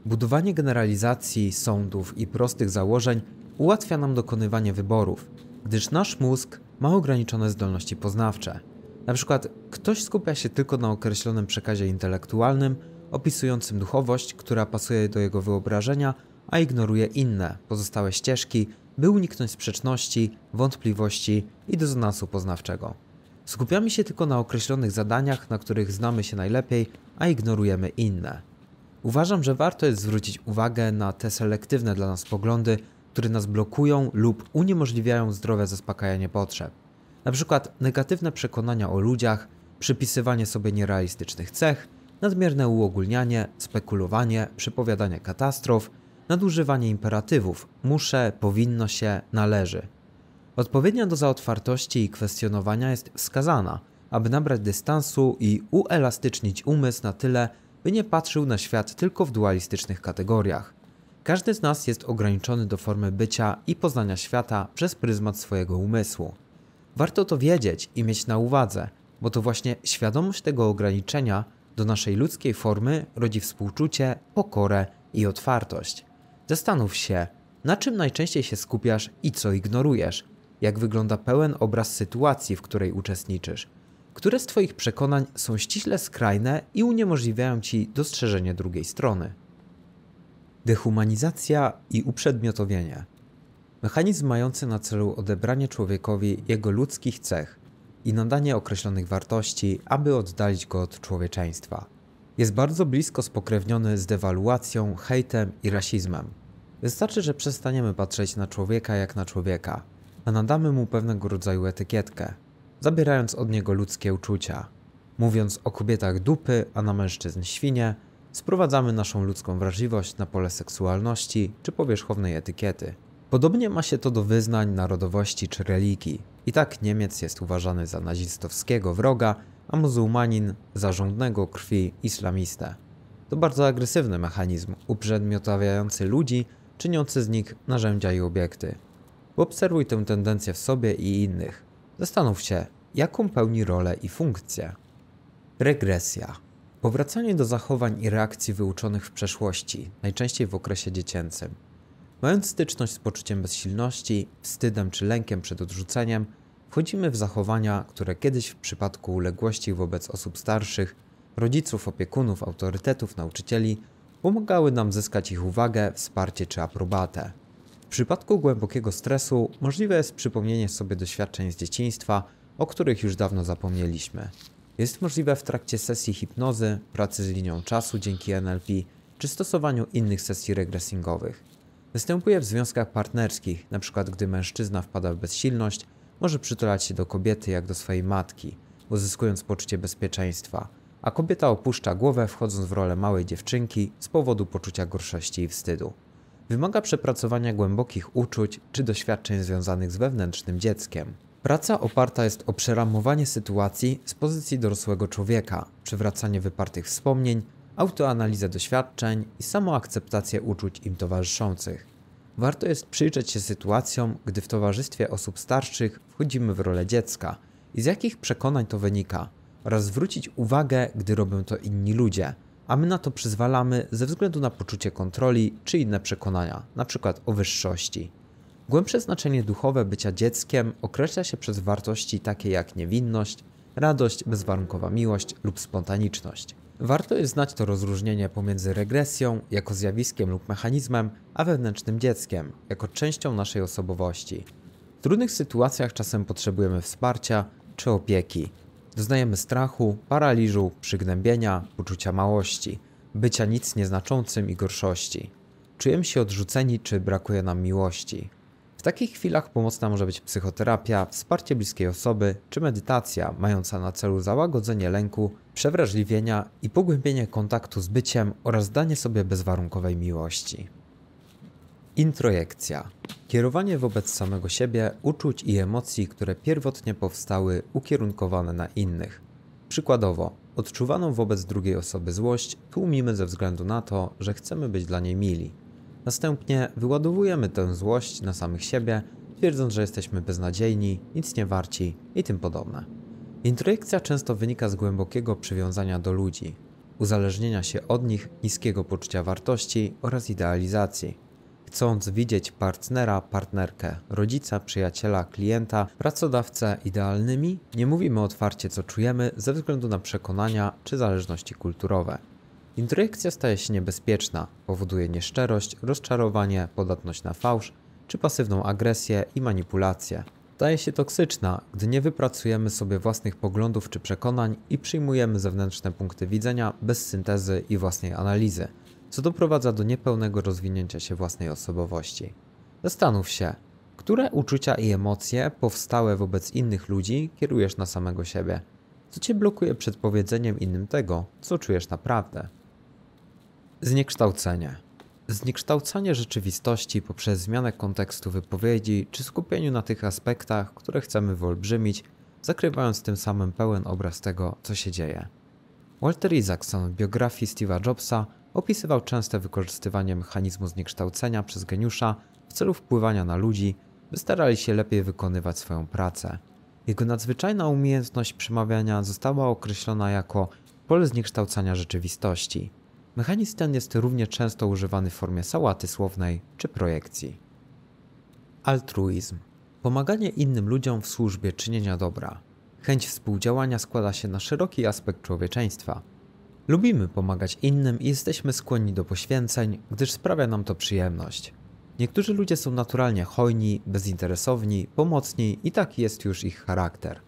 Budowanie generalizacji, sądów i prostych założeń ułatwia nam dokonywanie wyborów, gdyż nasz mózg ma ograniczone zdolności poznawcze. Na przykład ktoś skupia się tylko na określonym przekazie intelektualnym, opisującym duchowość, która pasuje do jego wyobrażenia, a ignoruje inne, pozostałe ścieżki, by uniknąć sprzeczności, wątpliwości i dysonansu poznawczego. Skupiamy się tylko na określonych zadaniach, na których znamy się najlepiej, a ignorujemy inne. Uważam, że warto jest zwrócić uwagę na te selektywne dla nas poglądy, które nas blokują lub uniemożliwiają zdrowe zaspokajanie potrzeb na przykład negatywne przekonania o ludziach, przypisywanie sobie nierealistycznych cech, nadmierne uogólnianie, spekulowanie, przypowiadanie katastrof, nadużywanie imperatywów muszę, powinno się, należy. Odpowiednia doza otwartości i kwestionowania jest wskazana, aby nabrać dystansu i uelastycznić umysł na tyle, by nie patrzył na świat tylko w dualistycznych kategoriach. Każdy z nas jest ograniczony do formy bycia i poznania świata przez pryzmat swojego umysłu. Warto to wiedzieć i mieć na uwadze, bo to właśnie świadomość tego ograniczenia do naszej ludzkiej formy rodzi współczucie, pokorę i otwartość. Zastanów się, na czym najczęściej się skupiasz i co ignorujesz, jak wygląda pełen obraz sytuacji, w której uczestniczysz, które z Twoich przekonań są ściśle skrajne i uniemożliwiają Ci dostrzeżenie drugiej strony. Dehumanizacja i uprzedmiotowienie – Mechanizm mający na celu odebranie człowiekowi jego ludzkich cech i nadanie określonych wartości, aby oddalić go od człowieczeństwa. Jest bardzo blisko spokrewniony z dewaluacją, hejtem i rasizmem. Wystarczy, że przestaniemy patrzeć na człowieka jak na człowieka, a nadamy mu pewnego rodzaju etykietkę, zabierając od niego ludzkie uczucia. Mówiąc o kobietach dupy, a na mężczyzn świnie, sprowadzamy naszą ludzką wrażliwość na pole seksualności czy powierzchownej etykiety. Podobnie ma się to do wyznań, narodowości czy religii. I tak Niemiec jest uważany za nazistowskiego wroga, a muzułmanin za żądnego krwi islamistę. To bardzo agresywny mechanizm, uprzedmiotawiający ludzi, czyniący z nich narzędzia i obiekty. Obserwuj tę tendencję w sobie i innych. Zastanów się, jaką pełni rolę i funkcję. Regresja. Powracanie do zachowań i reakcji wyuczonych w przeszłości, najczęściej w okresie dziecięcym. Mając styczność z poczuciem bezsilności, wstydem czy lękiem przed odrzuceniem, wchodzimy w zachowania, które kiedyś w przypadku uległości wobec osób starszych, rodziców, opiekunów, autorytetów, nauczycieli, pomagały nam zyskać ich uwagę, wsparcie czy aprobatę. W przypadku głębokiego stresu możliwe jest przypomnienie sobie doświadczeń z dzieciństwa, o których już dawno zapomnieliśmy. Jest możliwe w trakcie sesji hipnozy, pracy z linią czasu dzięki NLP czy stosowaniu innych sesji regresingowych. Występuje w związkach partnerskich, np. gdy mężczyzna wpada w bezsilność, może przytulać się do kobiety jak do swojej matki, uzyskując poczucie bezpieczeństwa, a kobieta opuszcza głowę, wchodząc w rolę małej dziewczynki z powodu poczucia gorszości i wstydu. Wymaga przepracowania głębokich uczuć czy doświadczeń związanych z wewnętrznym dzieckiem. Praca oparta jest o przeramowanie sytuacji z pozycji dorosłego człowieka, przywracanie wypartych wspomnień, autoanalizę doświadczeń i samoakceptację uczuć im towarzyszących. Warto jest przyjrzeć się sytuacjom, gdy w towarzystwie osób starszych wchodzimy w rolę dziecka i z jakich przekonań to wynika, oraz zwrócić uwagę, gdy robią to inni ludzie, a my na to przyzwalamy ze względu na poczucie kontroli czy inne przekonania, np. o wyższości. Głębsze znaczenie duchowe bycia dzieckiem określa się przez wartości takie jak niewinność, radość, bezwarunkowa miłość lub spontaniczność. Warto jest znać to rozróżnienie pomiędzy regresją jako zjawiskiem lub mechanizmem, a wewnętrznym dzieckiem jako częścią naszej osobowości. W trudnych sytuacjach czasem potrzebujemy wsparcia czy opieki. Doznajemy strachu, paraliżu, przygnębienia, poczucia małości, bycia nic nieznaczącym i gorszości. Czujemy się odrzuceni czy brakuje nam miłości takich chwilach pomocna może być psychoterapia, wsparcie bliskiej osoby czy medytacja mająca na celu załagodzenie lęku, przewrażliwienia i pogłębienie kontaktu z byciem oraz danie sobie bezwarunkowej miłości. Introjekcja. Kierowanie wobec samego siebie, uczuć i emocji, które pierwotnie powstały, ukierunkowane na innych. Przykładowo, odczuwaną wobec drugiej osoby złość tłumimy ze względu na to, że chcemy być dla niej mili. Następnie wyładowujemy tę złość na samych siebie, twierdząc, że jesteśmy beznadziejni, nic nie warci i tym podobne. Introjekcja często wynika z głębokiego przywiązania do ludzi, uzależnienia się od nich, niskiego poczucia wartości oraz idealizacji. Chcąc widzieć partnera, partnerkę, rodzica, przyjaciela, klienta, pracodawcę idealnymi, nie mówimy otwarcie co czujemy ze względu na przekonania czy zależności kulturowe. Introjekcja staje się niebezpieczna, powoduje nieszczerość, rozczarowanie, podatność na fałsz czy pasywną agresję i manipulację. Staje się toksyczna, gdy nie wypracujemy sobie własnych poglądów czy przekonań i przyjmujemy zewnętrzne punkty widzenia bez syntezy i własnej analizy, co doprowadza do niepełnego rozwinięcia się własnej osobowości. Zastanów się, które uczucia i emocje powstałe wobec innych ludzi kierujesz na samego siebie? Co cię blokuje przed powiedzeniem innym tego, co czujesz naprawdę? Zniekształcenie. Zniekształcanie rzeczywistości poprzez zmianę kontekstu wypowiedzi czy skupieniu na tych aspektach, które chcemy wyolbrzymić, zakrywając tym samym pełen obraz tego, co się dzieje. Walter Isaacson w biografii Steve'a Jobsa opisywał częste wykorzystywanie mechanizmu zniekształcenia przez geniusza w celu wpływania na ludzi, by starali się lepiej wykonywać swoją pracę. Jego nadzwyczajna umiejętność przemawiania została określona jako pole zniekształcania rzeczywistości – Mechanizm ten jest równie często używany w formie sałaty słownej czy projekcji. Altruizm. Pomaganie innym ludziom w służbie czynienia dobra. Chęć współdziałania składa się na szeroki aspekt człowieczeństwa. Lubimy pomagać innym i jesteśmy skłonni do poświęceń, gdyż sprawia nam to przyjemność. Niektórzy ludzie są naturalnie hojni, bezinteresowni, pomocni i taki jest już ich charakter.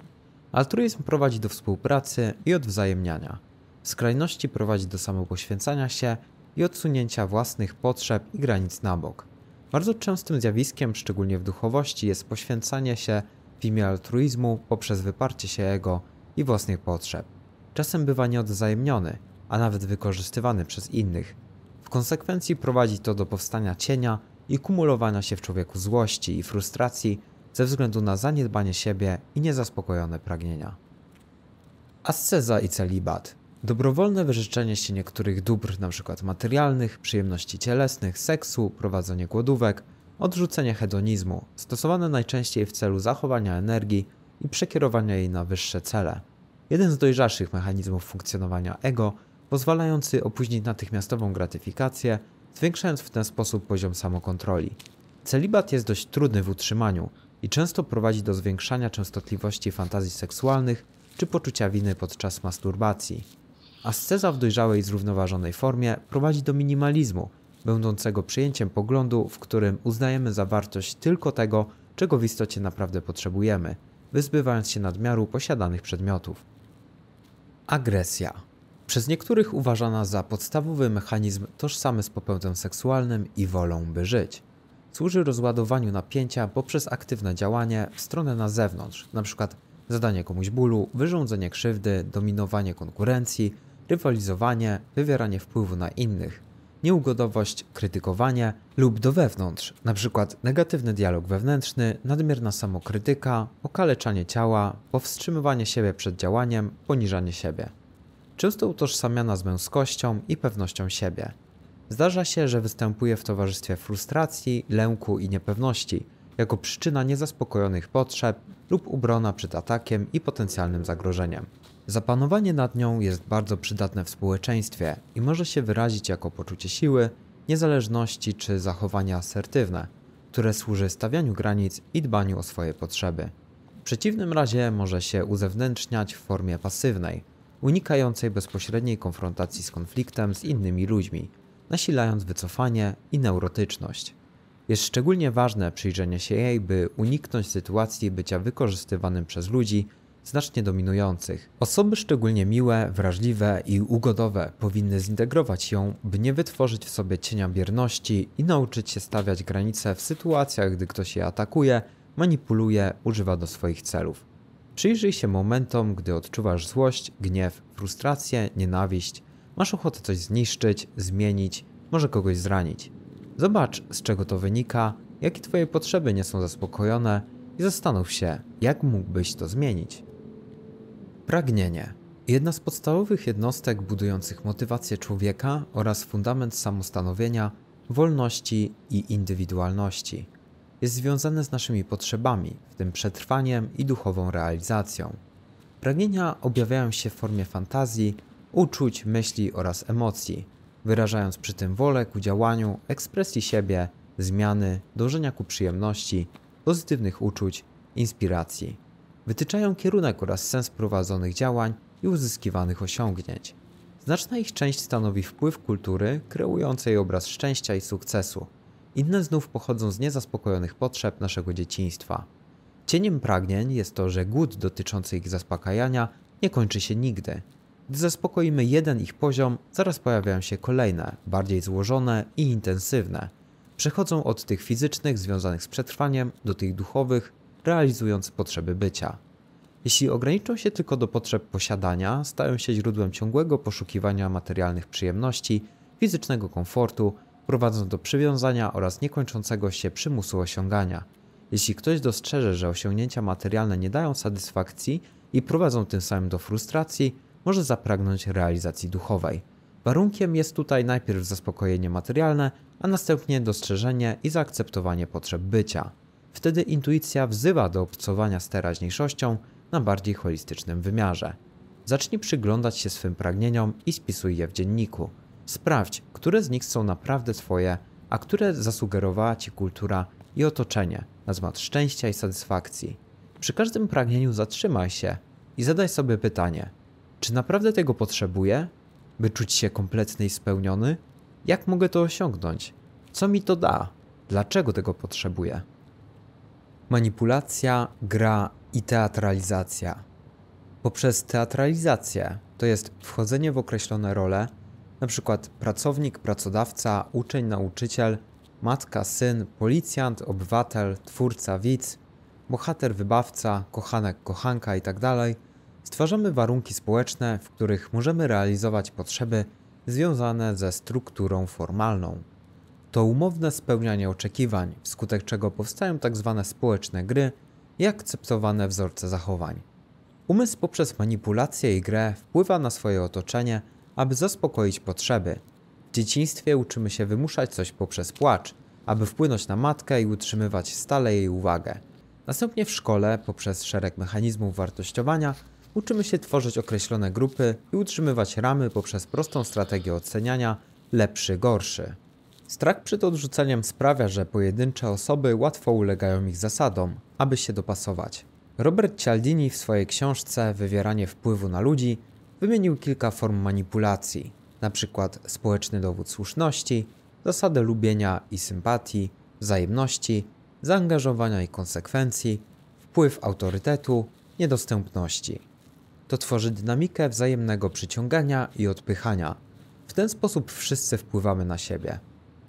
Altruizm prowadzi do współpracy i odwzajemniania. Skrajności prowadzi do samopoświęcania się i odsunięcia własnych potrzeb i granic na bok. Bardzo częstym zjawiskiem, szczególnie w duchowości, jest poświęcanie się w imię altruizmu poprzez wyparcie się jego i własnych potrzeb. Czasem bywa nieodzajemniony, a nawet wykorzystywany przez innych. W konsekwencji prowadzi to do powstania cienia i kumulowania się w człowieku złości i frustracji ze względu na zaniedbanie siebie i niezaspokojone pragnienia. Asceza i celibat Dobrowolne wyrzeczenie się niektórych dóbr, np. materialnych, przyjemności cielesnych, seksu, prowadzenie głodówek, odrzucenie hedonizmu, stosowane najczęściej w celu zachowania energii i przekierowania jej na wyższe cele. Jeden z dojrzalszych mechanizmów funkcjonowania ego, pozwalający opóźnić natychmiastową gratyfikację, zwiększając w ten sposób poziom samokontroli. Celibat jest dość trudny w utrzymaniu i często prowadzi do zwiększania częstotliwości fantazji seksualnych czy poczucia winy podczas masturbacji. Asceza w dojrzałej i zrównoważonej formie prowadzi do minimalizmu, będącego przyjęciem poglądu, w którym uznajemy za wartość tylko tego, czego w istocie naprawdę potrzebujemy, wyzbywając się nadmiaru posiadanych przedmiotów. Agresja. Przez niektórych uważana za podstawowy mechanizm tożsamy z popędem seksualnym i wolą, by żyć. Służy rozładowaniu napięcia poprzez aktywne działanie w stronę na zewnątrz, np. zadanie komuś bólu, wyrządzenie krzywdy, dominowanie konkurencji, rywalizowanie, wywieranie wpływu na innych, nieugodowość, krytykowanie lub do wewnątrz, np. negatywny dialog wewnętrzny, nadmierna samokrytyka, okaleczanie ciała, powstrzymywanie siebie przed działaniem, poniżanie siebie. Często utożsamiana z męskością i pewnością siebie. Zdarza się, że występuje w towarzystwie frustracji, lęku i niepewności, jako przyczyna niezaspokojonych potrzeb lub ubrona przed atakiem i potencjalnym zagrożeniem. Zapanowanie nad nią jest bardzo przydatne w społeczeństwie i może się wyrazić jako poczucie siły, niezależności czy zachowania asertywne, które służy stawianiu granic i dbaniu o swoje potrzeby. W przeciwnym razie może się uzewnętrzniać w formie pasywnej, unikającej bezpośredniej konfrontacji z konfliktem z innymi ludźmi, nasilając wycofanie i neurotyczność. Jest szczególnie ważne przyjrzenie się jej, by uniknąć sytuacji bycia wykorzystywanym przez ludzi, znacznie dominujących. Osoby szczególnie miłe, wrażliwe i ugodowe powinny zintegrować ją, by nie wytworzyć w sobie cienia bierności i nauczyć się stawiać granice w sytuacjach, gdy ktoś je atakuje, manipuluje, używa do swoich celów. Przyjrzyj się momentom, gdy odczuwasz złość, gniew, frustrację, nienawiść. Masz ochotę coś zniszczyć, zmienić, może kogoś zranić. Zobacz, z czego to wynika, jakie Twoje potrzeby nie są zaspokojone i zastanów się, jak mógłbyś to zmienić. Pragnienie. Jedna z podstawowych jednostek budujących motywację człowieka oraz fundament samostanowienia, wolności i indywidualności. Jest związane z naszymi potrzebami, w tym przetrwaniem i duchową realizacją. Pragnienia objawiają się w formie fantazji, uczuć, myśli oraz emocji, wyrażając przy tym wolę ku działaniu, ekspresji siebie, zmiany, dążenia ku przyjemności, pozytywnych uczuć, inspiracji wytyczają kierunek oraz sens prowadzonych działań i uzyskiwanych osiągnięć. Znaczna ich część stanowi wpływ kultury kreującej obraz szczęścia i sukcesu. Inne znów pochodzą z niezaspokojonych potrzeb naszego dzieciństwa. Cieniem pragnień jest to, że głód dotyczący ich zaspokajania nie kończy się nigdy. Gdy zaspokoimy jeden ich poziom, zaraz pojawiają się kolejne, bardziej złożone i intensywne. Przechodzą od tych fizycznych związanych z przetrwaniem do tych duchowych realizując potrzeby bycia. Jeśli ograniczą się tylko do potrzeb posiadania, stają się źródłem ciągłego poszukiwania materialnych przyjemności, fizycznego komfortu, prowadząc do przywiązania oraz niekończącego się przymusu osiągania. Jeśli ktoś dostrzeże, że osiągnięcia materialne nie dają satysfakcji i prowadzą tym samym do frustracji, może zapragnąć realizacji duchowej. Warunkiem jest tutaj najpierw zaspokojenie materialne, a następnie dostrzeżenie i zaakceptowanie potrzeb bycia. Wtedy intuicja wzywa do obcowania z teraźniejszością na bardziej holistycznym wymiarze. Zacznij przyglądać się swym pragnieniom i spisuj je w dzienniku. Sprawdź, które z nich są naprawdę Twoje, a które zasugerowała Ci kultura i otoczenie na temat szczęścia i satysfakcji. Przy każdym pragnieniu zatrzymaj się i zadaj sobie pytanie: czy naprawdę tego potrzebuję, by czuć się kompletny i spełniony? Jak mogę to osiągnąć? Co mi to da? Dlaczego tego potrzebuję? Manipulacja, gra i teatralizacja. Poprzez teatralizację, to jest wchodzenie w określone role, np. pracownik, pracodawca, uczeń, nauczyciel, matka, syn, policjant, obywatel, twórca, widz, bohater, wybawca, kochanek, kochanka itd., tak stwarzamy warunki społeczne, w których możemy realizować potrzeby związane ze strukturą formalną to umowne spełnianie oczekiwań, wskutek czego powstają tzw. Tak społeczne gry i akceptowane wzorce zachowań. Umysł poprzez manipulację i grę wpływa na swoje otoczenie, aby zaspokoić potrzeby. W dzieciństwie uczymy się wymuszać coś poprzez płacz, aby wpłynąć na matkę i utrzymywać stale jej uwagę. Następnie w szkole, poprzez szereg mechanizmów wartościowania, uczymy się tworzyć określone grupy i utrzymywać ramy poprzez prostą strategię oceniania lepszy-gorszy. Strach przed odrzuceniem sprawia, że pojedyncze osoby łatwo ulegają ich zasadom, aby się dopasować. Robert Cialdini w swojej książce Wywieranie wpływu na ludzi wymienił kilka form manipulacji, np. społeczny dowód słuszności, zasadę lubienia i sympatii, wzajemności, zaangażowania i konsekwencji, wpływ autorytetu, niedostępności. To tworzy dynamikę wzajemnego przyciągania i odpychania. W ten sposób wszyscy wpływamy na siebie.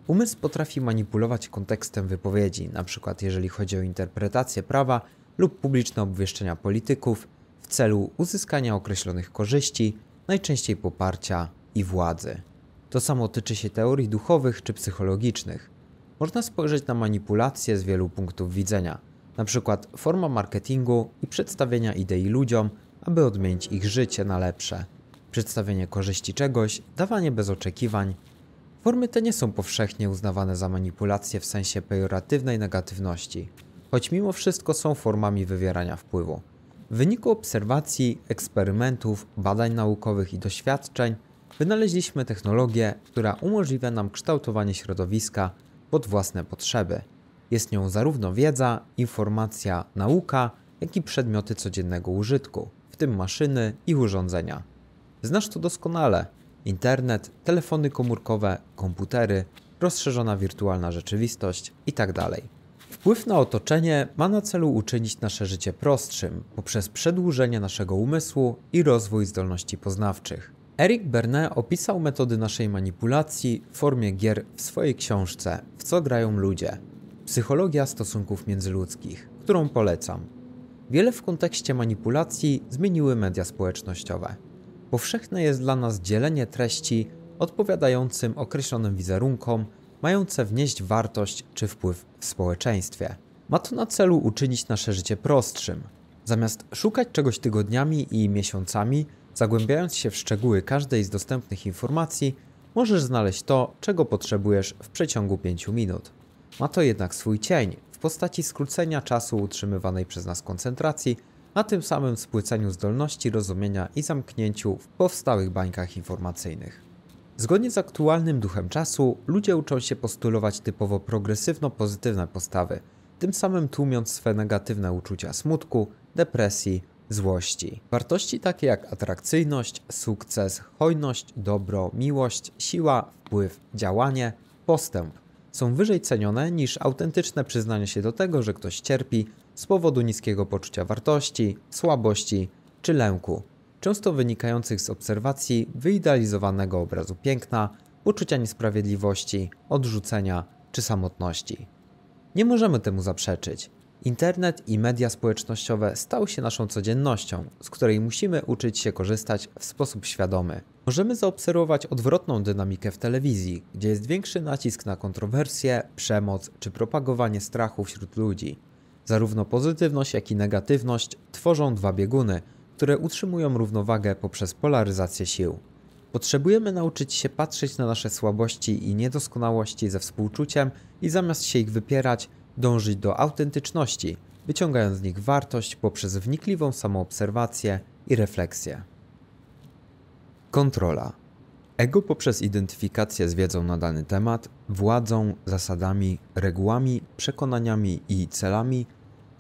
Umysł potrafi manipulować kontekstem wypowiedzi, np. jeżeli chodzi o interpretację prawa lub publiczne obwieszczenia polityków, w celu uzyskania określonych korzyści, najczęściej poparcia i władzy. To samo tyczy się teorii duchowych czy psychologicznych. Można spojrzeć na manipulacje z wielu punktów widzenia, np. forma marketingu i przedstawienia idei ludziom, aby odmienić ich życie na lepsze, przedstawienie korzyści czegoś, dawanie bez oczekiwań Formy te nie są powszechnie uznawane za manipulacje w sensie pejoratywnej negatywności, choć mimo wszystko są formami wywierania wpływu. W wyniku obserwacji, eksperymentów, badań naukowych i doświadczeń wynaleźliśmy technologię, która umożliwia nam kształtowanie środowiska pod własne potrzeby. Jest nią zarówno wiedza, informacja, nauka, jak i przedmioty codziennego użytku, w tym maszyny i urządzenia. Znasz to doskonale internet, telefony komórkowe, komputery, rozszerzona wirtualna rzeczywistość itd. Tak Wpływ na otoczenie ma na celu uczynić nasze życie prostszym poprzez przedłużenie naszego umysłu i rozwój zdolności poznawczych. Eric Bernet opisał metody naszej manipulacji w formie gier w swojej książce W co grają ludzie? Psychologia stosunków międzyludzkich, którą polecam. Wiele w kontekście manipulacji zmieniły media społecznościowe. Powszechne jest dla nas dzielenie treści odpowiadającym określonym wizerunkom, mające wnieść wartość czy wpływ w społeczeństwie. Ma to na celu uczynić nasze życie prostszym. Zamiast szukać czegoś tygodniami i miesiącami, zagłębiając się w szczegóły każdej z dostępnych informacji, możesz znaleźć to, czego potrzebujesz w przeciągu 5 minut. Ma to jednak swój cień w postaci skrócenia czasu utrzymywanej przez nas koncentracji a tym samym spłyceniu zdolności rozumienia i zamknięciu w powstałych bańkach informacyjnych. Zgodnie z aktualnym duchem czasu, ludzie uczą się postulować typowo progresywno-pozytywne postawy, tym samym tłumiąc swe negatywne uczucia smutku, depresji, złości. Wartości takie jak atrakcyjność, sukces, hojność, dobro, miłość, siła, wpływ, działanie, postęp są wyżej cenione niż autentyczne przyznanie się do tego, że ktoś cierpi z powodu niskiego poczucia wartości, słabości czy lęku, często wynikających z obserwacji wyidealizowanego obrazu piękna, poczucia niesprawiedliwości, odrzucenia czy samotności. Nie możemy temu zaprzeczyć. Internet i media społecznościowe stały się naszą codziennością, z której musimy uczyć się korzystać w sposób świadomy. Możemy zaobserwować odwrotną dynamikę w telewizji, gdzie jest większy nacisk na kontrowersje, przemoc czy propagowanie strachu wśród ludzi. Zarówno pozytywność, jak i negatywność tworzą dwa bieguny, które utrzymują równowagę poprzez polaryzację sił. Potrzebujemy nauczyć się patrzeć na nasze słabości i niedoskonałości ze współczuciem i zamiast się ich wypierać, dążyć do autentyczności, wyciągając z nich wartość poprzez wnikliwą samoobserwację i refleksję. Kontrola. Ego poprzez identyfikację z wiedzą na dany temat, władzą, zasadami, regułami, przekonaniami i celami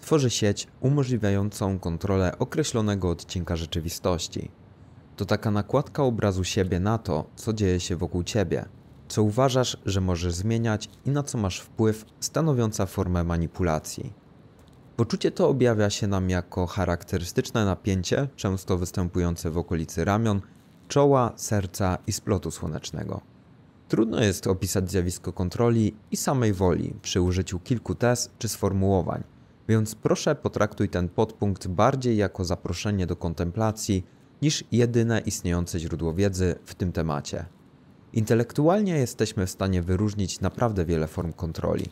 tworzy sieć umożliwiającą kontrolę określonego odcinka rzeczywistości. To taka nakładka obrazu siebie na to, co dzieje się wokół ciebie, co uważasz, że możesz zmieniać i na co masz wpływ, stanowiąca formę manipulacji. Poczucie to objawia się nam jako charakterystyczne napięcie, często występujące w okolicy ramion, czoła, serca i splotu słonecznego. Trudno jest opisać zjawisko kontroli i samej woli przy użyciu kilku tez czy sformułowań, więc proszę potraktuj ten podpunkt bardziej jako zaproszenie do kontemplacji niż jedyne istniejące źródło wiedzy w tym temacie. Intelektualnie jesteśmy w stanie wyróżnić naprawdę wiele form kontroli.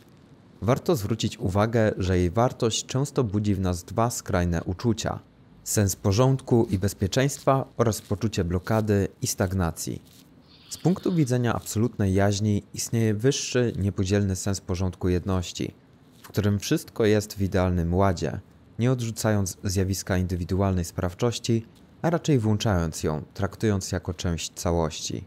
Warto zwrócić uwagę, że jej wartość często budzi w nas dwa skrajne uczucia: sens porządku i bezpieczeństwa oraz poczucie blokady i stagnacji. Z punktu widzenia absolutnej jaźni istnieje wyższy, niepodzielny sens porządku jedności w którym wszystko jest w idealnym ładzie, nie odrzucając zjawiska indywidualnej sprawczości, a raczej włączając ją, traktując jako część całości.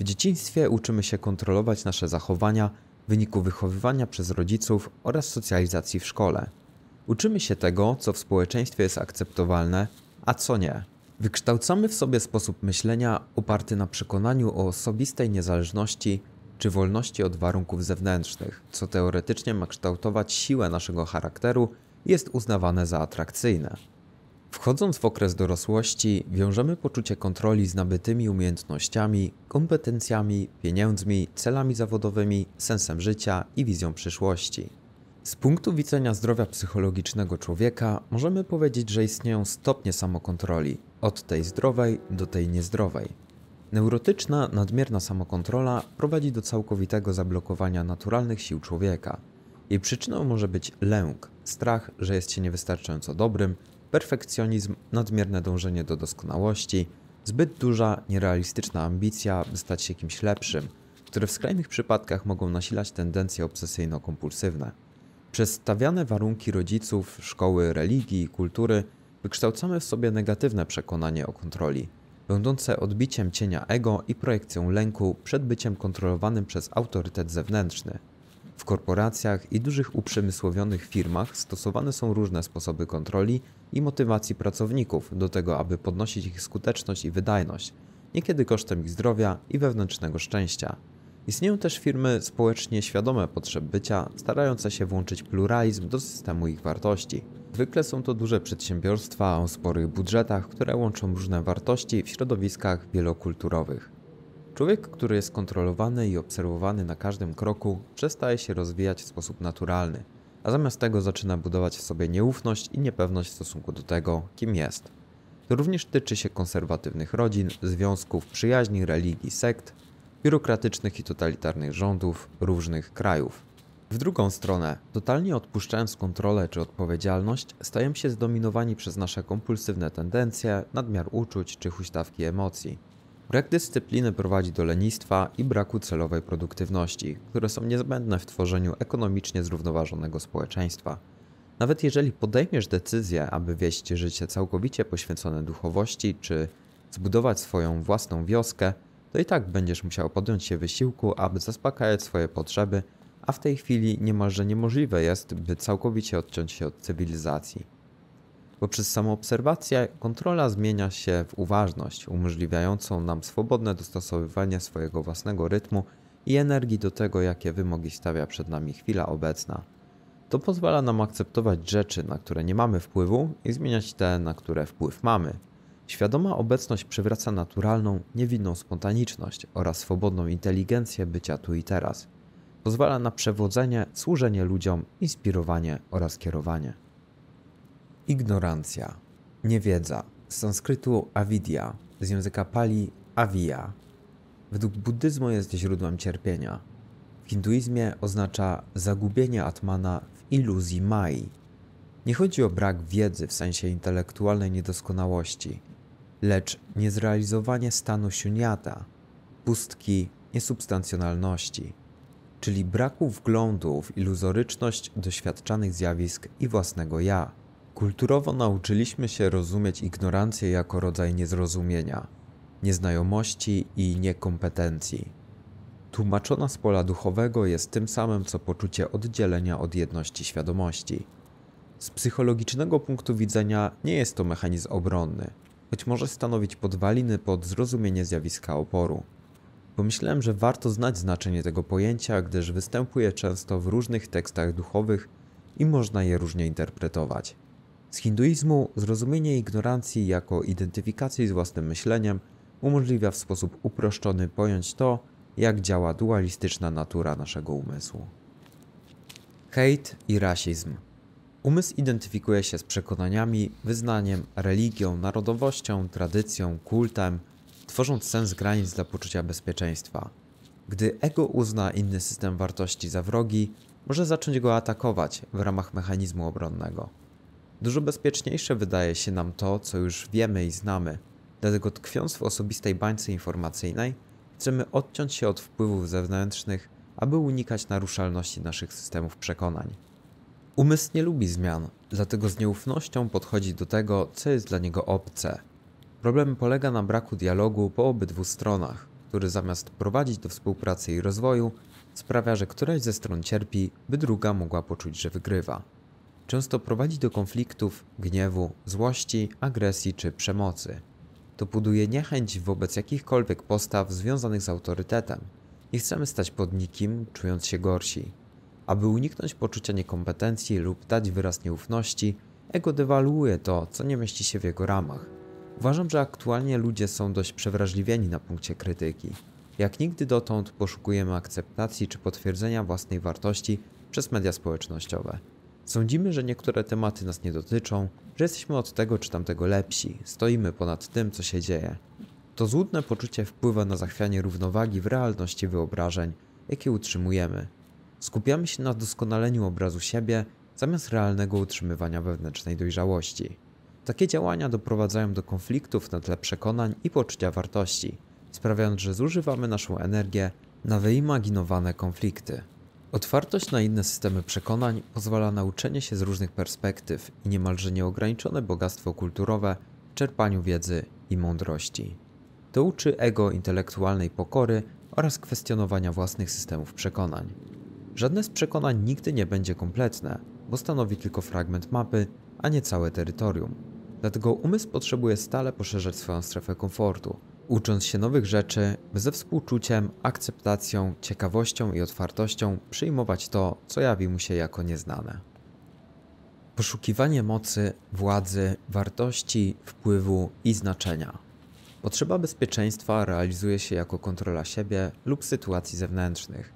W dzieciństwie uczymy się kontrolować nasze zachowania w wyniku wychowywania przez rodziców oraz socjalizacji w szkole. Uczymy się tego, co w społeczeństwie jest akceptowalne, a co nie. Wykształcamy w sobie sposób myślenia oparty na przekonaniu o osobistej niezależności czy wolności od warunków zewnętrznych, co teoretycznie ma kształtować siłę naszego charakteru, jest uznawane za atrakcyjne. Wchodząc w okres dorosłości, wiążemy poczucie kontroli z nabytymi umiejętnościami, kompetencjami, pieniędzmi, celami zawodowymi, sensem życia i wizją przyszłości. Z punktu widzenia zdrowia psychologicznego człowieka możemy powiedzieć, że istnieją stopnie samokontroli, od tej zdrowej do tej niezdrowej. Neurotyczna, nadmierna samokontrola prowadzi do całkowitego zablokowania naturalnych sił człowieka. Jej przyczyną może być lęk, strach, że jest się niewystarczająco dobrym, perfekcjonizm, nadmierne dążenie do doskonałości, zbyt duża, nierealistyczna ambicja, by stać się kimś lepszym, które w skrajnych przypadkach mogą nasilać tendencje obsesyjno-kompulsywne. Przez stawiane warunki rodziców, szkoły, religii i kultury wykształcamy w sobie negatywne przekonanie o kontroli – będące odbiciem cienia ego i projekcją lęku przed byciem kontrolowanym przez autorytet zewnętrzny. W korporacjach i dużych uprzemysłowionych firmach stosowane są różne sposoby kontroli i motywacji pracowników do tego, aby podnosić ich skuteczność i wydajność, niekiedy kosztem ich zdrowia i wewnętrznego szczęścia. Istnieją też firmy społecznie świadome potrzeb bycia, starające się włączyć pluralizm do systemu ich wartości. Zwykle są to duże przedsiębiorstwa o sporych budżetach, które łączą różne wartości w środowiskach wielokulturowych. Człowiek, który jest kontrolowany i obserwowany na każdym kroku, przestaje się rozwijać w sposób naturalny, a zamiast tego zaczyna budować w sobie nieufność i niepewność w stosunku do tego, kim jest. To również tyczy się konserwatywnych rodzin, związków, przyjaźni, religii, sekt, biurokratycznych i totalitarnych rządów różnych krajów. W drugą stronę, totalnie odpuszczając kontrolę czy odpowiedzialność, stajemy się zdominowani przez nasze kompulsywne tendencje, nadmiar uczuć czy huśtawki emocji. Brak dyscypliny prowadzi do lenistwa i braku celowej produktywności, które są niezbędne w tworzeniu ekonomicznie zrównoważonego społeczeństwa. Nawet jeżeli podejmiesz decyzję, aby wieść życie całkowicie poświęcone duchowości czy zbudować swoją własną wioskę, to i tak będziesz musiał podjąć się wysiłku, aby zaspokajać swoje potrzeby a w tej chwili niemalże niemożliwe jest, by całkowicie odciąć się od cywilizacji. Poprzez samoobserwację kontrola zmienia się w uważność, umożliwiającą nam swobodne dostosowywanie swojego własnego rytmu i energii do tego, jakie wymogi stawia przed nami chwila obecna. To pozwala nam akceptować rzeczy, na które nie mamy wpływu i zmieniać te, na które wpływ mamy. Świadoma obecność przywraca naturalną, niewinną spontaniczność oraz swobodną inteligencję bycia tu i teraz pozwala na przewodzenie, służenie ludziom, inspirowanie oraz kierowanie. Ignorancja, niewiedza, z sanskrytu avidya, z języka pali avia, według buddyzmu jest źródłem cierpienia. W hinduizmie oznacza zagubienie atmana w iluzji mai. Nie chodzi o brak wiedzy w sensie intelektualnej niedoskonałości, lecz niezrealizowanie stanu siuniata, pustki, niesubstancjonalności czyli braku wglądu w iluzoryczność doświadczanych zjawisk i własnego ja. Kulturowo nauczyliśmy się rozumieć ignorancję jako rodzaj niezrozumienia, nieznajomości i niekompetencji. Tłumaczona z pola duchowego jest tym samym co poczucie oddzielenia od jedności świadomości. Z psychologicznego punktu widzenia nie jest to mechanizm obronny, choć może stanowić podwaliny pod zrozumienie zjawiska oporu. Pomyślałem, że warto znać znaczenie tego pojęcia, gdyż występuje często w różnych tekstach duchowych i można je różnie interpretować. Z hinduizmu zrozumienie ignorancji jako identyfikacji z własnym myśleniem umożliwia w sposób uproszczony pojąć to, jak działa dualistyczna natura naszego umysłu. Hejt i rasizm. Umysł identyfikuje się z przekonaniami, wyznaniem, religią, narodowością, tradycją, kultem, tworząc sens granic dla poczucia bezpieczeństwa. Gdy ego uzna inny system wartości za wrogi, może zacząć go atakować w ramach mechanizmu obronnego. Dużo bezpieczniejsze wydaje się nam to, co już wiemy i znamy, dlatego tkwiąc w osobistej bańce informacyjnej, chcemy odciąć się od wpływów zewnętrznych, aby unikać naruszalności naszych systemów przekonań. Umysł nie lubi zmian, dlatego z nieufnością podchodzi do tego, co jest dla niego obce – Problem polega na braku dialogu po obydwu stronach, który zamiast prowadzić do współpracy i rozwoju, sprawia, że któraś ze stron cierpi, by druga mogła poczuć, że wygrywa. Często prowadzi do konfliktów, gniewu, złości, agresji czy przemocy. To buduje niechęć wobec jakichkolwiek postaw związanych z autorytetem. Nie chcemy stać pod nikim, czując się gorsi. Aby uniknąć poczucia niekompetencji lub dać wyraz nieufności, ego dewaluuje to, co nie mieści się w jego ramach Uważam, że aktualnie ludzie są dość przewrażliwieni na punkcie krytyki. Jak nigdy dotąd poszukujemy akceptacji czy potwierdzenia własnej wartości przez media społecznościowe. Sądzimy, że niektóre tematy nas nie dotyczą, że jesteśmy od tego czy tamtego lepsi, stoimy ponad tym, co się dzieje. To złudne poczucie wpływa na zachwianie równowagi w realności wyobrażeń, jakie utrzymujemy. Skupiamy się na doskonaleniu obrazu siebie zamiast realnego utrzymywania wewnętrznej dojrzałości. Takie działania doprowadzają do konfliktów na tle przekonań i poczucia wartości, sprawiając, że zużywamy naszą energię na wyimaginowane konflikty. Otwartość na inne systemy przekonań pozwala na uczenie się z różnych perspektyw i niemalże nieograniczone bogactwo kulturowe w czerpaniu wiedzy i mądrości. To uczy ego intelektualnej pokory oraz kwestionowania własnych systemów przekonań. Żadne z przekonań nigdy nie będzie kompletne, bo stanowi tylko fragment mapy, a nie całe terytorium. Dlatego umysł potrzebuje stale poszerzać swoją strefę komfortu, ucząc się nowych rzeczy, by ze współczuciem, akceptacją, ciekawością i otwartością przyjmować to, co jawi mu się jako nieznane. Poszukiwanie mocy, władzy, wartości, wpływu i znaczenia. Potrzeba bezpieczeństwa realizuje się jako kontrola siebie lub sytuacji zewnętrznych.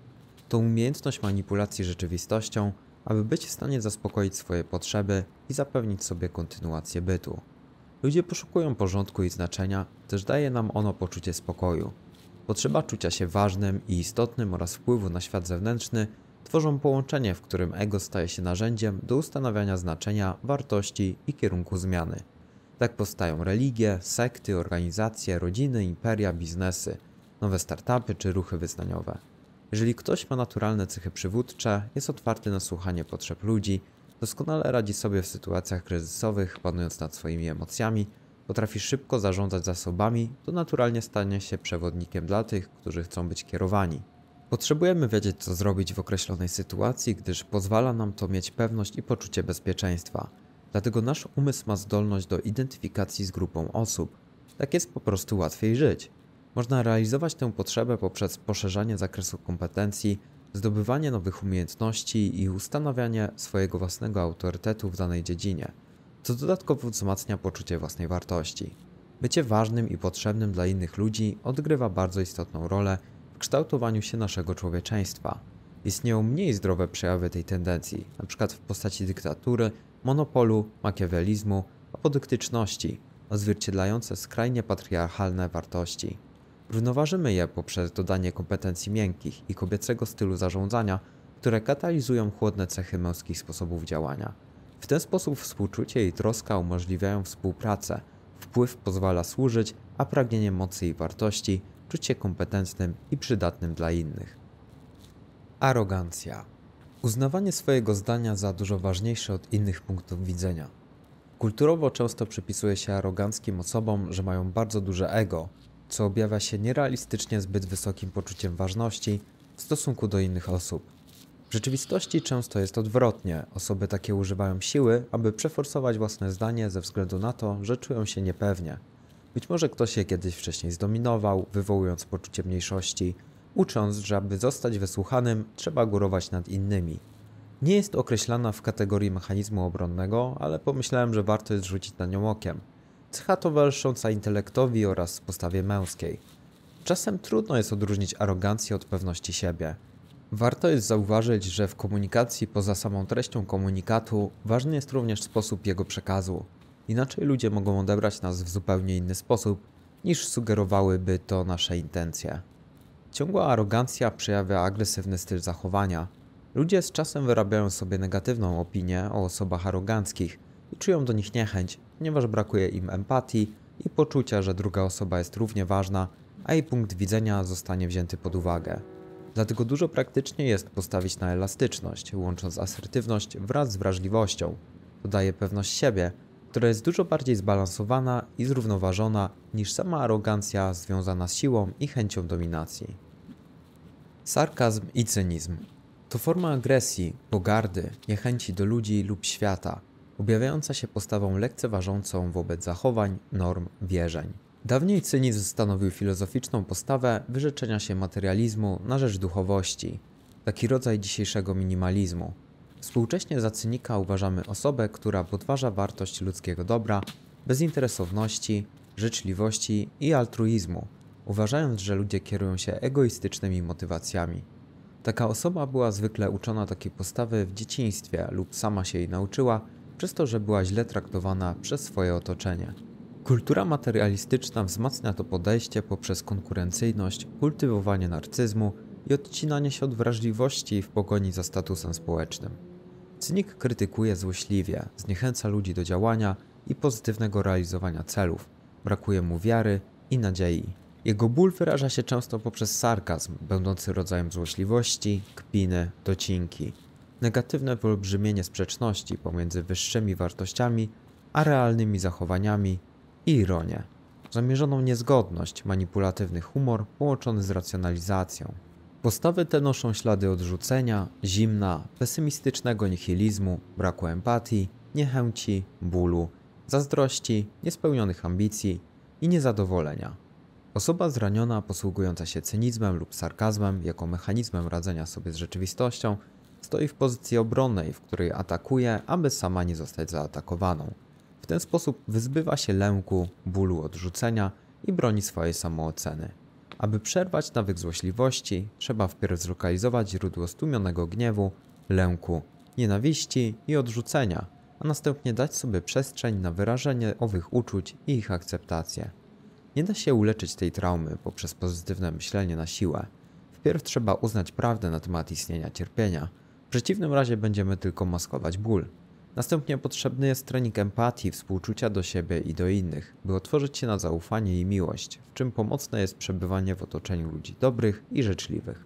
To umiejętność manipulacji rzeczywistością, aby być w stanie zaspokoić swoje potrzeby i zapewnić sobie kontynuację bytu. Ludzie poszukują porządku i znaczenia, też daje nam ono poczucie spokoju. Potrzeba czucia się ważnym i istotnym oraz wpływu na świat zewnętrzny tworzą połączenie, w którym ego staje się narzędziem do ustanawiania znaczenia, wartości i kierunku zmiany. Tak powstają religie, sekty, organizacje, rodziny, imperia, biznesy, nowe startupy czy ruchy wyznaniowe. Jeżeli ktoś ma naturalne cechy przywódcze, jest otwarty na słuchanie potrzeb ludzi, doskonale radzi sobie w sytuacjach kryzysowych, panując nad swoimi emocjami, potrafi szybko zarządzać zasobami, to naturalnie stanie się przewodnikiem dla tych, którzy chcą być kierowani. Potrzebujemy wiedzieć, co zrobić w określonej sytuacji, gdyż pozwala nam to mieć pewność i poczucie bezpieczeństwa. Dlatego nasz umysł ma zdolność do identyfikacji z grupą osób. Tak jest po prostu łatwiej żyć. Można realizować tę potrzebę poprzez poszerzanie zakresu kompetencji, zdobywanie nowych umiejętności i ustanawianie swojego własnego autorytetu w danej dziedzinie, co dodatkowo wzmacnia poczucie własnej wartości. Bycie ważnym i potrzebnym dla innych ludzi odgrywa bardzo istotną rolę w kształtowaniu się naszego człowieczeństwa. Istnieją mniej zdrowe przejawy tej tendencji, np. w postaci dyktatury, monopolu, makiawelizmu, apodyktyczności, odzwierciedlające skrajnie patriarchalne wartości. Równoważymy je poprzez dodanie kompetencji miękkich i kobiecego stylu zarządzania, które katalizują chłodne cechy męskich sposobów działania. W ten sposób współczucie i troska umożliwiają współpracę, wpływ pozwala służyć, a pragnienie mocy i wartości czuć się kompetentnym i przydatnym dla innych. Arogancja. Uznawanie swojego zdania za dużo ważniejsze od innych punktów widzenia. Kulturowo często przypisuje się aroganckim osobom, że mają bardzo duże ego, co objawia się nierealistycznie zbyt wysokim poczuciem ważności w stosunku do innych osób. W rzeczywistości często jest odwrotnie. Osoby takie używają siły, aby przeforsować własne zdanie ze względu na to, że czują się niepewnie. Być może ktoś je kiedyś wcześniej zdominował, wywołując poczucie mniejszości, ucząc, że aby zostać wysłuchanym, trzeba górować nad innymi. Nie jest określana w kategorii mechanizmu obronnego, ale pomyślałem, że warto jest rzucić na nią okiem cecha towarzysząca intelektowi oraz postawie męskiej. Czasem trudno jest odróżnić arogancję od pewności siebie. Warto jest zauważyć, że w komunikacji poza samą treścią komunikatu ważny jest również sposób jego przekazu. Inaczej ludzie mogą odebrać nas w zupełnie inny sposób, niż sugerowałyby to nasze intencje. Ciągła arogancja przejawia agresywny styl zachowania. Ludzie z czasem wyrabiają sobie negatywną opinię o osobach aroganckich i czują do nich niechęć, ponieważ brakuje im empatii i poczucia, że druga osoba jest równie ważna, a jej punkt widzenia zostanie wzięty pod uwagę. Dlatego dużo praktycznie jest postawić na elastyczność, łącząc asertywność wraz z wrażliwością. Dodaje pewność siebie, która jest dużo bardziej zbalansowana i zrównoważona niż sama arogancja związana z siłą i chęcią dominacji. Sarkazm i cynizm to forma agresji, pogardy, niechęci do ludzi lub świata, objawiająca się postawą lekceważącą wobec zachowań, norm, wierzeń. Dawniej cynizm stanowił filozoficzną postawę wyrzeczenia się materializmu na rzecz duchowości, taki rodzaj dzisiejszego minimalizmu. Współcześnie za cynika uważamy osobę, która podważa wartość ludzkiego dobra, bezinteresowności, życzliwości i altruizmu, uważając, że ludzie kierują się egoistycznymi motywacjami. Taka osoba była zwykle uczona takiej postawy w dzieciństwie lub sama się jej nauczyła przez to, że była źle traktowana przez swoje otoczenie. Kultura materialistyczna wzmacnia to podejście poprzez konkurencyjność, kultywowanie narcyzmu i odcinanie się od wrażliwości w pogoni za statusem społecznym. Cynik krytykuje złośliwie, zniechęca ludzi do działania i pozytywnego realizowania celów. Brakuje mu wiary i nadziei. Jego ból wyraża się często poprzez sarkazm, będący rodzajem złośliwości, kpiny, docinki negatywne wyolbrzymienie sprzeczności pomiędzy wyższymi wartościami a realnymi zachowaniami i ironię, zamierzoną niezgodność, manipulatywny humor połączony z racjonalizacją. Postawy te noszą ślady odrzucenia, zimna, pesymistycznego nihilizmu, braku empatii, niechęci, bólu, zazdrości, niespełnionych ambicji i niezadowolenia. Osoba zraniona posługująca się cynizmem lub sarkazmem jako mechanizmem radzenia sobie z rzeczywistością Stoi w pozycji obronnej, w której atakuje, aby sama nie zostać zaatakowaną. W ten sposób wyzbywa się lęku, bólu odrzucenia i broni swojej samooceny. Aby przerwać nawyk złośliwości, trzeba wpierw zlokalizować źródło stłumionego gniewu, lęku, nienawiści i odrzucenia, a następnie dać sobie przestrzeń na wyrażenie owych uczuć i ich akceptację. Nie da się uleczyć tej traumy poprzez pozytywne myślenie na siłę. Wpierw trzeba uznać prawdę na temat istnienia cierpienia, w przeciwnym razie będziemy tylko maskować ból. Następnie potrzebny jest trening empatii, współczucia do siebie i do innych, by otworzyć się na zaufanie i miłość, w czym pomocne jest przebywanie w otoczeniu ludzi dobrych i życzliwych.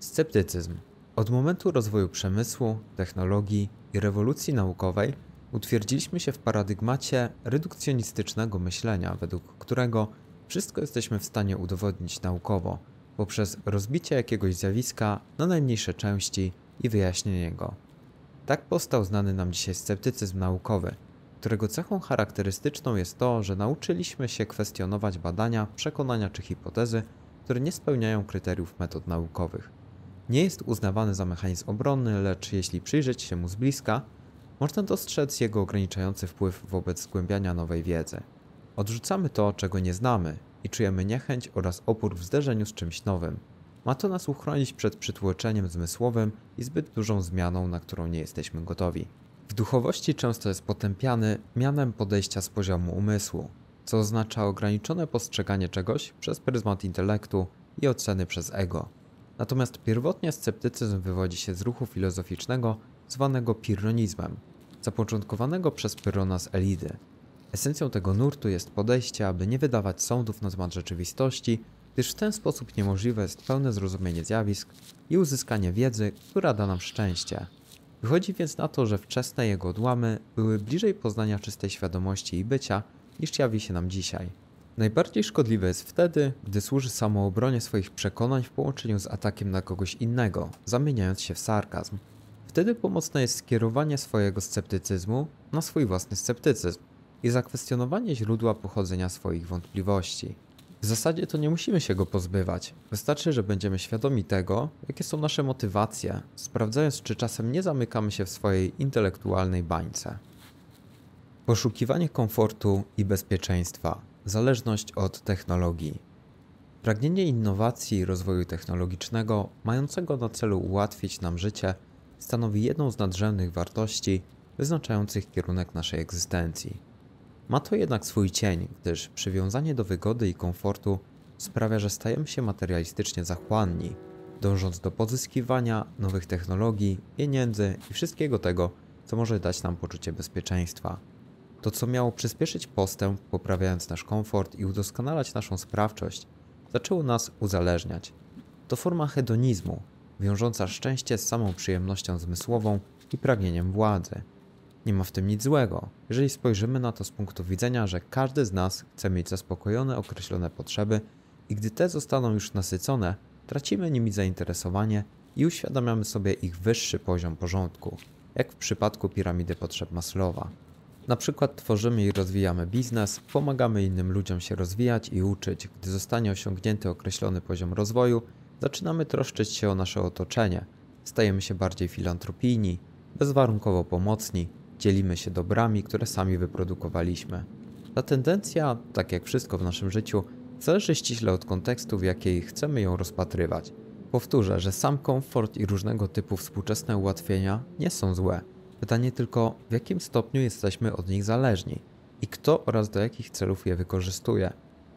Sceptycyzm. Od momentu rozwoju przemysłu, technologii i rewolucji naukowej utwierdziliśmy się w paradygmacie redukcjonistycznego myślenia, według którego wszystko jesteśmy w stanie udowodnić naukowo – poprzez rozbicie jakiegoś zjawiska na najmniejsze części i wyjaśnienie go. Tak powstał znany nam dzisiaj sceptycyzm naukowy, którego cechą charakterystyczną jest to, że nauczyliśmy się kwestionować badania, przekonania czy hipotezy, które nie spełniają kryteriów metod naukowych. Nie jest uznawany za mechanizm obronny, lecz jeśli przyjrzeć się mu z bliska, można dostrzec jego ograniczający wpływ wobec zgłębiania nowej wiedzy. Odrzucamy to, czego nie znamy, i czujemy niechęć oraz opór w zderzeniu z czymś nowym. Ma to nas uchronić przed przytłoczeniem zmysłowym i zbyt dużą zmianą, na którą nie jesteśmy gotowi. W duchowości często jest potępiany mianem podejścia z poziomu umysłu, co oznacza ograniczone postrzeganie czegoś przez pryzmat intelektu i oceny przez ego. Natomiast pierwotnie sceptycyzm wywodzi się z ruchu filozoficznego zwanego pironizmem, zapoczątkowanego przez Pyrona z Elidy – Esencją tego nurtu jest podejście, aby nie wydawać sądów na temat rzeczywistości, gdyż w ten sposób niemożliwe jest pełne zrozumienie zjawisk i uzyskanie wiedzy, która da nam szczęście. Wychodzi więc na to, że wczesne jego odłamy były bliżej poznania czystej świadomości i bycia, niż jawi się nam dzisiaj. Najbardziej szkodliwe jest wtedy, gdy służy samoobronie swoich przekonań w połączeniu z atakiem na kogoś innego, zamieniając się w sarkazm. Wtedy pomocne jest skierowanie swojego sceptycyzmu na swój własny sceptycyzm, i zakwestionowanie źródła pochodzenia swoich wątpliwości. W zasadzie to nie musimy się go pozbywać. Wystarczy, że będziemy świadomi tego, jakie są nasze motywacje, sprawdzając, czy czasem nie zamykamy się w swojej intelektualnej bańce. Poszukiwanie komfortu i bezpieczeństwa, zależność od technologii. Pragnienie innowacji i rozwoju technologicznego, mającego na celu ułatwić nam życie, stanowi jedną z nadrzędnych wartości wyznaczających kierunek naszej egzystencji. Ma to jednak swój cień, gdyż przywiązanie do wygody i komfortu sprawia, że stajemy się materialistycznie zachłanni, dążąc do pozyskiwania nowych technologii, pieniędzy i wszystkiego tego, co może dać nam poczucie bezpieczeństwa. To, co miało przyspieszyć postęp, poprawiając nasz komfort i udoskonalać naszą sprawczość, zaczęło nas uzależniać. To forma hedonizmu, wiążąca szczęście z samą przyjemnością zmysłową i pragnieniem władzy. Nie ma w tym nic złego, jeżeli spojrzymy na to z punktu widzenia, że każdy z nas chce mieć zaspokojone określone potrzeby i gdy te zostaną już nasycone, tracimy nimi zainteresowanie i uświadamiamy sobie ich wyższy poziom porządku, jak w przypadku piramidy potrzeb Maslowa. Na przykład tworzymy i rozwijamy biznes, pomagamy innym ludziom się rozwijać i uczyć. Gdy zostanie osiągnięty określony poziom rozwoju, zaczynamy troszczyć się o nasze otoczenie, stajemy się bardziej filantropijni, bezwarunkowo pomocni, Dzielimy się dobrami, które sami wyprodukowaliśmy. Ta tendencja, tak jak wszystko w naszym życiu, zależy ściśle od kontekstu, w jakiej chcemy ją rozpatrywać. Powtórzę, że sam komfort i różnego typu współczesne ułatwienia nie są złe. Pytanie tylko, w jakim stopniu jesteśmy od nich zależni i kto oraz do jakich celów je wykorzystuje.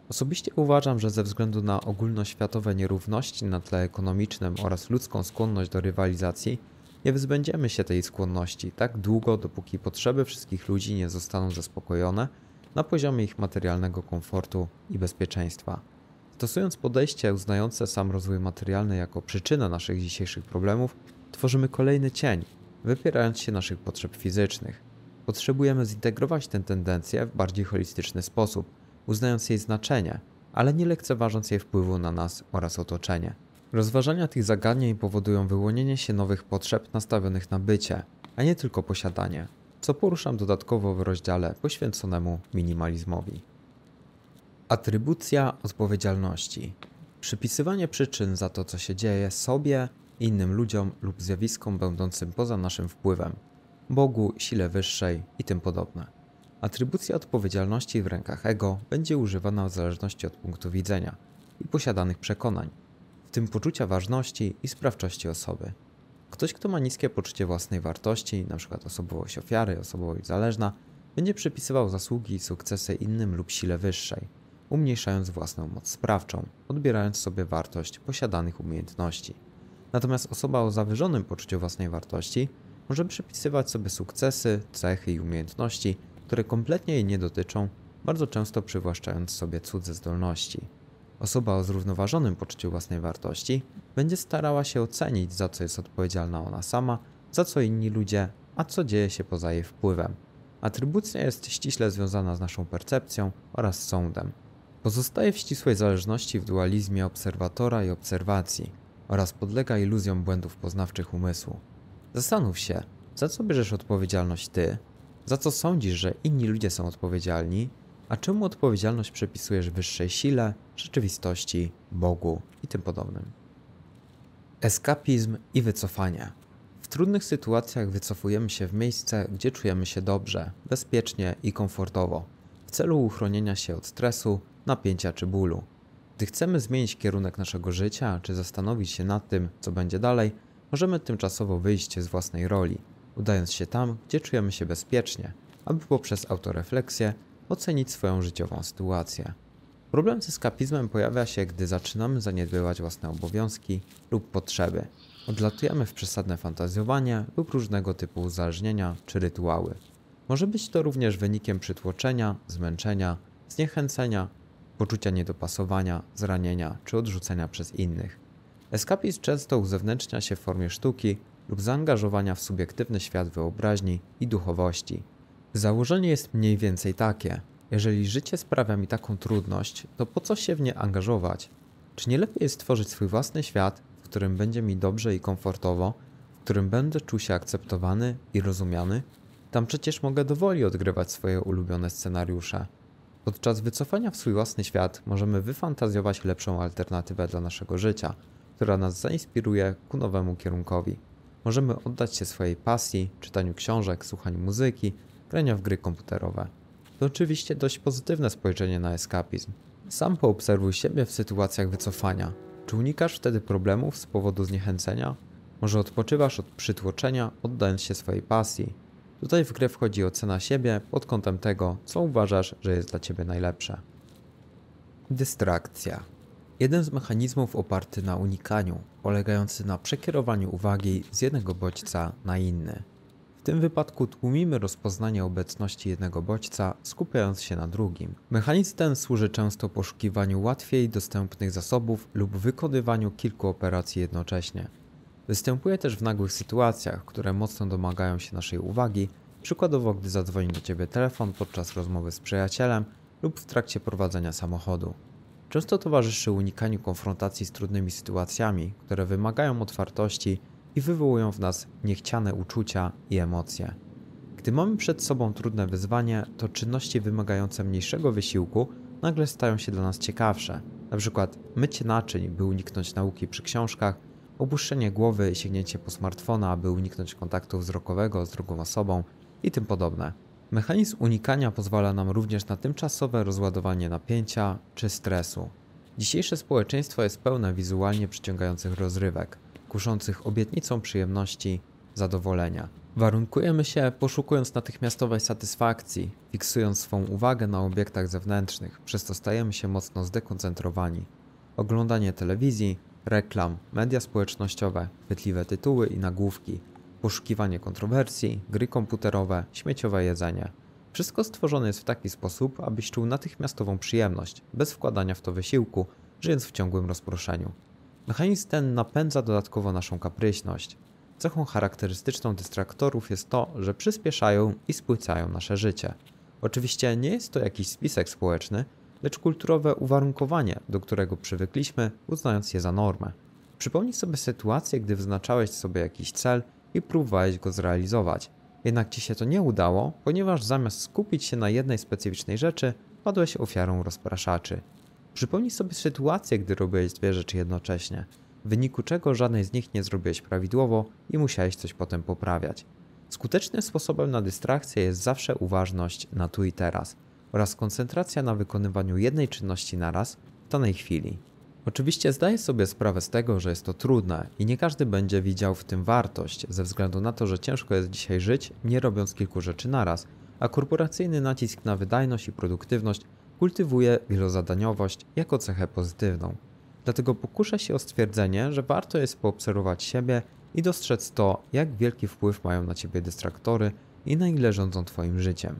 Osobiście uważam, że ze względu na ogólnoświatowe nierówności na tle ekonomicznym oraz ludzką skłonność do rywalizacji, nie wyzbędziemy się tej skłonności tak długo, dopóki potrzeby wszystkich ludzi nie zostaną zaspokojone na poziomie ich materialnego komfortu i bezpieczeństwa. Stosując podejście uznające sam rozwój materialny jako przyczynę naszych dzisiejszych problemów, tworzymy kolejny cień, wypierając się naszych potrzeb fizycznych. Potrzebujemy zintegrować tę tendencję w bardziej holistyczny sposób, uznając jej znaczenie, ale nie lekceważąc jej wpływu na nas oraz otoczenie. Rozważania tych zagadnień powodują wyłonienie się nowych potrzeb nastawionych na bycie, a nie tylko posiadanie, co poruszam dodatkowo w rozdziale poświęconemu minimalizmowi. Atrybucja odpowiedzialności. Przypisywanie przyczyn za to, co się dzieje sobie, innym ludziom lub zjawiskom będącym poza naszym wpływem, Bogu, sile wyższej i tym podobne. Atrybucja odpowiedzialności w rękach ego będzie używana w zależności od punktu widzenia i posiadanych przekonań tym poczucia ważności i sprawczości osoby. Ktoś, kto ma niskie poczucie własnej wartości, np. osobowość ofiary, osobowość zależna, będzie przypisywał zasługi i sukcesy innym lub sile wyższej, umniejszając własną moc sprawczą, odbierając sobie wartość posiadanych umiejętności. Natomiast osoba o zawyżonym poczuciu własnej wartości może przypisywać sobie sukcesy, cechy i umiejętności, które kompletnie jej nie dotyczą, bardzo często przywłaszczając sobie cudze zdolności. Osoba o zrównoważonym poczuciu własnej wartości będzie starała się ocenić, za co jest odpowiedzialna ona sama, za co inni ludzie, a co dzieje się poza jej wpływem. Atrybucja jest ściśle związana z naszą percepcją oraz sądem. Pozostaje w ścisłej zależności w dualizmie obserwatora i obserwacji oraz podlega iluzjom błędów poznawczych umysłu. Zastanów się, za co bierzesz odpowiedzialność ty, za co sądzisz, że inni ludzie są odpowiedzialni a czemu odpowiedzialność przepisujesz wyższej sile, rzeczywistości, Bogu i tym podobnym? Eskapizm i wycofanie. W trudnych sytuacjach wycofujemy się w miejsce, gdzie czujemy się dobrze, bezpiecznie i komfortowo, w celu uchronienia się od stresu, napięcia czy bólu. Gdy chcemy zmienić kierunek naszego życia czy zastanowić się nad tym, co będzie dalej, możemy tymczasowo wyjść z własnej roli, udając się tam, gdzie czujemy się bezpiecznie, aby poprzez autorefleksję ocenić swoją życiową sytuację. Problem z eskapizmem pojawia się, gdy zaczynamy zaniedbywać własne obowiązki lub potrzeby. Odlatujemy w przesadne fantazjowanie lub różnego typu uzależnienia czy rytuały. Może być to również wynikiem przytłoczenia, zmęczenia, zniechęcenia, poczucia niedopasowania, zranienia czy odrzucenia przez innych. Eskapizm często uzewnętrznia się w formie sztuki lub zaangażowania w subiektywny świat wyobraźni i duchowości – Założenie jest mniej więcej takie. Jeżeli życie sprawia mi taką trudność, to po co się w nie angażować? Czy nie lepiej jest stworzyć swój własny świat, w którym będzie mi dobrze i komfortowo, w którym będę czuł się akceptowany i rozumiany? Tam przecież mogę dowoli odgrywać swoje ulubione scenariusze. Podczas wycofania w swój własny świat możemy wyfantazjować lepszą alternatywę dla naszego życia, która nas zainspiruje ku nowemu kierunkowi. Możemy oddać się swojej pasji, czytaniu książek, słuchaniu muzyki, grania w gry komputerowe. To oczywiście dość pozytywne spojrzenie na eskapizm. Sam poobserwuj siebie w sytuacjach wycofania. Czy unikasz wtedy problemów z powodu zniechęcenia? Może odpoczywasz od przytłoczenia, oddając się swojej pasji? Tutaj w grę wchodzi ocena siebie pod kątem tego, co uważasz, że jest dla ciebie najlepsze. Dystrakcja. Jeden z mechanizmów oparty na unikaniu, polegający na przekierowaniu uwagi z jednego bodźca na inny. W tym wypadku tłumimy rozpoznanie obecności jednego bodźca, skupiając się na drugim. Mechanizm ten służy często poszukiwaniu łatwiej dostępnych zasobów lub wykonywaniu kilku operacji jednocześnie. Występuje też w nagłych sytuacjach, które mocno domagają się naszej uwagi, przykładowo gdy zadzwoni do Ciebie telefon podczas rozmowy z przyjacielem lub w trakcie prowadzenia samochodu. Często towarzyszy unikaniu konfrontacji z trudnymi sytuacjami, które wymagają otwartości i wywołują w nas niechciane uczucia i emocje. Gdy mamy przed sobą trudne wyzwanie, to czynności wymagające mniejszego wysiłku nagle stają się dla nas ciekawsze. Na przykład mycie naczyń, by uniknąć nauki przy książkach, opuszczenie głowy i sięgnięcie po smartfona, by uniknąć kontaktu wzrokowego z drugą osobą i tym podobne. Mechanizm unikania pozwala nam również na tymczasowe rozładowanie napięcia czy stresu. Dzisiejsze społeczeństwo jest pełne wizualnie przyciągających rozrywek kuszących obietnicą przyjemności, zadowolenia. Warunkujemy się poszukując natychmiastowej satysfakcji, fiksując swą uwagę na obiektach zewnętrznych, przez co stajemy się mocno zdekoncentrowani. Oglądanie telewizji, reklam, media społecznościowe, chwytliwe tytuły i nagłówki, poszukiwanie kontrowersji, gry komputerowe, śmieciowe jedzenie. Wszystko stworzone jest w taki sposób, abyś czuł natychmiastową przyjemność, bez wkładania w to wysiłku, żyjąc w ciągłym rozproszeniu. Mechanizm ten napędza dodatkowo naszą kapryśność. Cechą charakterystyczną dystraktorów jest to, że przyspieszają i spłycają nasze życie. Oczywiście nie jest to jakiś spisek społeczny, lecz kulturowe uwarunkowanie, do którego przywykliśmy, uznając je za normę. Przypomnij sobie sytuację, gdy wyznaczałeś sobie jakiś cel i próbowałeś go zrealizować. Jednak ci się to nie udało, ponieważ zamiast skupić się na jednej specyficznej rzeczy, padłeś ofiarą rozpraszaczy. Przypomnij sobie sytuację, gdy robiłeś dwie rzeczy jednocześnie, w wyniku czego żadnej z nich nie zrobiłeś prawidłowo i musiałeś coś potem poprawiać. Skutecznym sposobem na dystrakcję jest zawsze uważność na tu i teraz oraz koncentracja na wykonywaniu jednej czynności naraz w danej chwili. Oczywiście zdaję sobie sprawę z tego, że jest to trudne i nie każdy będzie widział w tym wartość, ze względu na to, że ciężko jest dzisiaj żyć, nie robiąc kilku rzeczy naraz, a korporacyjny nacisk na wydajność i produktywność kultywuje wielozadaniowość jako cechę pozytywną. Dlatego pokuszę się o stwierdzenie, że warto jest poobserwować siebie i dostrzec to, jak wielki wpływ mają na ciebie dystraktory i na ile rządzą twoim życiem.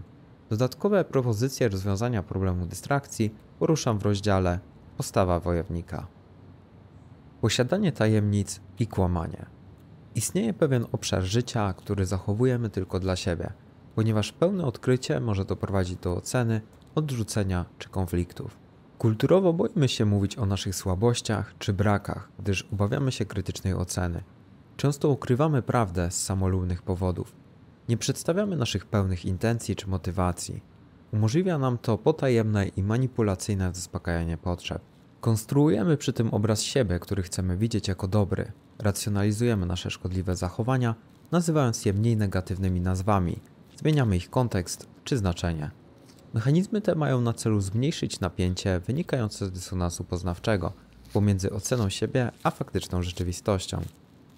Dodatkowe propozycje rozwiązania problemu dystrakcji poruszam w rozdziale Postawa wojownika. Posiadanie tajemnic i kłamanie. Istnieje pewien obszar życia, który zachowujemy tylko dla siebie, ponieważ pełne odkrycie może doprowadzić do oceny, odrzucenia czy konfliktów. Kulturowo boimy się mówić o naszych słabościach czy brakach, gdyż obawiamy się krytycznej oceny. Często ukrywamy prawdę z samolubnych powodów. Nie przedstawiamy naszych pełnych intencji czy motywacji. Umożliwia nam to potajemne i manipulacyjne zaspokajanie potrzeb. Konstruujemy przy tym obraz siebie, który chcemy widzieć jako dobry. Racjonalizujemy nasze szkodliwe zachowania, nazywając je mniej negatywnymi nazwami. Zmieniamy ich kontekst czy znaczenie. Mechanizmy te mają na celu zmniejszyć napięcie wynikające z dysonansu poznawczego pomiędzy oceną siebie a faktyczną rzeczywistością.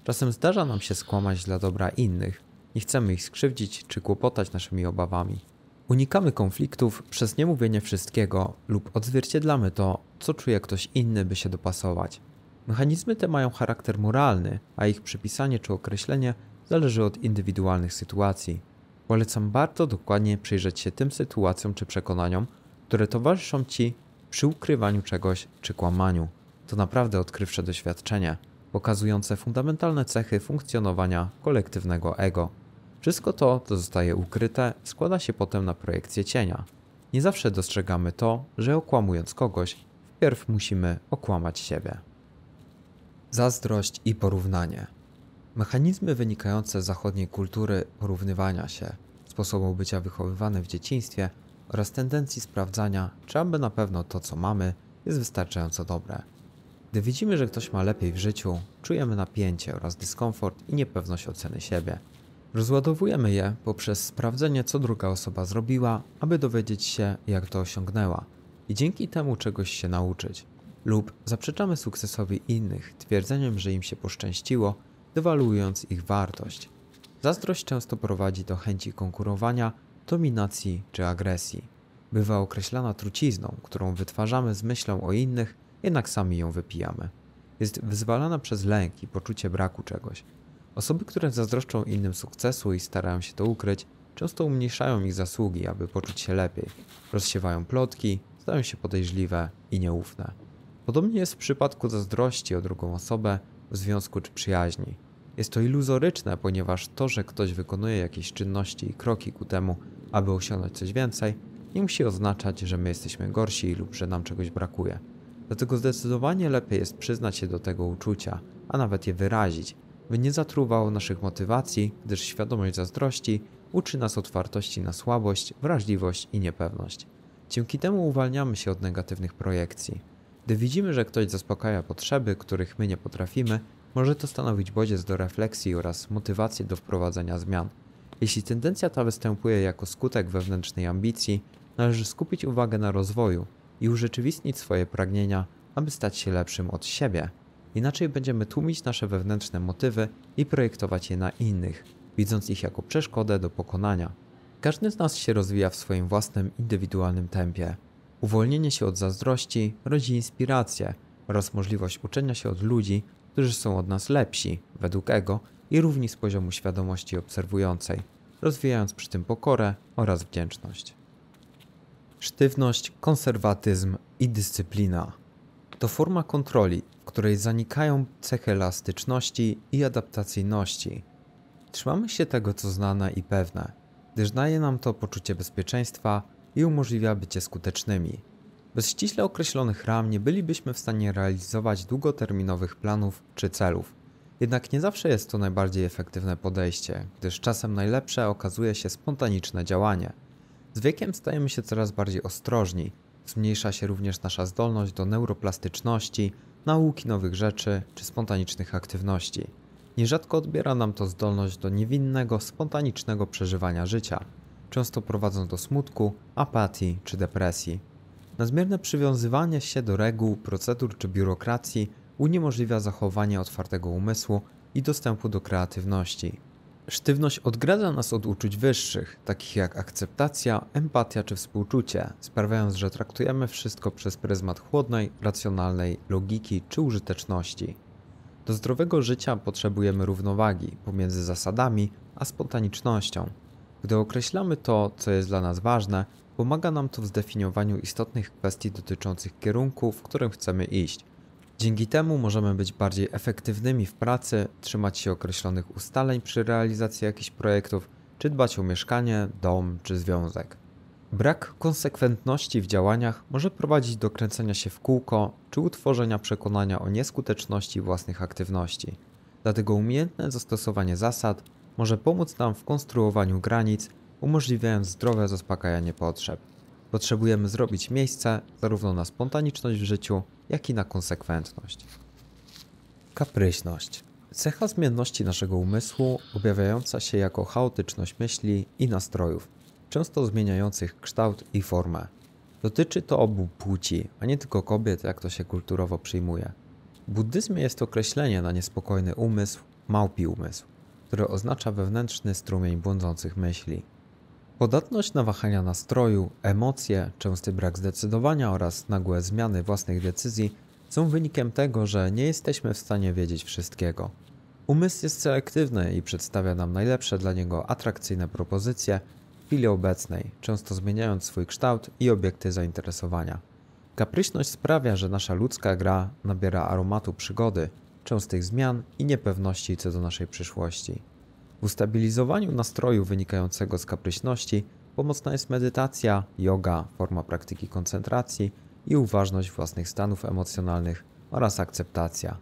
Czasem zdarza nam się skłamać dla dobra innych, nie chcemy ich skrzywdzić czy kłopotać naszymi obawami. Unikamy konfliktów przez niemówienie wszystkiego lub odzwierciedlamy to, co czuje ktoś inny, by się dopasować. Mechanizmy te mają charakter moralny, a ich przypisanie czy określenie zależy od indywidualnych sytuacji. Polecam bardzo dokładnie przyjrzeć się tym sytuacjom czy przekonaniom, które towarzyszą ci przy ukrywaniu czegoś czy kłamaniu. To naprawdę odkrywcze doświadczenie, pokazujące fundamentalne cechy funkcjonowania kolektywnego ego. Wszystko to, co zostaje ukryte, składa się potem na projekcję cienia. Nie zawsze dostrzegamy to, że okłamując kogoś, wpierw musimy okłamać siebie. Zazdrość i porównanie. Mechanizmy wynikające z zachodniej kultury porównywania się, sposobu bycia wychowywane w dzieciństwie oraz tendencji sprawdzania, czy aby na pewno to, co mamy, jest wystarczająco dobre. Gdy widzimy, że ktoś ma lepiej w życiu, czujemy napięcie oraz dyskomfort i niepewność oceny siebie. Rozładowujemy je poprzez sprawdzenie, co druga osoba zrobiła, aby dowiedzieć się, jak to osiągnęła i dzięki temu czegoś się nauczyć. Lub zaprzeczamy sukcesowi innych, twierdzeniem, że im się poszczęściło dewaluując ich wartość. Zazdrość często prowadzi do chęci konkurowania, dominacji czy agresji. Bywa określana trucizną, którą wytwarzamy z myślą o innych, jednak sami ją wypijamy. Jest wyzwalana przez lęk i poczucie braku czegoś. Osoby, które zazdroszczą innym sukcesu i starają się to ukryć, często umniejszają ich zasługi, aby poczuć się lepiej. Rozsiewają plotki, stają się podejrzliwe i nieufne. Podobnie jest w przypadku zazdrości o drugą osobę w związku czy przyjaźni. Jest to iluzoryczne, ponieważ to, że ktoś wykonuje jakieś czynności i kroki ku temu, aby osiągnąć coś więcej, nie musi oznaczać, że my jesteśmy gorsi lub że nam czegoś brakuje. Dlatego zdecydowanie lepiej jest przyznać się do tego uczucia, a nawet je wyrazić, by nie zatruwało naszych motywacji, gdyż świadomość zazdrości uczy nas otwartości na słabość, wrażliwość i niepewność. Dzięki temu uwalniamy się od negatywnych projekcji. Gdy widzimy, że ktoś zaspokaja potrzeby, których my nie potrafimy, może to stanowić bodziec do refleksji oraz motywację do wprowadzenia zmian. Jeśli tendencja ta występuje jako skutek wewnętrznej ambicji, należy skupić uwagę na rozwoju i urzeczywistnić swoje pragnienia, aby stać się lepszym od siebie. Inaczej będziemy tłumić nasze wewnętrzne motywy i projektować je na innych, widząc ich jako przeszkodę do pokonania. Każdy z nas się rozwija w swoim własnym, indywidualnym tempie. Uwolnienie się od zazdrości rodzi inspirację oraz możliwość uczenia się od ludzi, którzy są od nas lepsi, według ego, i równi z poziomu świadomości obserwującej, rozwijając przy tym pokorę oraz wdzięczność. Sztywność, konserwatyzm i dyscyplina to forma kontroli, w której zanikają cechy elastyczności i adaptacyjności. Trzymamy się tego, co znane i pewne, gdyż daje nam to poczucie bezpieczeństwa i umożliwia bycie skutecznymi, bez ściśle określonych ram nie bylibyśmy w stanie realizować długoterminowych planów czy celów. Jednak nie zawsze jest to najbardziej efektywne podejście, gdyż czasem najlepsze okazuje się spontaniczne działanie. Z wiekiem stajemy się coraz bardziej ostrożni, zmniejsza się również nasza zdolność do neuroplastyczności, nauki nowych rzeczy czy spontanicznych aktywności. Nierzadko odbiera nam to zdolność do niewinnego, spontanicznego przeżywania życia, często prowadząc do smutku, apatii czy depresji. Nadmierne przywiązywanie się do reguł, procedur czy biurokracji uniemożliwia zachowanie otwartego umysłu i dostępu do kreatywności. Sztywność odgradza nas od uczuć wyższych, takich jak akceptacja, empatia czy współczucie, sprawiając, że traktujemy wszystko przez pryzmat chłodnej, racjonalnej logiki czy użyteczności. Do zdrowego życia potrzebujemy równowagi pomiędzy zasadami a spontanicznością. Gdy określamy to, co jest dla nas ważne, Pomaga nam to w zdefiniowaniu istotnych kwestii dotyczących kierunku, w którym chcemy iść. Dzięki temu możemy być bardziej efektywnymi w pracy, trzymać się określonych ustaleń przy realizacji jakichś projektów, czy dbać o mieszkanie, dom czy związek. Brak konsekwentności w działaniach może prowadzić do kręcenia się w kółko czy utworzenia przekonania o nieskuteczności własnych aktywności. Dlatego umiejętne zastosowanie zasad może pomóc nam w konstruowaniu granic umożliwiając zdrowe zaspokajanie potrzeb. Potrzebujemy zrobić miejsce zarówno na spontaniczność w życiu, jak i na konsekwentność. Kapryśność. Cecha zmienności naszego umysłu, objawiająca się jako chaotyczność myśli i nastrojów, często zmieniających kształt i formę. Dotyczy to obu płci, a nie tylko kobiet, jak to się kulturowo przyjmuje. W buddyzmie jest określenie na niespokojny umysł małpi umysł, które oznacza wewnętrzny strumień błądzących myśli. Podatność na wahania nastroju, emocje, częsty brak zdecydowania oraz nagłe zmiany własnych decyzji są wynikiem tego, że nie jesteśmy w stanie wiedzieć wszystkiego. Umysł jest selektywny i przedstawia nam najlepsze dla niego atrakcyjne propozycje w chwili obecnej, często zmieniając swój kształt i obiekty zainteresowania. Kapryśność sprawia, że nasza ludzka gra nabiera aromatu przygody, częstych zmian i niepewności co do naszej przyszłości. W ustabilizowaniu nastroju wynikającego z kapryśności pomocna jest medytacja, yoga, forma praktyki koncentracji i uważność własnych stanów emocjonalnych oraz akceptacja.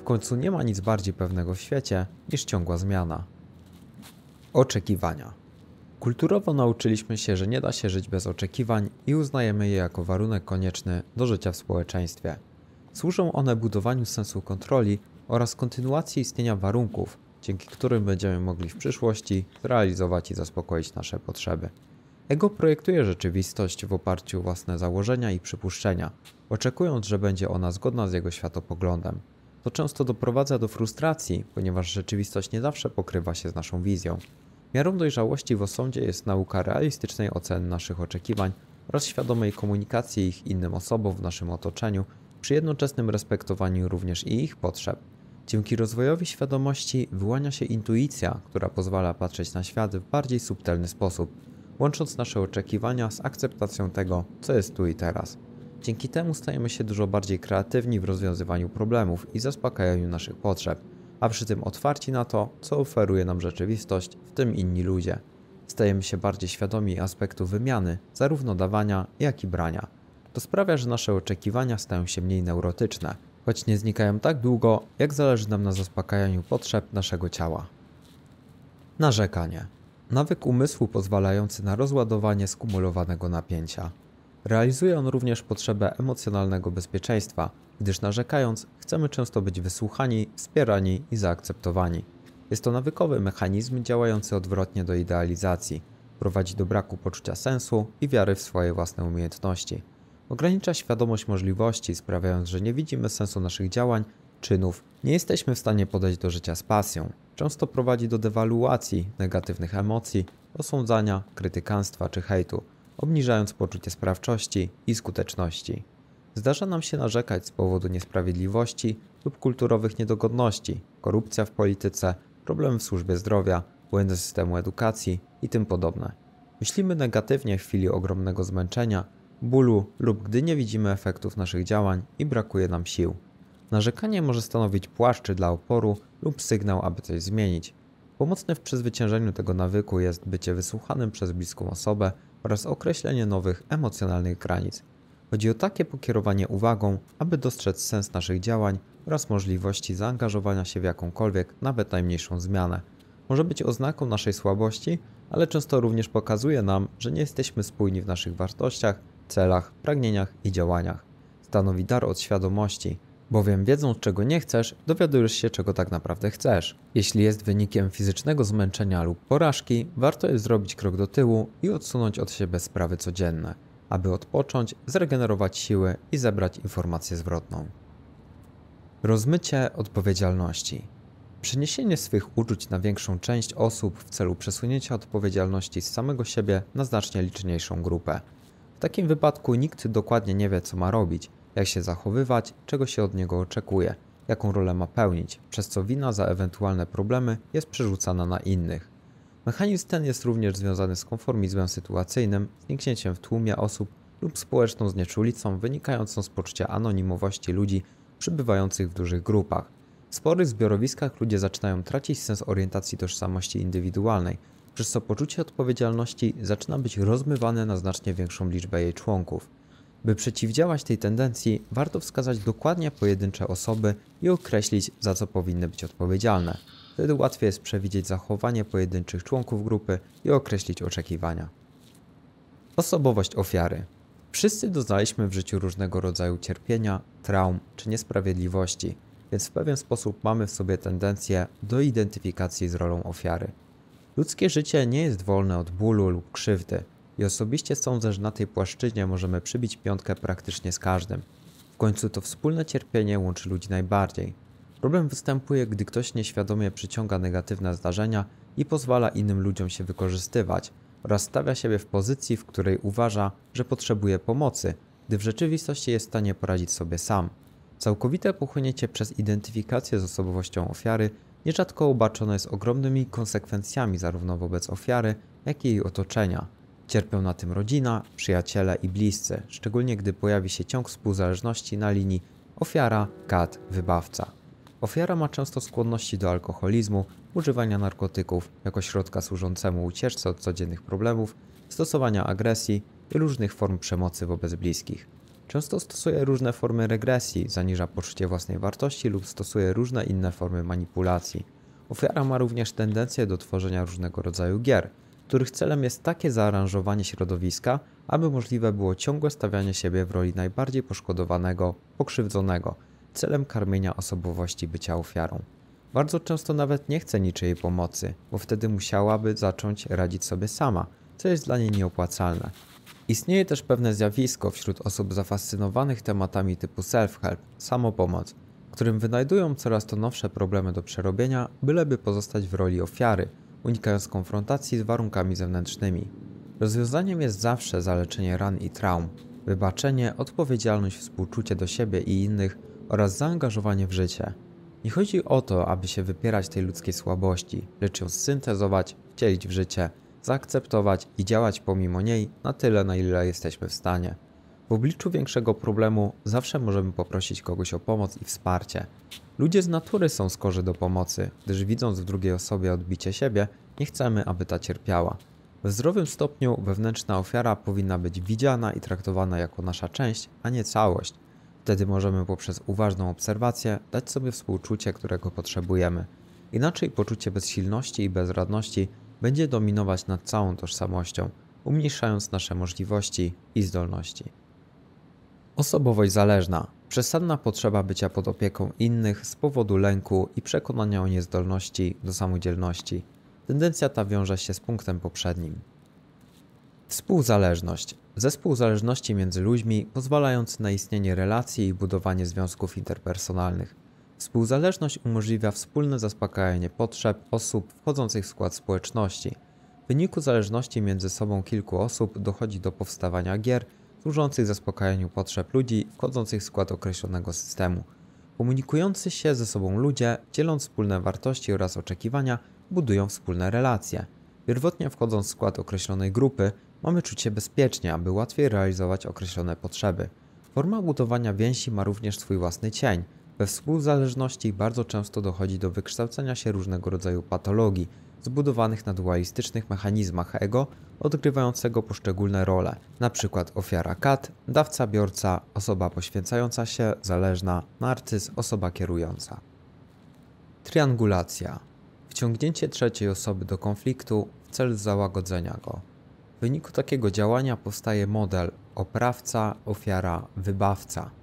W końcu nie ma nic bardziej pewnego w świecie niż ciągła zmiana. Oczekiwania. Kulturowo nauczyliśmy się, że nie da się żyć bez oczekiwań i uznajemy je jako warunek konieczny do życia w społeczeństwie. Służą one budowaniu sensu kontroli oraz kontynuacji istnienia warunków, dzięki którym będziemy mogli w przyszłości realizować i zaspokoić nasze potrzeby. Ego projektuje rzeczywistość w oparciu o własne założenia i przypuszczenia, oczekując, że będzie ona zgodna z jego światopoglądem. To często doprowadza do frustracji, ponieważ rzeczywistość nie zawsze pokrywa się z naszą wizją. Miarą dojrzałości w osądzie jest nauka realistycznej oceny naszych oczekiwań oraz świadomej komunikacji ich innym osobom w naszym otoczeniu, przy jednoczesnym respektowaniu również i ich potrzeb. Dzięki rozwojowi świadomości wyłania się intuicja, która pozwala patrzeć na świat w bardziej subtelny sposób, łącząc nasze oczekiwania z akceptacją tego, co jest tu i teraz. Dzięki temu stajemy się dużo bardziej kreatywni w rozwiązywaniu problemów i zaspokajaniu naszych potrzeb, a przy tym otwarci na to, co oferuje nam rzeczywistość, w tym inni ludzie. Stajemy się bardziej świadomi aspektu wymiany, zarówno dawania, jak i brania. To sprawia, że nasze oczekiwania stają się mniej neurotyczne – choć nie znikają tak długo, jak zależy nam na zaspokajaniu potrzeb naszego ciała. Narzekanie. Nawyk umysłu pozwalający na rozładowanie skumulowanego napięcia. Realizuje on również potrzebę emocjonalnego bezpieczeństwa, gdyż narzekając chcemy często być wysłuchani, wspierani i zaakceptowani. Jest to nawykowy mechanizm działający odwrotnie do idealizacji. Prowadzi do braku poczucia sensu i wiary w swoje własne umiejętności. Ogranicza świadomość możliwości, sprawiając, że nie widzimy sensu naszych działań, czynów. Nie jesteśmy w stanie podejść do życia z pasją. Często prowadzi do dewaluacji negatywnych emocji, osądzania, krytykanstwa czy hejtu, obniżając poczucie sprawczości i skuteczności. Zdarza nam się narzekać z powodu niesprawiedliwości lub kulturowych niedogodności, korupcja w polityce, problem w służbie zdrowia, błędy systemu edukacji i tym podobne. Myślimy negatywnie w chwili ogromnego zmęczenia bólu lub gdy nie widzimy efektów naszych działań i brakuje nam sił. Narzekanie może stanowić płaszczy dla oporu lub sygnał, aby coś zmienić. Pomocne w przezwyciężeniu tego nawyku jest bycie wysłuchanym przez bliską osobę oraz określenie nowych emocjonalnych granic. Chodzi o takie pokierowanie uwagą, aby dostrzec sens naszych działań oraz możliwości zaangażowania się w jakąkolwiek, nawet najmniejszą zmianę. Może być oznaką naszej słabości, ale często również pokazuje nam, że nie jesteśmy spójni w naszych wartościach celach, pragnieniach i działaniach. Stanowi dar od świadomości, bowiem wiedząc czego nie chcesz, dowiadujesz się czego tak naprawdę chcesz. Jeśli jest wynikiem fizycznego zmęczenia lub porażki, warto jest zrobić krok do tyłu i odsunąć od siebie sprawy codzienne, aby odpocząć, zregenerować siły i zebrać informację zwrotną. Rozmycie odpowiedzialności. Przeniesienie swych uczuć na większą część osób w celu przesunięcia odpowiedzialności z samego siebie na znacznie liczniejszą grupę. W takim wypadku nikt dokładnie nie wie, co ma robić, jak się zachowywać, czego się od niego oczekuje, jaką rolę ma pełnić, przez co wina za ewentualne problemy jest przerzucana na innych. Mechanizm ten jest również związany z konformizmem sytuacyjnym, zniknięciem w tłumie osób lub społeczną znieczulicą wynikającą z poczucia anonimowości ludzi przybywających w dużych grupach. W sporych zbiorowiskach ludzie zaczynają tracić sens orientacji tożsamości indywidualnej, przez co poczucie odpowiedzialności zaczyna być rozmywane na znacznie większą liczbę jej członków. By przeciwdziałać tej tendencji, warto wskazać dokładnie pojedyncze osoby i określić, za co powinny być odpowiedzialne. Wtedy łatwiej jest przewidzieć zachowanie pojedynczych członków grupy i określić oczekiwania. Osobowość ofiary. Wszyscy doznaliśmy w życiu różnego rodzaju cierpienia, traum czy niesprawiedliwości, więc w pewien sposób mamy w sobie tendencję do identyfikacji z rolą ofiary. Ludzkie życie nie jest wolne od bólu lub krzywdy i osobiście sądzę, że na tej płaszczyźnie możemy przybić piątkę praktycznie z każdym. W końcu to wspólne cierpienie łączy ludzi najbardziej. Problem występuje, gdy ktoś nieświadomie przyciąga negatywne zdarzenia i pozwala innym ludziom się wykorzystywać oraz stawia siebie w pozycji, w której uważa, że potrzebuje pomocy, gdy w rzeczywistości jest w stanie poradzić sobie sam. Całkowite pochłonięcie przez identyfikację z osobowością ofiary nierzadko obarczone jest ogromnymi konsekwencjami zarówno wobec ofiary, jak i jej otoczenia. Cierpią na tym rodzina, przyjaciele i bliscy, szczególnie gdy pojawi się ciąg współzależności na linii ofiara, kat, wybawca. Ofiara ma często skłonności do alkoholizmu, używania narkotyków jako środka służącemu ucieczce od codziennych problemów, stosowania agresji i różnych form przemocy wobec bliskich. Często stosuje różne formy regresji, zaniża poczucie własnej wartości lub stosuje różne inne formy manipulacji. Ofiara ma również tendencję do tworzenia różnego rodzaju gier, których celem jest takie zaaranżowanie środowiska, aby możliwe było ciągłe stawianie siebie w roli najbardziej poszkodowanego, pokrzywdzonego, celem karmienia osobowości bycia ofiarą. Bardzo często nawet nie chce niczyjej pomocy, bo wtedy musiałaby zacząć radzić sobie sama, co jest dla niej nieopłacalne. Istnieje też pewne zjawisko wśród osób zafascynowanych tematami typu self-help, samopomoc, którym wynajdują coraz to nowsze problemy do przerobienia, byleby pozostać w roli ofiary, unikając konfrontacji z warunkami zewnętrznymi. Rozwiązaniem jest zawsze zaleczenie ran i traum, wybaczenie, odpowiedzialność, współczucie do siebie i innych oraz zaangażowanie w życie. Nie chodzi o to, aby się wypierać tej ludzkiej słabości, lecz ją syntezować, wcielić w życie – zaakceptować i działać pomimo niej na tyle, na ile jesteśmy w stanie. W obliczu większego problemu zawsze możemy poprosić kogoś o pomoc i wsparcie. Ludzie z natury są skorzy do pomocy, gdyż widząc w drugiej osobie odbicie siebie, nie chcemy, aby ta cierpiała. W zdrowym stopniu wewnętrzna ofiara powinna być widziana i traktowana jako nasza część, a nie całość. Wtedy możemy poprzez uważną obserwację dać sobie współczucie, którego potrzebujemy. Inaczej poczucie bezsilności i bezradności będzie dominować nad całą tożsamością, umniejszając nasze możliwości i zdolności. Osobowość zależna przesadna potrzeba bycia pod opieką innych z powodu lęku i przekonania o niezdolności do samodzielności. Tendencja ta wiąże się z punktem poprzednim. Współzależność zespół zależności między ludźmi pozwalający na istnienie relacji i budowanie związków interpersonalnych. Współzależność umożliwia wspólne zaspokajanie potrzeb osób wchodzących w skład społeczności. W wyniku zależności między sobą kilku osób dochodzi do powstawania gier służących zaspokajaniu potrzeb ludzi wchodzących w skład określonego systemu. Komunikujący się ze sobą ludzie, dzieląc wspólne wartości oraz oczekiwania, budują wspólne relacje. Pierwotnie wchodząc w skład określonej grupy, mamy czuć się bezpiecznie, aby łatwiej realizować określone potrzeby. Forma budowania więzi ma również swój własny cień – we współzależności bardzo często dochodzi do wykształcenia się różnego rodzaju patologii, zbudowanych na dualistycznych mechanizmach ego, odgrywającego poszczególne role, np. ofiara kat, dawca biorca, osoba poświęcająca się, zależna, narcyz, osoba kierująca. Triangulacja. Wciągnięcie trzeciej osoby do konfliktu w celu załagodzenia go. W wyniku takiego działania powstaje model oprawca, ofiara, wybawca –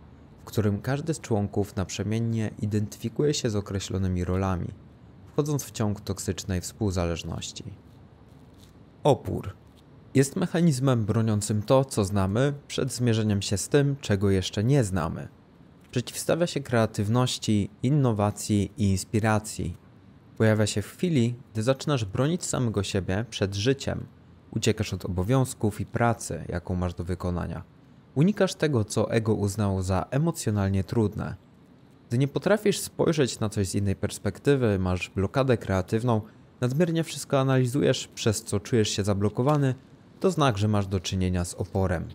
którym każdy z członków naprzemiennie identyfikuje się z określonymi rolami, wchodząc w ciąg toksycznej współzależności. Opór jest mechanizmem broniącym to, co znamy, przed zmierzeniem się z tym, czego jeszcze nie znamy. Przeciwstawia się kreatywności, innowacji i inspiracji. Pojawia się w chwili, gdy zaczynasz bronić samego siebie przed życiem. Uciekasz od obowiązków i pracy, jaką masz do wykonania Unikasz tego, co ego uznało za emocjonalnie trudne. Gdy nie potrafisz spojrzeć na coś z innej perspektywy, masz blokadę kreatywną, nadmiernie wszystko analizujesz, przez co czujesz się zablokowany, to znak, że masz do czynienia z oporem.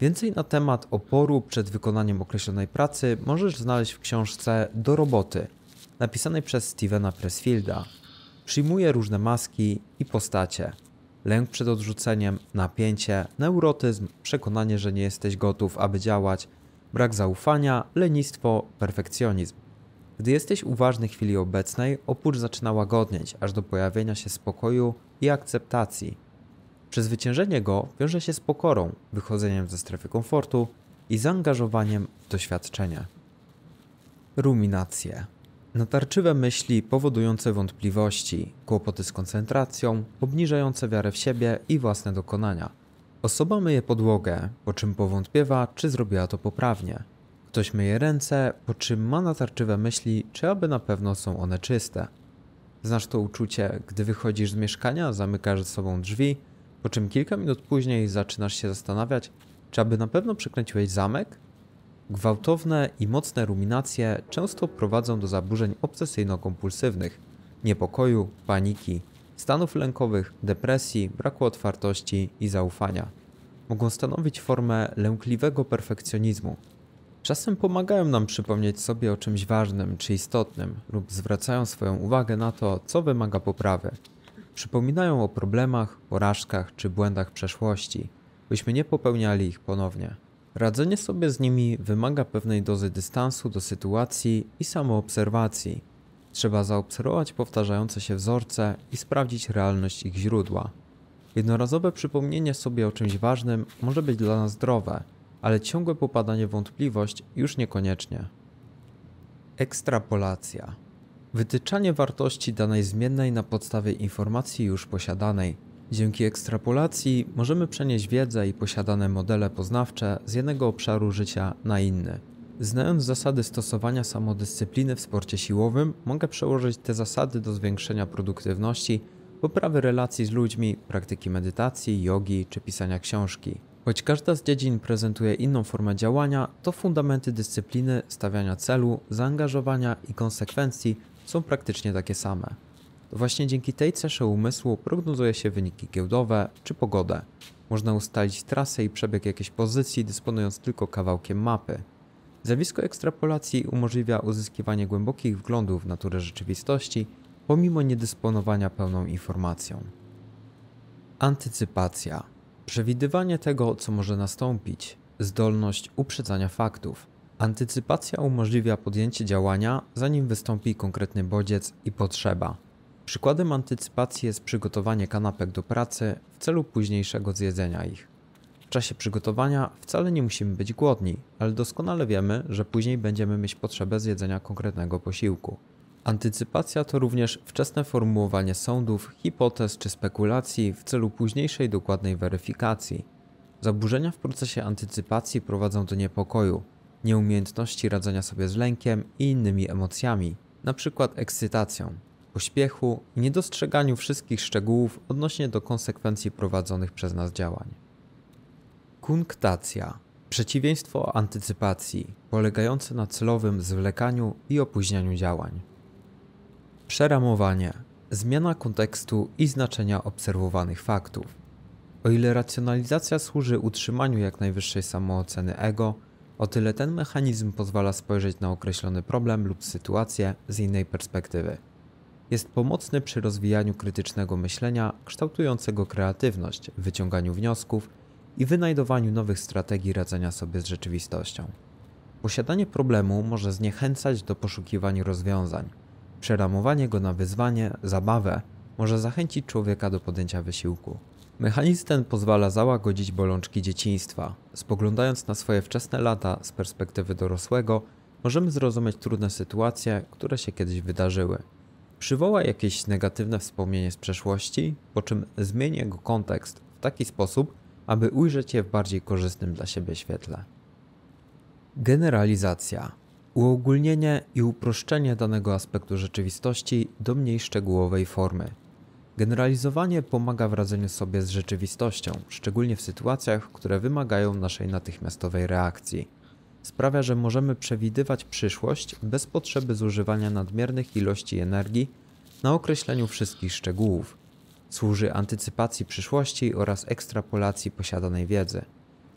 Więcej na temat oporu przed wykonaniem określonej pracy możesz znaleźć w książce Do roboty, napisanej przez Stevena Pressfielda. Przyjmuje różne maski i postacie lęk przed odrzuceniem, napięcie, neurotyzm, przekonanie, że nie jesteś gotów, aby działać, brak zaufania, lenistwo, perfekcjonizm. Gdy jesteś uważny chwili obecnej, opór zaczyna łagodnieć, aż do pojawienia się spokoju i akceptacji. Przezwyciężenie go wiąże się z pokorą, wychodzeniem ze strefy komfortu i zaangażowaniem w doświadczenie. Ruminacje. Natarczywe myśli powodujące wątpliwości, kłopoty z koncentracją, obniżające wiarę w siebie i własne dokonania. Osoba myje podłogę, po czym powątpiewa, czy zrobiła to poprawnie. Ktoś myje ręce, po czym ma natarczywe myśli, czy aby na pewno są one czyste. Znasz to uczucie, gdy wychodzisz z mieszkania, zamykasz ze sobą drzwi, po czym kilka minut później zaczynasz się zastanawiać, czy aby na pewno przekręciłeś zamek, Gwałtowne i mocne ruminacje często prowadzą do zaburzeń obsesyjno-kompulsywnych, niepokoju, paniki, stanów lękowych, depresji, braku otwartości i zaufania. Mogą stanowić formę lękliwego perfekcjonizmu. Czasem pomagają nam przypomnieć sobie o czymś ważnym czy istotnym lub zwracają swoją uwagę na to, co wymaga poprawy. Przypominają o problemach, porażkach czy błędach przeszłości, byśmy nie popełniali ich ponownie. Radzenie sobie z nimi wymaga pewnej dozy dystansu do sytuacji i samoobserwacji. Trzeba zaobserwować powtarzające się wzorce i sprawdzić realność ich źródła. Jednorazowe przypomnienie sobie o czymś ważnym może być dla nas zdrowe, ale ciągłe popadanie w wątpliwość już niekoniecznie. Ekstrapolacja. Wytyczanie wartości danej zmiennej na podstawie informacji już posiadanej Dzięki ekstrapolacji możemy przenieść wiedzę i posiadane modele poznawcze z jednego obszaru życia na inny. Znając zasady stosowania samodyscypliny w sporcie siłowym, mogę przełożyć te zasady do zwiększenia produktywności, poprawy relacji z ludźmi, praktyki medytacji, jogi czy pisania książki. Choć każda z dziedzin prezentuje inną formę działania, to fundamenty dyscypliny, stawiania celu, zaangażowania i konsekwencji są praktycznie takie same. Właśnie dzięki tej cesze umysłu prognozuje się wyniki giełdowe czy pogodę. Można ustalić trasę i przebieg jakiejś pozycji, dysponując tylko kawałkiem mapy. Zjawisko ekstrapolacji umożliwia uzyskiwanie głębokich wglądów w naturę rzeczywistości, pomimo niedysponowania pełną informacją. Antycypacja przewidywanie tego, co może nastąpić, zdolność uprzedzania faktów. Antycypacja umożliwia podjęcie działania, zanim wystąpi konkretny bodziec i potrzeba. Przykładem antycypacji jest przygotowanie kanapek do pracy w celu późniejszego zjedzenia ich. W czasie przygotowania wcale nie musimy być głodni, ale doskonale wiemy, że później będziemy mieć potrzebę zjedzenia konkretnego posiłku. Antycypacja to również wczesne formułowanie sądów, hipotez czy spekulacji w celu późniejszej dokładnej weryfikacji. Zaburzenia w procesie antycypacji prowadzą do niepokoju, nieumiejętności radzenia sobie z lękiem i innymi emocjami, np. ekscytacją pośpiechu i niedostrzeganiu wszystkich szczegółów odnośnie do konsekwencji prowadzonych przez nas działań. Kunktacja przeciwieństwo antycypacji, polegające na celowym zwlekaniu i opóźnianiu działań. Przeramowanie zmiana kontekstu i znaczenia obserwowanych faktów. O ile racjonalizacja służy utrzymaniu jak najwyższej samooceny ego, o tyle ten mechanizm pozwala spojrzeć na określony problem lub sytuację z innej perspektywy jest pomocny przy rozwijaniu krytycznego myślenia, kształtującego kreatywność, wyciąganiu wniosków i wynajdowaniu nowych strategii radzenia sobie z rzeczywistością. Posiadanie problemu może zniechęcać do poszukiwań rozwiązań. Przeramowanie go na wyzwanie, zabawę może zachęcić człowieka do podjęcia wysiłku. Mechanizm ten pozwala załagodzić bolączki dzieciństwa. Spoglądając na swoje wczesne lata z perspektywy dorosłego, możemy zrozumieć trudne sytuacje, które się kiedyś wydarzyły. Przywoła jakieś negatywne wspomnienie z przeszłości, po czym zmieni jego kontekst w taki sposób, aby ujrzeć je w bardziej korzystnym dla siebie świetle. Generalizacja uogólnienie i uproszczenie danego aspektu rzeczywistości do mniej szczegółowej formy. Generalizowanie pomaga w radzeniu sobie z rzeczywistością, szczególnie w sytuacjach, które wymagają naszej natychmiastowej reakcji sprawia, że możemy przewidywać przyszłość bez potrzeby zużywania nadmiernych ilości energii na określeniu wszystkich szczegółów. Służy antycypacji przyszłości oraz ekstrapolacji posiadanej wiedzy.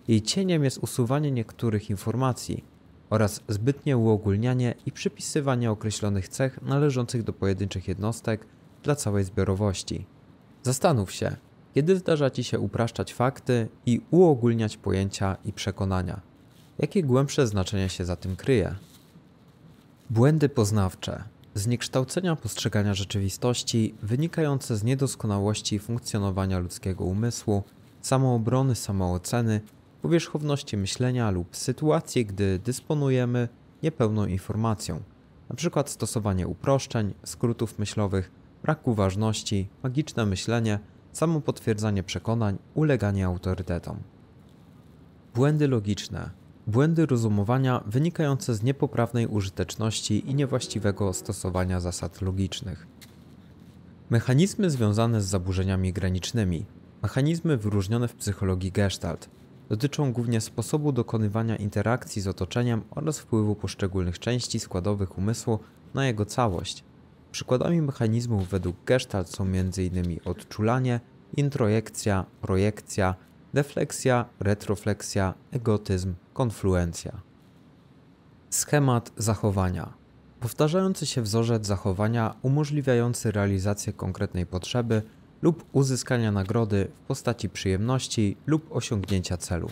Jej cieniem jest usuwanie niektórych informacji oraz zbytnie uogólnianie i przypisywanie określonych cech należących do pojedynczych jednostek dla całej zbiorowości. Zastanów się, kiedy zdarza Ci się upraszczać fakty i uogólniać pojęcia i przekonania. Jakie głębsze znaczenie się za tym kryje? Błędy poznawcze zniekształcenia postrzegania rzeczywistości wynikające z niedoskonałości funkcjonowania ludzkiego umysłu, samoobrony, samooceny, powierzchowności myślenia lub sytuacji, gdy dysponujemy niepełną informacją, np. stosowanie uproszczeń, skrótów myślowych, brak uważności, magiczne myślenie, samopotwierdzanie przekonań, uleganie autorytetom. Błędy logiczne błędy rozumowania wynikające z niepoprawnej użyteczności i niewłaściwego stosowania zasad logicznych. Mechanizmy związane z zaburzeniami granicznymi, mechanizmy wyróżnione w psychologii Gestalt, dotyczą głównie sposobu dokonywania interakcji z otoczeniem oraz wpływu poszczególnych części składowych umysłu na jego całość. Przykładami mechanizmów według Gestalt są m.in. odczulanie, introjekcja, projekcja, defleksja, retrofleksja, egotyzm, konfluencja. Schemat zachowania. Powtarzający się wzorzec zachowania umożliwiający realizację konkretnej potrzeby lub uzyskania nagrody w postaci przyjemności lub osiągnięcia celu.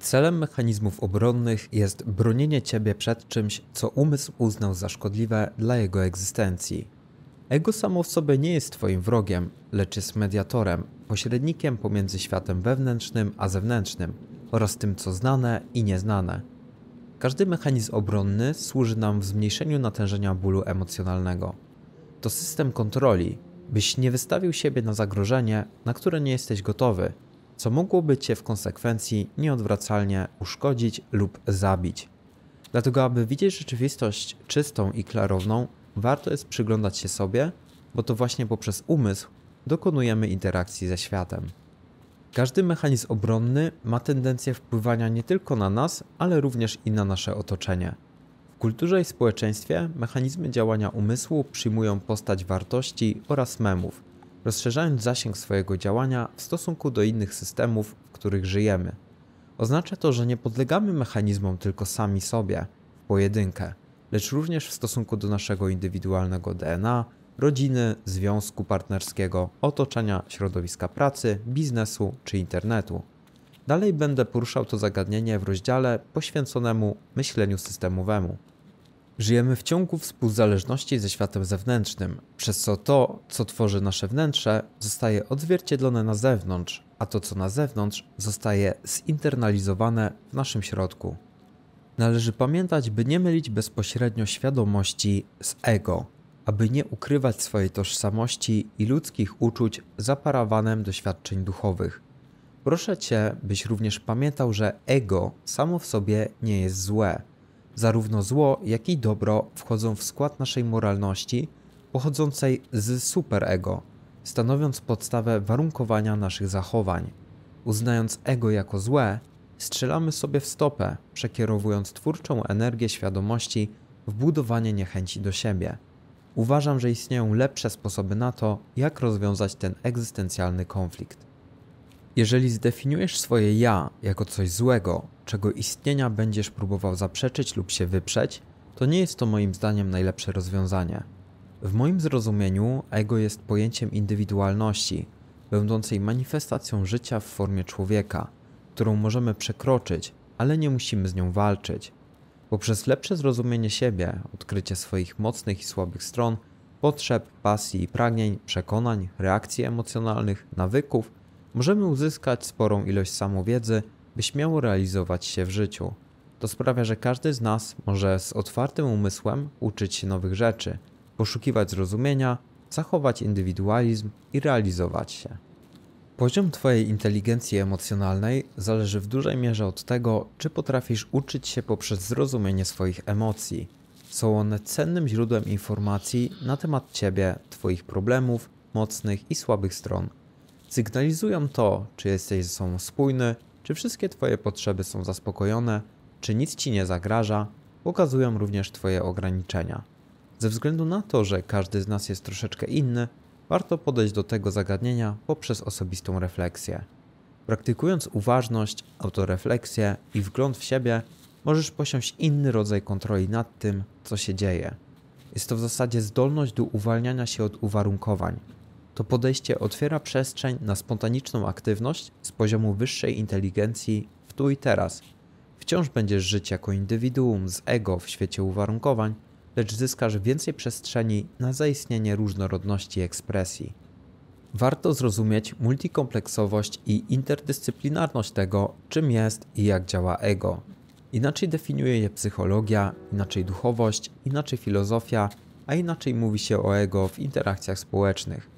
Celem mechanizmów obronnych jest bronienie ciebie przed czymś, co umysł uznał za szkodliwe dla jego egzystencji. Ego samo w sobie nie jest twoim wrogiem, lecz jest mediatorem, pośrednikiem pomiędzy światem wewnętrznym a zewnętrznym oraz tym, co znane i nieznane. Każdy mechanizm obronny służy nam w zmniejszeniu natężenia bólu emocjonalnego. To system kontroli, byś nie wystawił siebie na zagrożenie, na które nie jesteś gotowy, co mogłoby cię w konsekwencji nieodwracalnie uszkodzić lub zabić. Dlatego, aby widzieć rzeczywistość czystą i klarowną, warto jest przyglądać się sobie, bo to właśnie poprzez umysł dokonujemy interakcji ze światem. Każdy mechanizm obronny ma tendencję wpływania nie tylko na nas, ale również i na nasze otoczenie. W kulturze i społeczeństwie mechanizmy działania umysłu przyjmują postać wartości oraz memów, rozszerzając zasięg swojego działania w stosunku do innych systemów, w których żyjemy. Oznacza to, że nie podlegamy mechanizmom tylko sami sobie, w pojedynkę, lecz również w stosunku do naszego indywidualnego DNA, rodziny, związku partnerskiego, otoczenia, środowiska pracy, biznesu czy internetu. Dalej będę poruszał to zagadnienie w rozdziale poświęconemu myśleniu systemowemu. Żyjemy w ciągu współzależności ze światem zewnętrznym, przez co to, co tworzy nasze wnętrze, zostaje odzwierciedlone na zewnątrz, a to, co na zewnątrz, zostaje zinternalizowane w naszym środku. Należy pamiętać, by nie mylić bezpośrednio świadomości z ego, aby nie ukrywać swojej tożsamości i ludzkich uczuć za parawanem doświadczeń duchowych. Proszę Cię, byś również pamiętał, że ego samo w sobie nie jest złe. Zarówno zło, jak i dobro wchodzą w skład naszej moralności pochodzącej z superego, stanowiąc podstawę warunkowania naszych zachowań. Uznając ego jako złe, strzelamy sobie w stopę, przekierowując twórczą energię świadomości w budowanie niechęci do siebie uważam, że istnieją lepsze sposoby na to, jak rozwiązać ten egzystencjalny konflikt. Jeżeli zdefiniujesz swoje ja jako coś złego, czego istnienia będziesz próbował zaprzeczyć lub się wyprzeć, to nie jest to moim zdaniem najlepsze rozwiązanie. W moim zrozumieniu ego jest pojęciem indywidualności, będącej manifestacją życia w formie człowieka, którą możemy przekroczyć, ale nie musimy z nią walczyć. Poprzez lepsze zrozumienie siebie, odkrycie swoich mocnych i słabych stron, potrzeb, pasji i pragnień, przekonań, reakcji emocjonalnych, nawyków, możemy uzyskać sporą ilość samowiedzy, by śmiało realizować się w życiu. To sprawia, że każdy z nas może z otwartym umysłem uczyć się nowych rzeczy, poszukiwać zrozumienia, zachować indywidualizm i realizować się. Poziom Twojej inteligencji emocjonalnej zależy w dużej mierze od tego, czy potrafisz uczyć się poprzez zrozumienie swoich emocji. Są one cennym źródłem informacji na temat Ciebie, Twoich problemów, mocnych i słabych stron. Sygnalizują to, czy jesteś ze sobą spójny, czy wszystkie Twoje potrzeby są zaspokojone, czy nic Ci nie zagraża, pokazują również Twoje ograniczenia. Ze względu na to, że każdy z nas jest troszeczkę inny, warto podejść do tego zagadnienia poprzez osobistą refleksję. Praktykując uważność, autorefleksję i wgląd w siebie, możesz posiąść inny rodzaj kontroli nad tym, co się dzieje. Jest to w zasadzie zdolność do uwalniania się od uwarunkowań. To podejście otwiera przestrzeń na spontaniczną aktywność z poziomu wyższej inteligencji w tu i teraz. Wciąż będziesz żyć jako indywiduum z ego w świecie uwarunkowań, lecz zyskasz więcej przestrzeni na zaistnienie różnorodności ekspresji. Warto zrozumieć multikompleksowość i interdyscyplinarność tego, czym jest i jak działa ego. Inaczej definiuje je psychologia, inaczej duchowość, inaczej filozofia, a inaczej mówi się o ego w interakcjach społecznych.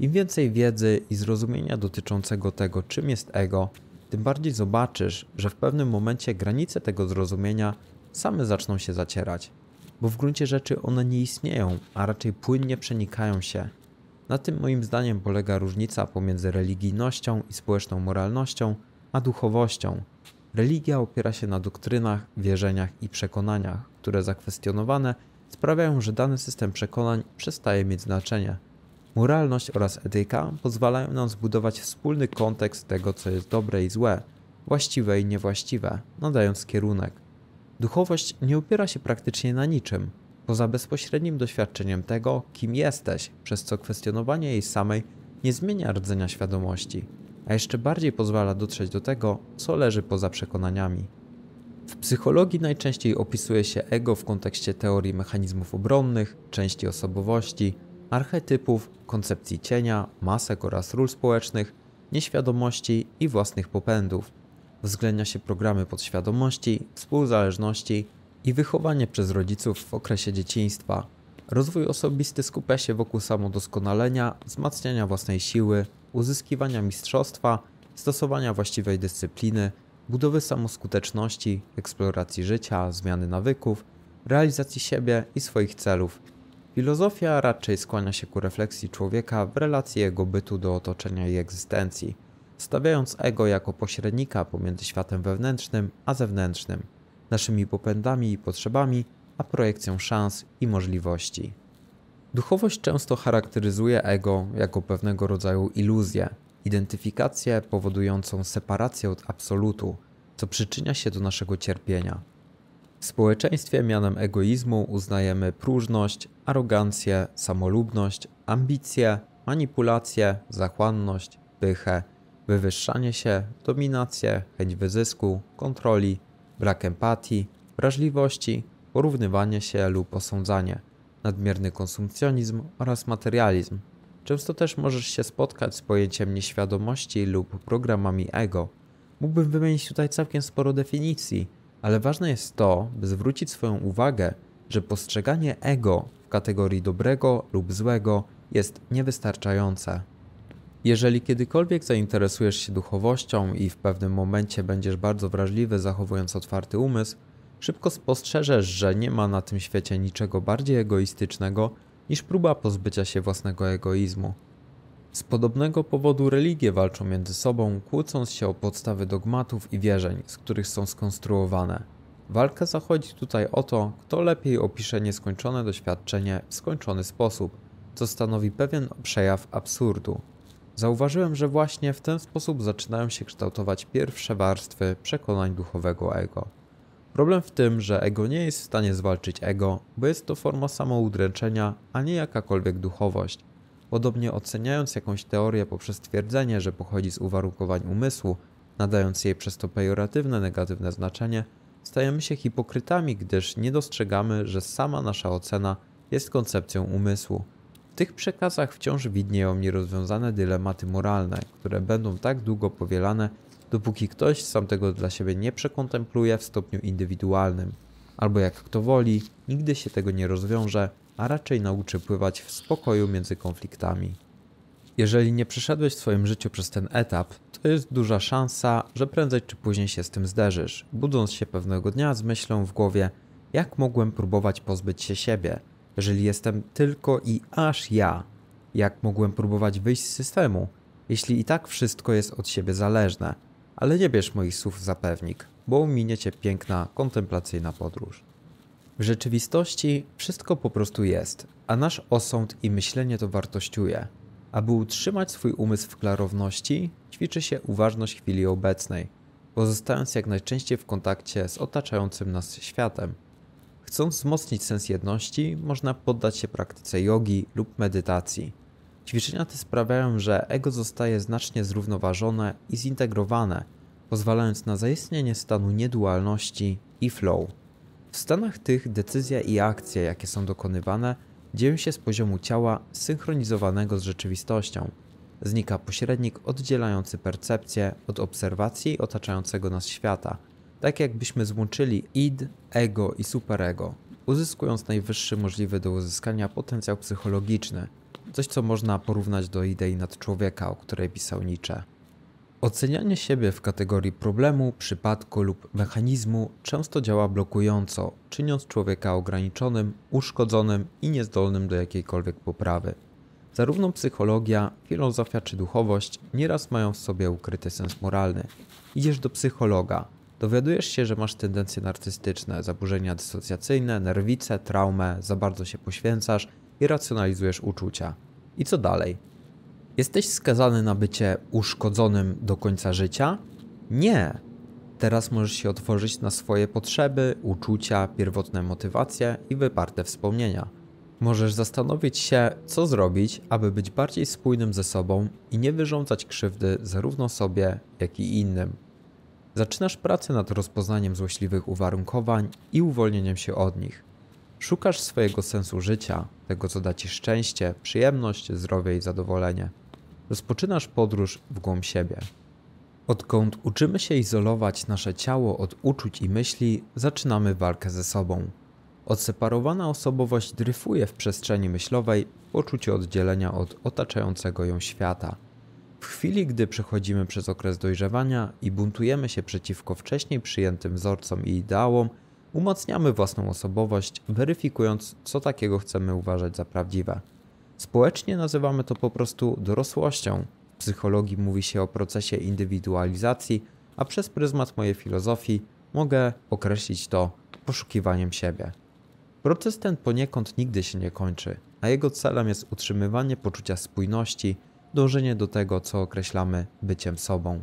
Im więcej wiedzy i zrozumienia dotyczącego tego, czym jest ego, tym bardziej zobaczysz, że w pewnym momencie granice tego zrozumienia same zaczną się zacierać bo w gruncie rzeczy one nie istnieją, a raczej płynnie przenikają się. Na tym moim zdaniem polega różnica pomiędzy religijnością i społeczną moralnością, a duchowością. Religia opiera się na doktrynach, wierzeniach i przekonaniach, które zakwestionowane sprawiają, że dany system przekonań przestaje mieć znaczenie. Moralność oraz etyka pozwalają nam zbudować wspólny kontekst tego, co jest dobre i złe, właściwe i niewłaściwe, nadając kierunek. Duchowość nie opiera się praktycznie na niczym, poza bezpośrednim doświadczeniem tego, kim jesteś, przez co kwestionowanie jej samej nie zmienia rdzenia świadomości, a jeszcze bardziej pozwala dotrzeć do tego, co leży poza przekonaniami. W psychologii najczęściej opisuje się ego w kontekście teorii mechanizmów obronnych, części osobowości, archetypów, koncepcji cienia, masek oraz ról społecznych, nieświadomości i własnych popędów. Względnia się programy podświadomości, współzależności i wychowanie przez rodziców w okresie dzieciństwa. Rozwój osobisty skupia się wokół samodoskonalenia, wzmacniania własnej siły, uzyskiwania mistrzostwa, stosowania właściwej dyscypliny, budowy samoskuteczności, eksploracji życia, zmiany nawyków, realizacji siebie i swoich celów. Filozofia raczej skłania się ku refleksji człowieka w relacji jego bytu do otoczenia i egzystencji stawiając ego jako pośrednika pomiędzy światem wewnętrznym a zewnętrznym, naszymi popędami i potrzebami, a projekcją szans i możliwości. Duchowość często charakteryzuje ego jako pewnego rodzaju iluzję, identyfikację powodującą separację od absolutu, co przyczynia się do naszego cierpienia. W społeczeństwie mianem egoizmu uznajemy próżność, arogancję, samolubność, ambicje, manipulację, zachłanność, pychę wywyższanie się, dominację, chęć wyzysku, kontroli, brak empatii, wrażliwości, porównywanie się lub osądzanie, nadmierny konsumpcjonizm oraz materializm. Często też możesz się spotkać z pojęciem nieświadomości lub programami ego. Mógłbym wymienić tutaj całkiem sporo definicji, ale ważne jest to, by zwrócić swoją uwagę, że postrzeganie ego w kategorii dobrego lub złego jest niewystarczające. Jeżeli kiedykolwiek zainteresujesz się duchowością i w pewnym momencie będziesz bardzo wrażliwy, zachowując otwarty umysł, szybko spostrzeżesz, że nie ma na tym świecie niczego bardziej egoistycznego niż próba pozbycia się własnego egoizmu. Z podobnego powodu religie walczą między sobą, kłócąc się o podstawy dogmatów i wierzeń, z których są skonstruowane. Walka zachodzi tutaj o to, kto lepiej opisze nieskończone doświadczenie w skończony sposób, co stanowi pewien przejaw absurdu. Zauważyłem, że właśnie w ten sposób zaczynają się kształtować pierwsze warstwy przekonań duchowego ego. Problem w tym, że ego nie jest w stanie zwalczyć ego, bo jest to forma samoudręczenia, a nie jakakolwiek duchowość. Podobnie oceniając jakąś teorię poprzez twierdzenie, że pochodzi z uwarunkowań umysłu, nadając jej przez to pejoratywne, negatywne znaczenie, stajemy się hipokrytami, gdyż nie dostrzegamy, że sama nasza ocena jest koncepcją umysłu tych przekazach wciąż widnieją nierozwiązane dylematy moralne, które będą tak długo powielane, dopóki ktoś sam tego dla siebie nie przekontempluje w stopniu indywidualnym. Albo jak kto woli, nigdy się tego nie rozwiąże, a raczej nauczy pływać w spokoju między konfliktami. Jeżeli nie przeszedłeś w swoim życiu przez ten etap, to jest duża szansa, że prędzej czy później się z tym zderzysz, budząc się pewnego dnia z myślą w głowie, jak mogłem próbować pozbyć się siebie – jeżeli jestem tylko i aż ja, jak mogłem próbować wyjść z systemu, jeśli i tak wszystko jest od siebie zależne? Ale nie bierz moich słów za pewnik, bo minie piękna, kontemplacyjna podróż. W rzeczywistości wszystko po prostu jest, a nasz osąd i myślenie to wartościuje. Aby utrzymać swój umysł w klarowności, ćwiczy się uważność chwili obecnej, pozostając jak najczęściej w kontakcie z otaczającym nas światem. Chcąc wzmocnić sens jedności, można poddać się praktyce jogi lub medytacji. Ćwiczenia te sprawiają, że ego zostaje znacznie zrównoważone i zintegrowane, pozwalając na zaistnienie stanu niedualności i flow. W stanach tych decyzja i akcje, jakie są dokonywane, dzieją się z poziomu ciała synchronizowanego z rzeczywistością. Znika pośrednik oddzielający percepcję od obserwacji otaczającego nas świata – tak jakbyśmy złączyli id, ego i superego, uzyskując najwyższy możliwy do uzyskania potencjał psychologiczny, coś co można porównać do idei nadczłowieka, o której pisał Nietzsche. Ocenianie siebie w kategorii problemu, przypadku lub mechanizmu często działa blokująco, czyniąc człowieka ograniczonym, uszkodzonym i niezdolnym do jakiejkolwiek poprawy. Zarówno psychologia, filozofia czy duchowość nieraz mają w sobie ukryty sens moralny. Idziesz do psychologa, Dowiadujesz się, że masz tendencje narcystyczne, zaburzenia dysocjacyjne, nerwice, traumę, za bardzo się poświęcasz i racjonalizujesz uczucia. I co dalej? Jesteś skazany na bycie uszkodzonym do końca życia? Nie! Teraz możesz się otworzyć na swoje potrzeby, uczucia, pierwotne motywacje i wyparte wspomnienia. Możesz zastanowić się, co zrobić, aby być bardziej spójnym ze sobą i nie wyrządzać krzywdy zarówno sobie, jak i innym. Zaczynasz pracę nad rozpoznaniem złośliwych uwarunkowań i uwolnieniem się od nich. Szukasz swojego sensu życia, tego co da ci szczęście, przyjemność, zdrowie i zadowolenie. Rozpoczynasz podróż w głąb siebie. Odkąd uczymy się izolować nasze ciało od uczuć i myśli, zaczynamy walkę ze sobą. Odseparowana osobowość dryfuje w przestrzeni myślowej w poczuciu oddzielenia od otaczającego ją świata – w chwili, gdy przechodzimy przez okres dojrzewania i buntujemy się przeciwko wcześniej przyjętym wzorcom i ideałom, umacniamy własną osobowość, weryfikując, co takiego chcemy uważać za prawdziwe. Społecznie nazywamy to po prostu dorosłością. W psychologii mówi się o procesie indywidualizacji, a przez pryzmat mojej filozofii mogę określić to poszukiwaniem siebie. Proces ten poniekąd nigdy się nie kończy, a jego celem jest utrzymywanie poczucia spójności dążenie do tego, co określamy byciem sobą.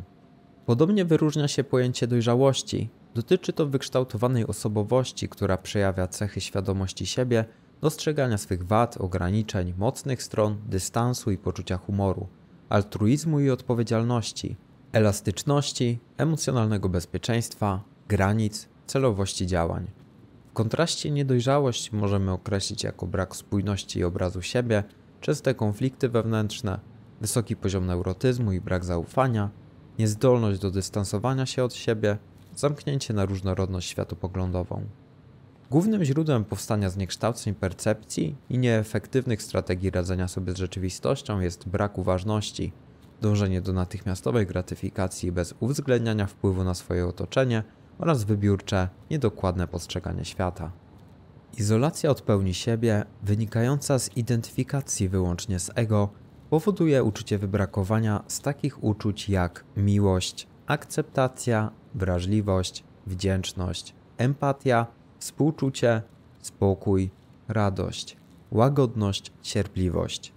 Podobnie wyróżnia się pojęcie dojrzałości. Dotyczy to wykształtowanej osobowości, która przejawia cechy świadomości siebie, dostrzegania swych wad, ograniczeń, mocnych stron, dystansu i poczucia humoru, altruizmu i odpowiedzialności, elastyczności, emocjonalnego bezpieczeństwa, granic, celowości działań. W kontraście niedojrzałość możemy określić jako brak spójności i obrazu siebie, czyste konflikty wewnętrzne, wysoki poziom neurotyzmu i brak zaufania, niezdolność do dystansowania się od siebie, zamknięcie na różnorodność światopoglądową. Głównym źródłem powstania zniekształceń percepcji i nieefektywnych strategii radzenia sobie z rzeczywistością jest brak uważności, dążenie do natychmiastowej gratyfikacji bez uwzględniania wpływu na swoje otoczenie oraz wybiórcze, niedokładne postrzeganie świata. Izolacja od pełni siebie, wynikająca z identyfikacji wyłącznie z ego, powoduje uczucie wybrakowania z takich uczuć jak miłość, akceptacja, wrażliwość, wdzięczność, empatia, współczucie, spokój, radość, łagodność, cierpliwość.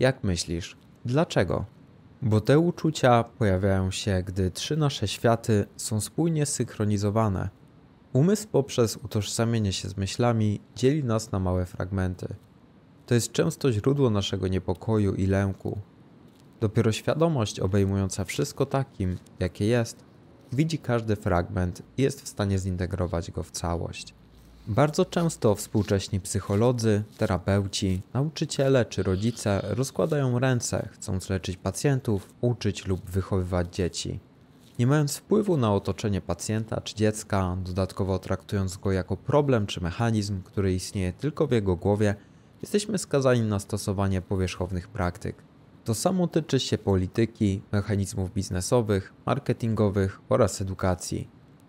Jak myślisz, dlaczego? Bo te uczucia pojawiają się, gdy trzy nasze światy są spójnie synchronizowane. Umysł poprzez utożsamienie się z myślami dzieli nas na małe fragmenty – to jest często źródło naszego niepokoju i lęku. Dopiero świadomość obejmująca wszystko takim, jakie jest, widzi każdy fragment i jest w stanie zintegrować go w całość. Bardzo często współcześni psycholodzy, terapeuci, nauczyciele czy rodzice rozkładają ręce, chcąc leczyć pacjentów, uczyć lub wychowywać dzieci. Nie mając wpływu na otoczenie pacjenta czy dziecka, dodatkowo traktując go jako problem czy mechanizm, który istnieje tylko w jego głowie, jesteśmy skazani na stosowanie powierzchownych praktyk. To samo tyczy się polityki, mechanizmów biznesowych, marketingowych oraz edukacji.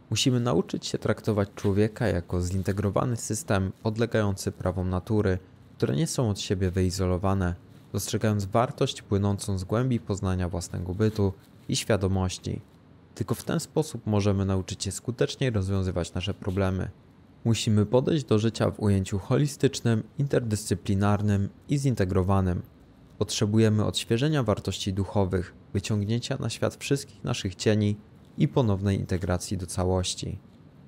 Musimy nauczyć się traktować człowieka jako zintegrowany system odlegający prawom natury, które nie są od siebie wyizolowane, dostrzegając wartość płynącą z głębi poznania własnego bytu i świadomości. Tylko w ten sposób możemy nauczyć się skutecznie rozwiązywać nasze problemy, musimy podejść do życia w ujęciu holistycznym, interdyscyplinarnym i zintegrowanym. Potrzebujemy odświeżenia wartości duchowych, wyciągnięcia na świat wszystkich naszych cieni i ponownej integracji do całości.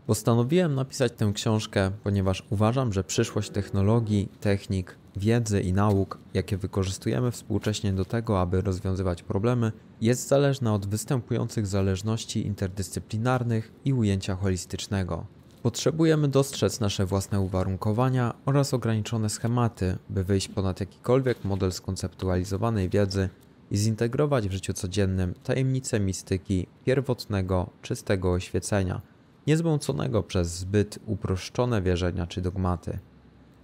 Postanowiłem napisać tę książkę, ponieważ uważam, że przyszłość technologii, technik, wiedzy i nauk, jakie wykorzystujemy współcześnie do tego, aby rozwiązywać problemy, jest zależna od występujących zależności interdyscyplinarnych i ujęcia holistycznego. Potrzebujemy dostrzec nasze własne uwarunkowania oraz ograniczone schematy, by wyjść ponad jakikolwiek model skonceptualizowanej wiedzy i zintegrować w życiu codziennym tajemnice mistyki pierwotnego, czystego oświecenia, niezmąconego przez zbyt uproszczone wierzenia czy dogmaty.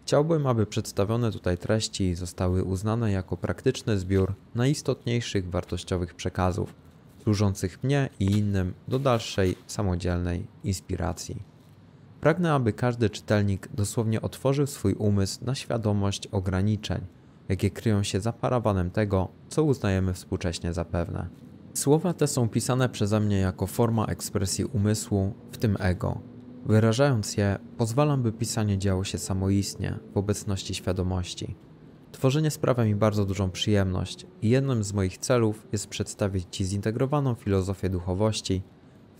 Chciałbym, aby przedstawione tutaj treści zostały uznane jako praktyczny zbiór najistotniejszych wartościowych przekazów, służących mnie i innym do dalszej samodzielnej inspiracji. Pragnę, aby każdy czytelnik dosłownie otworzył swój umysł na świadomość ograniczeń, jakie kryją się za parawanem tego, co uznajemy współcześnie za pewne. Słowa te są pisane przeze mnie jako forma ekspresji umysłu, w tym ego. Wyrażając je, pozwalam, by pisanie działo się samoistnie, w obecności świadomości. Tworzenie sprawia mi bardzo dużą przyjemność i jednym z moich celów jest przedstawić Ci zintegrowaną filozofię duchowości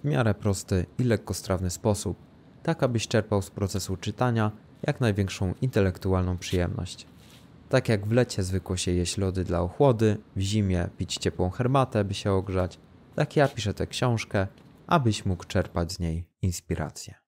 w miarę prosty i lekkostrawny sposób, tak abyś czerpał z procesu czytania jak największą intelektualną przyjemność. Tak jak w lecie zwykło się jeść lody dla ochłody, w zimie pić ciepłą herbatę, by się ogrzać, tak ja piszę tę książkę, abyś mógł czerpać z niej inspirację.